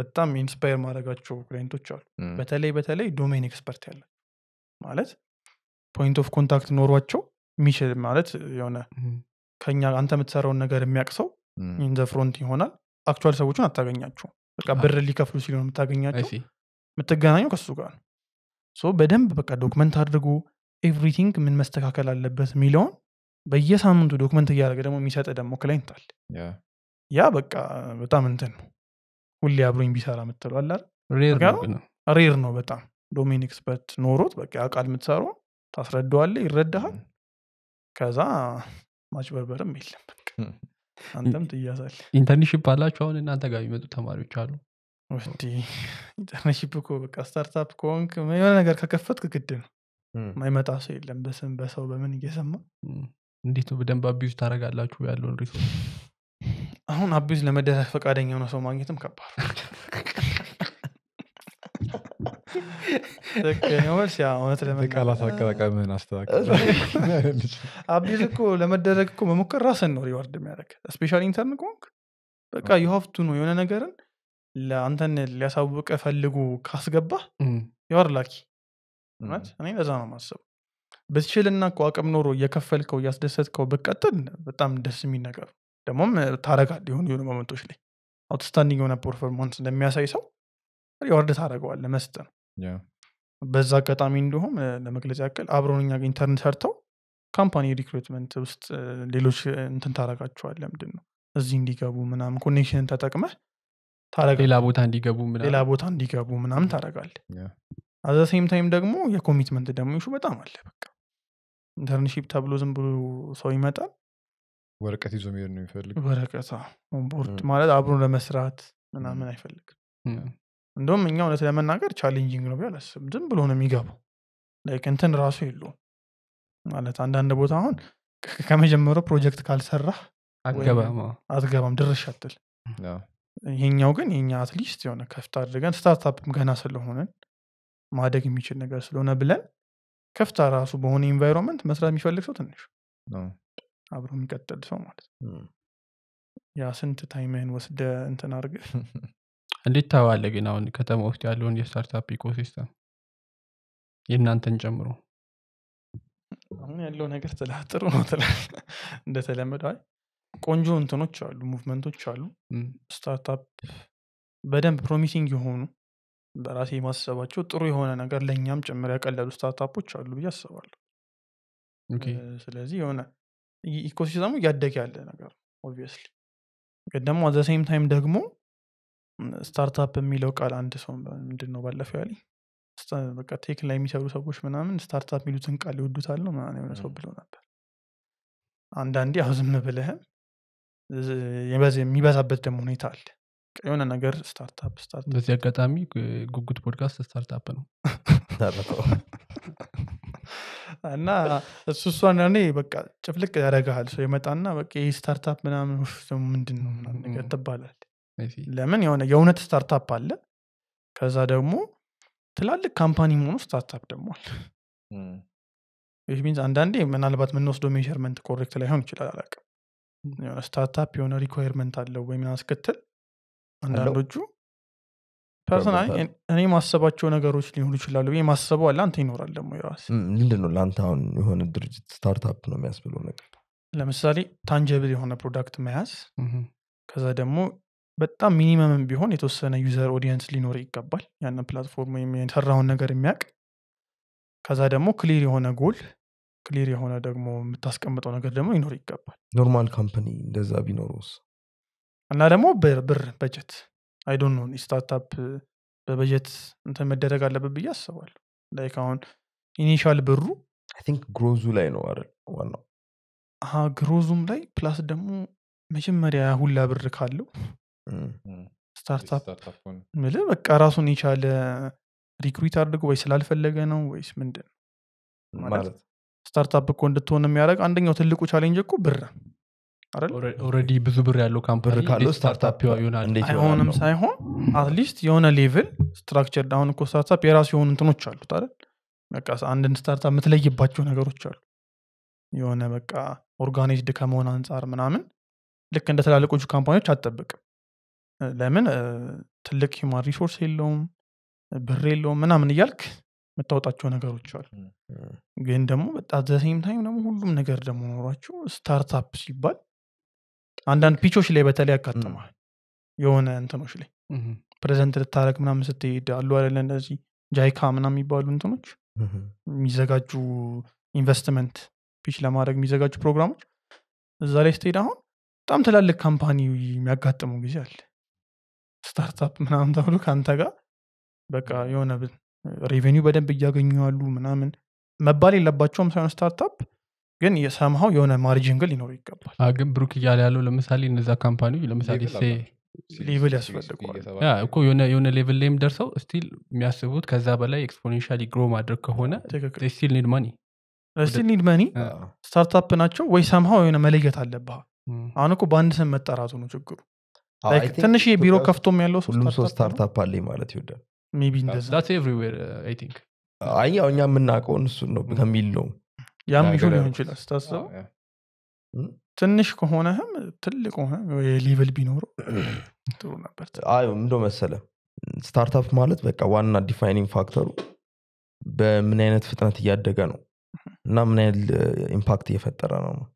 በጣም ኢንስፓየር ማድረጋቸው ክላይንቶች አሉ በተለይ በተለይ ዶሜን ኤክስፐርት ያለ ማለት ፖይንት ኦፍ ኮንታክት ኖሯቸው ሚችል ማለት የሆነ ከኛ አንተ የምትሰራውን ነገር የሚያቅሰው ሰው ኢንዘ ፍሮንት ይሆናል። አክቹዋል ሰዎችን አታገኛቸው። በቃ ብር ሊከፍሉ ሲሉ የምታገኛቸው። የምትገናኘው ከሱ ጋር ነው። በደንብ በቃ ዶክመንት አድርጎ ኤቭሪቲንግ ምን መስተካከል አለበት የሚለውን በየሳምንቱ ዶክመንት እያደረገ ደግሞ የሚሰጠ ደግሞ ክላይንት አለ። ያ በቃ በጣም እንትን ነው። ሁሌ አብሮኝ ቢሰራ የምትለው ሬር ነው በጣም ዶሜን ኤክስፐርት ኖሮት በቃ ቃል የምትሰሩ ታስረደዋለ፣ ይረዳሃል ከዛ ማጭበርበርም የለም። አንተም ትያዛል። ኢንተርንሽፕ አላችሁ? አሁን እናንተ ጋር የሚመጡ ተማሪዎች አሉ። ኢንተርንሽፕ እኮ በቃ ስታርታፕ ከሆንክ የሆነ ነገር ከከፈትክ ግድ ነው። ማይመጣ ሰው የለም። በስም በሰው በምን እየሰማ እንዴት ነው በደንብ አቢዩዝ ታደረጋላችሁ ያለውን ሪሶ አሁን አቢዩዝ ለመደረግ ፈቃደኛ የሆነ ሰው ማግኘትም ከባድ ቃላት እኮ ለመደረግ እኮ መሞከር ራስን ነው ሪዋርድ የሚያደረግ ስፔሻል ኢንተርን ከሆንክ በቃ ነው የሆነ ነገርን ለአንተን ሊያሳውቀ ፈልጉ የዋር ላኪ እኔ ለዛ ነው ማሰብ ብትችልና እኮ አቅም ኖሮ እየከፈልከው እያስደሰትከው ብቀጥል በጣም ደስ የሚል ነገር ደግሞም ታረጋል የሆኑ የሆኑ ላይ አውትስታንዲንግ የሆነ ፐርፎርማንስ እንደሚያሳይ ሰው ሪዋርድ ታደረገዋል ለመስጠ ነው። በዛ አጋጣሚ እንዲሁም ለመግለጽ ያክል አብረውኛ ኢንተርን ሰርተው ካምፓኒ ሪክሩትመንት ውስጥ ሌሎች እንትን ታረጋቸዋል ለምድን ነው እዚህ እንዲገቡ ምናምን ኮኔክሽን ተጠቅመህ ሌላ ቦታ እንዲገቡ ሌላ ቦታ እንዲገቡ ምናምን ታደረጋለህ። አዘሴም ታይም ደግሞ የኮሚትመንት ደግሞ ይሹ በጣም አለ። በቃ ኢንተርንሺፕ ተብሎ ዝም ብሎ ሰው ይመጣል። ወረቀት ይዞ መሄድ ነው ይፈልግ ወረቀት ቦርድ ማለት አብሮ ለመስራት ምናምን አይፈልግም። እንደውም እኛ እውነት ለመናገር ቻሌንጂንግ ነው ቢያላስብ ዝም ብሎ ነው የሚገባው። ላይክ እንትን ራሱ የለው ማለት አንዳንድ ቦታ አሁን ከመጀመሪያው ፕሮጀክት ካልሰራህ አትገባም፣ ድርሻ ትል ይሄኛው ግን የኛ አትሊስት የሆነ ከፍት አድርገን ስታርታፕም ገና ስለሆነን ማደግ የሚችል ነገር ስለሆነ ብለን ከፍታ ራሱ በሆነ ኢንቫይሮንመንት መስራት የሚፈልግ ሰው ትንሽ አብሮ የሚቀጥል ሰው ማለት ያ ስንት ታይምህን ወስደ እንትን አድርገህ እንዴት ታዋለ ግን አሁን ከተማ ውስጥ ያለውን የስታርታፕ ኢኮሲስተም የእናንተን ጨምሮ አሁን ያለው ነገር ትላለህ ጥሩ ነው ትላለህ እንደተለመደዋል ቆንጆ እንትኖች አሉ ሙቭመንቶች አሉ። ስታርታፕ በደንብ ፕሮሚሲንግ የሆኑ በራሴ ማሰባቸው ጥሩ የሆነ ነገር ለእኛም ጭምር ያቀለሉ ስታርታፖች አሉ ብዬ አስባለሁ። ስለዚህ የሆነ ኢኮሲስተሙ እያደገ ያለ ነገር ነው ግን ደግሞ አዘሴም ታይም ደግሞ ስታርታፕ የሚለው ቃል አንድ ሰው ምንድን ነው ባለፈው ያለኝ በቃ ቴክ ላይ የሚሰሩ ሰዎች ምናምን ስታርታፕ የሚሉትን ቃል ይወዱታል ነው ምናምን የሆነ ሰው ብሎ ነበር አንዳንዴ አሁ ዝም ብለህም የሚበዛበት ደግሞ ሁኔታ አለ የሆነ ነገር ስታርታፕ ስታርታፕ በዚህ አጋጣሚ ጉጉት ፖድካስት ስታርታፕ ነው እና እሱ እሱ በቃ ጭፍልቅ ያደረግሃል ሰው የመጣና በቃ ይህ ስታርታፕ ምናምን ምንድን ነው ምናምን ነገር ትባላል ለምን የሆነ የእውነት ስታርታፕ አለ ከዛ ደግሞ ትላልቅ ካምፓኒ መሆኑ ስታርታፕ ደግሞ አለ ይህ ሚንስ አንዳንዴ ምናልባት ምንወስደው ሜርመንት ኮሬክት ላይሆን ይችላል አላቅም ስታርታፕ የሆነ ሪኳርመንት አለው ወይም ምና ስክትል አንዳንዶቹ ፐርሰናሊ እኔ ማሰባቸው ነገሮች ሊሆኑ ይችላሉ ብዬ ማሰቡ አለ አንተ ይኖራል ደግሞ የራስ ምንድን ለአንተ አሁን የሆነ ድርጅት ስታርታፕ ነው የሚያስብለው ነገር ለምሳሌ ታንጀብል የሆነ ፕሮዳክት መያዝ ከዛ ደግሞ በጣም ሚኒመምም ቢሆን የተወሰነ ዩዘር ኦዲየንስ ሊኖር ይገባል። ያንን ፕላትፎርም የሰራውን ነገር የሚያውቅ ከዛ ደግሞ ክሊር የሆነ ጎል ክሊር የሆነ ደግሞ የምታስቀምጠው ነገር ደግሞ ሊኖር ይገባል። ኖርማል ካምፓኒ እንደዛ ቢኖረውስ እና ደግሞ ብር በጀት ዶንት ኖ ስታርታፕ በበጀት እንትን መደረግ አለበት ብዬ አስባለሁ። ላይክ አሁን ኢኒሻል ብሩ ቲንክ ግሮዙ ላይ ነው አይደል ዋናው ግሮዙም ላይ ፕላስ ደግሞ መጀመሪያ ሁላ ብር ካለው ስታርታፕ በቃ ራሱን የቻለ ሪክሩት አድርጎ ወይ ስላልፈለገ ነው ወይስ ምንድን ማለት ስታርታፕ እኮ እንድትሆን የሚያደርግ አንደኛው ትልቁ ቻሌንጅ እኮ ብር ኦልሬዲ ብዙ ብር ያለው ካምፕር ካለው ስታርታፕ አይሆንም ሳይሆን አትሊስት የሆነ ሌቭል ስትራክቸር አሁን እኮ ስታርታፕ የራሱ የሆኑ እንትኖች አሉት አይደል በቃ አንድን ስታርታፕ የምትለይባቸው ነገሮች አሉ የሆነ በቃ ኦርጋናይዝድ ከመሆን አንጻር ምናምን ልክ እንደ ትላልቆቹ ካምፓኒዎች አትጠብቅም ለምን ትልቅ ሂማን ሪሶርስ የለውም ብር የለውም ምናምን እያልክ የምታወጣቸው ነገሮች አሉ። ግን ደግሞ አዘሴም ታይም ደግሞ ሁሉም ነገር ደግሞ ኖሯቸው ስታርታፕ ሲባል አንዳንድ ፒቾች ላይ በተለይ ያጋጥመሃል። የሆነ እንትኖች ላይ ፕሬዘንት ልታረግ ምናምን ስትሄድ አሉ አለ እነዚህ ጃይካ ምና የሚባሉ እንትኖች የሚዘጋጁ ኢንቨስትመንት ፒች ለማድረግ የሚዘጋጁ ፕሮግራሞች እዛ ላይ ስትሄድ አሁን በጣም ትላልቅ ካምፓኒ የሚያጋጥመው ጊዜ አለ ስታርታፕ ምናምን ተብሎ ከአንተ ጋር በቃ የሆነ ሬቬኒው በደንብ እያገኙ ያሉ ምናምን መባል የለባቸውም ሳይሆን ስታርታፕ ግን የሰማው የሆነ ማርጅን ግን ሊኖሩ ይገባል ግን ብሩክ እያለ ያለው ለምሳሌ እነዛ ካምፓኒዎች ለምሳሌ ሌቭል ያስፈልገዋል የሆነ ሌቭል ላይም ደርሰው ስቲል የሚያስቡት ከዛ በላይ ኤክስፖኔንሻሊ ግሮ ማድረግ ከሆነ ስቲል ኒድ መኒ ስቲል ኒድ መኒ ስታርታፕ ናቸው ወይ ሰምሃው የሆነ መለየት አለብህ አሁን እኮ በአንድ ስም መጠራቱ ነው ችግሩ ትንሽ የቢሮ ከፍቶም ያለው ሁሉም ሰው ስታርታፕ አለ ማለት ይወዳል ቢ uh, እኛ የምናውቀውን እሱን ነው ከሚል ነው ያም ይሹ ሊሆን ይችላል ስታስበው ትንሽ ከሆነህም ትልቅ ሆነ የሌቨል ቢኖረው ጥሩ ነበር አይ እንደ መሰለ ስታርታፕ ማለት በቃ ዋና ዲፋይኒንግ ፋክተሩ በምን አይነት ፍጥነት እያደገ ነው እና ምን አይነት ኢምፓክት እየፈጠረ ነው ነው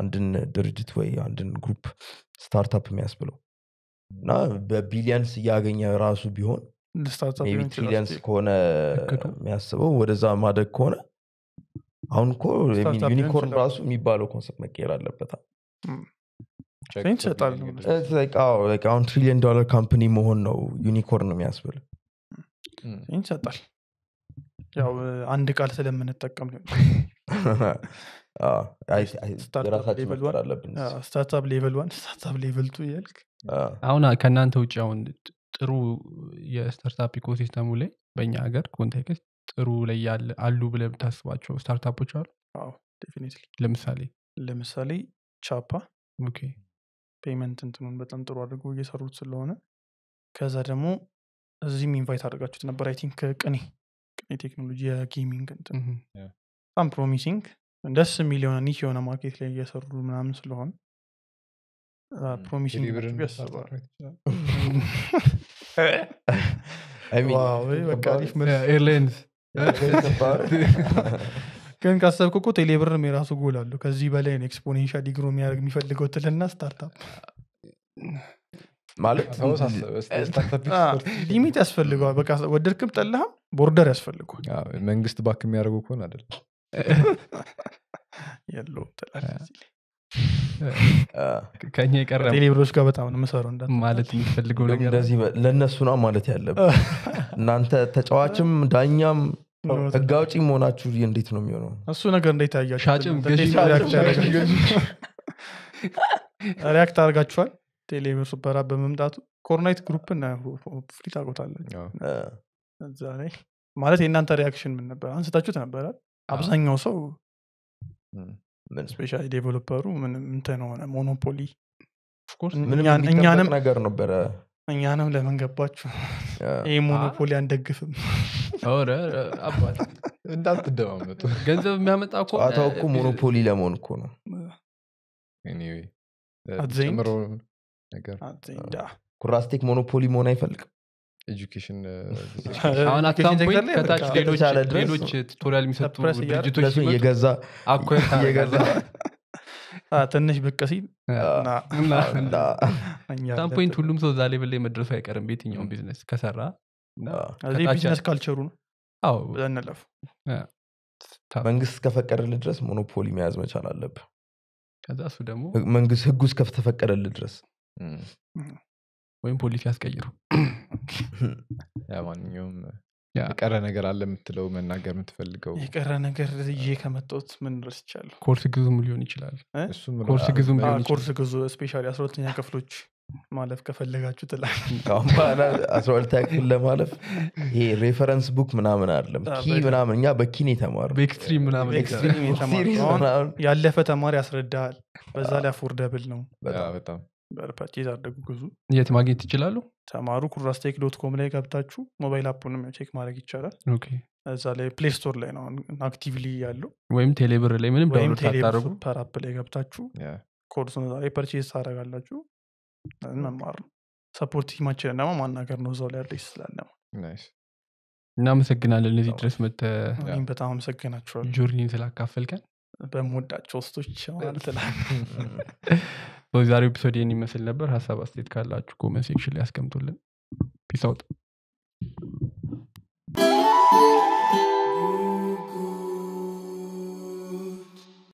አንድን ድርጅት ወይ አንድን ግሩፕ ስታርታፕ የሚያስብለው እና በቢሊየንስ እያገኘ ራሱ ቢሆን ትሪሊየንስ ከሆነ የሚያስበው ወደዛ ማደግ ከሆነ አሁን እኮ ዩኒኮርን ራሱ የሚባለው ኮንሰፕት መቀየር አለበታል አሁን ትሪሊየን ዶላር ካምፕኒ መሆን ነው ዩኒኮርን የሚያስብል ይሰጣል ያው አንድ ቃል ስለምንጠቀም ስታርታፕ ሌቨል ዋን ስታርታፕ ሌቨል ቱ ያልክ አሁን ከእናንተ ውጭ አሁን ጥሩ የስታርታፕ ኢኮሲስተሙ ላይ በእኛ ሀገር ኮንቴክስት ጥሩ ላይ ያለ አሉ ብለ ብታስባቸው ስታርታፖች አሉ ለምሳሌ ለምሳሌ ቻፓ ፔመንት እንትኑን በጣም ጥሩ አድርጎ እየሰሩት ስለሆነ ከዛ ደግሞ እዚህም ኢንቫይት አድርጋችሁት ነበር አይ ቲንክ ቅኔ ቅኔ ቴክኖሎጂ የጌሚንግ እንትን በጣም ፕሮሚሲንግ ደስ የሚል የሆነ ኒሽ የሆነ ማርኬት ላይ እየሰሩ ምናምን ስለሆን ፕሮሚሲንግ ያስባልኤርላይንስ ግን ካሰብክ እኮ ቴሌብርም የራሱ ጎል አለው ከዚህ በላይ ነው ኤክስፖኔንሻል ግሮ የሚያደርግ የሚፈልገው ትልና ስታርታፕ ማለት ሊሚት ያስፈልገዋል በቃ ወደድክም ጠላህም ቦርደር ያስፈልገዋል መንግስት ባክ የሚያደርገው ከሆን አደለም የለውም የቀረ ቴሌብሮች ጋር በጣም ነው ማለት የሚፈልገው ነገር እንደዚህ ለእነሱ ነው ማለት ያለብ እናንተ ተጫዋችም ዳኛም ህግ አውጪ መሆናችሁ እንዴት ነው የሚሆነው እሱ ነገር እንዴት አርጋችኋል ቴሌብር ሱበራ በመምጣቱ ኮርናይት ግሩፕን ፍሊት አርጎታለኝ እዛ ላይ ማለት የእናንተ ሪያክሽን ምን ነበር አንስታችሁት ነበራል አብዛኛው ሰው ስፔሻ ዴቨሎፐሩ ምንም እንትን ሆነ ሞኖፖሊ እኛንም ነገር ነበረ እኛንም ለመንገባችሁ ይህ ሞኖፖሊ አንደግፍም እንዳትደማመጡ ገንዘብ የሚያመጣ ጨዋታው እኮ ሞኖፖሊ ለመሆን እኮ ነው ኩራስቴክ ሞኖፖሊ መሆን አይፈልግም ኤጁኬሽን አሁን አታምፖኝ ከታች ሌሎች ቱቶሪያል የሚሰጡ ድርጅቶች እየገዛ ትንሽ ብቅ ሁሉም ሰው እዛ ብላ መድረሱ አይቀርም በየትኛውም ቢዝነስ ከሰራ ቢዝነስ ካልቸሩ ነው አዎ መንግስት ድረስ ሞኖፖሊ መያዝ መቻል አለብ ከዛ እሱ ደግሞ መንግስት ህጉ እስከተፈቀደል ድረስ ወይም ፖሊሲ አስቀይሩ። ለማንኛውም የቀረ ነገር አለ የምትለው መናገር የምትፈልገው የቀረ ነገር ይዤ ከመጣሁት ምን ረስቻለሁ? ኮርስ ግዙም ሊሆን ይችላል። ኮርስ ግዙም ሊሆን ኮርስ ግዙ ስፔሻ አስራ ክፍሎች ማለፍ ከፈለጋችሁ ትላል። ከአሁን በኋላ አስራ ክፍል ለማለፍ ይሄ ሬፈረንስ ቡክ ምናምን አለም ኪ ምናምን እኛ በኪን የተማሩ በኤክስትሪም ምናምን ያለፈ ተማሪ ያስረዳል። በዛ ላይ አፎርደብል ነው በጣም በርፐርቼዝ አድርጉ ግዙ የት ማግኘት ይችላሉ ተማሩ ኩራስቴክ ዶት ኮም ላይ ገብታችሁ ሞባይል አፑንም ቼክ ማድረግ ይቻላል እዛ ላይ ፕሌይ ስቶር ላይ ነው አክቲቭሊ ያለው ወይም ቴሌብር ላይ ምንም ወይም ፐራፕ ላይ ገብታችሁ ኮርሱን እዛ ላይ ፐርቼዝ ታደረጋላችሁ መማር ነው ሰፖርት ቲማችንን ደግሞ ማናገር ነው እዛው ላይ አዲስ ስላለ እናመሰግናለን እነዚህ ድረስ መተ በጣም አመሰግናችኋል ጆርኒን ስላካፈልከን በመወዳቸው ውስቶች ማለት ላ የዛሬው ኤፒሶድ ይህን ይመስል ነበር ሀሳብ አስተያየት ካላችሁ ኮመን ሴክሽን ላይ ያስቀምጡልን ፒስ አውጥ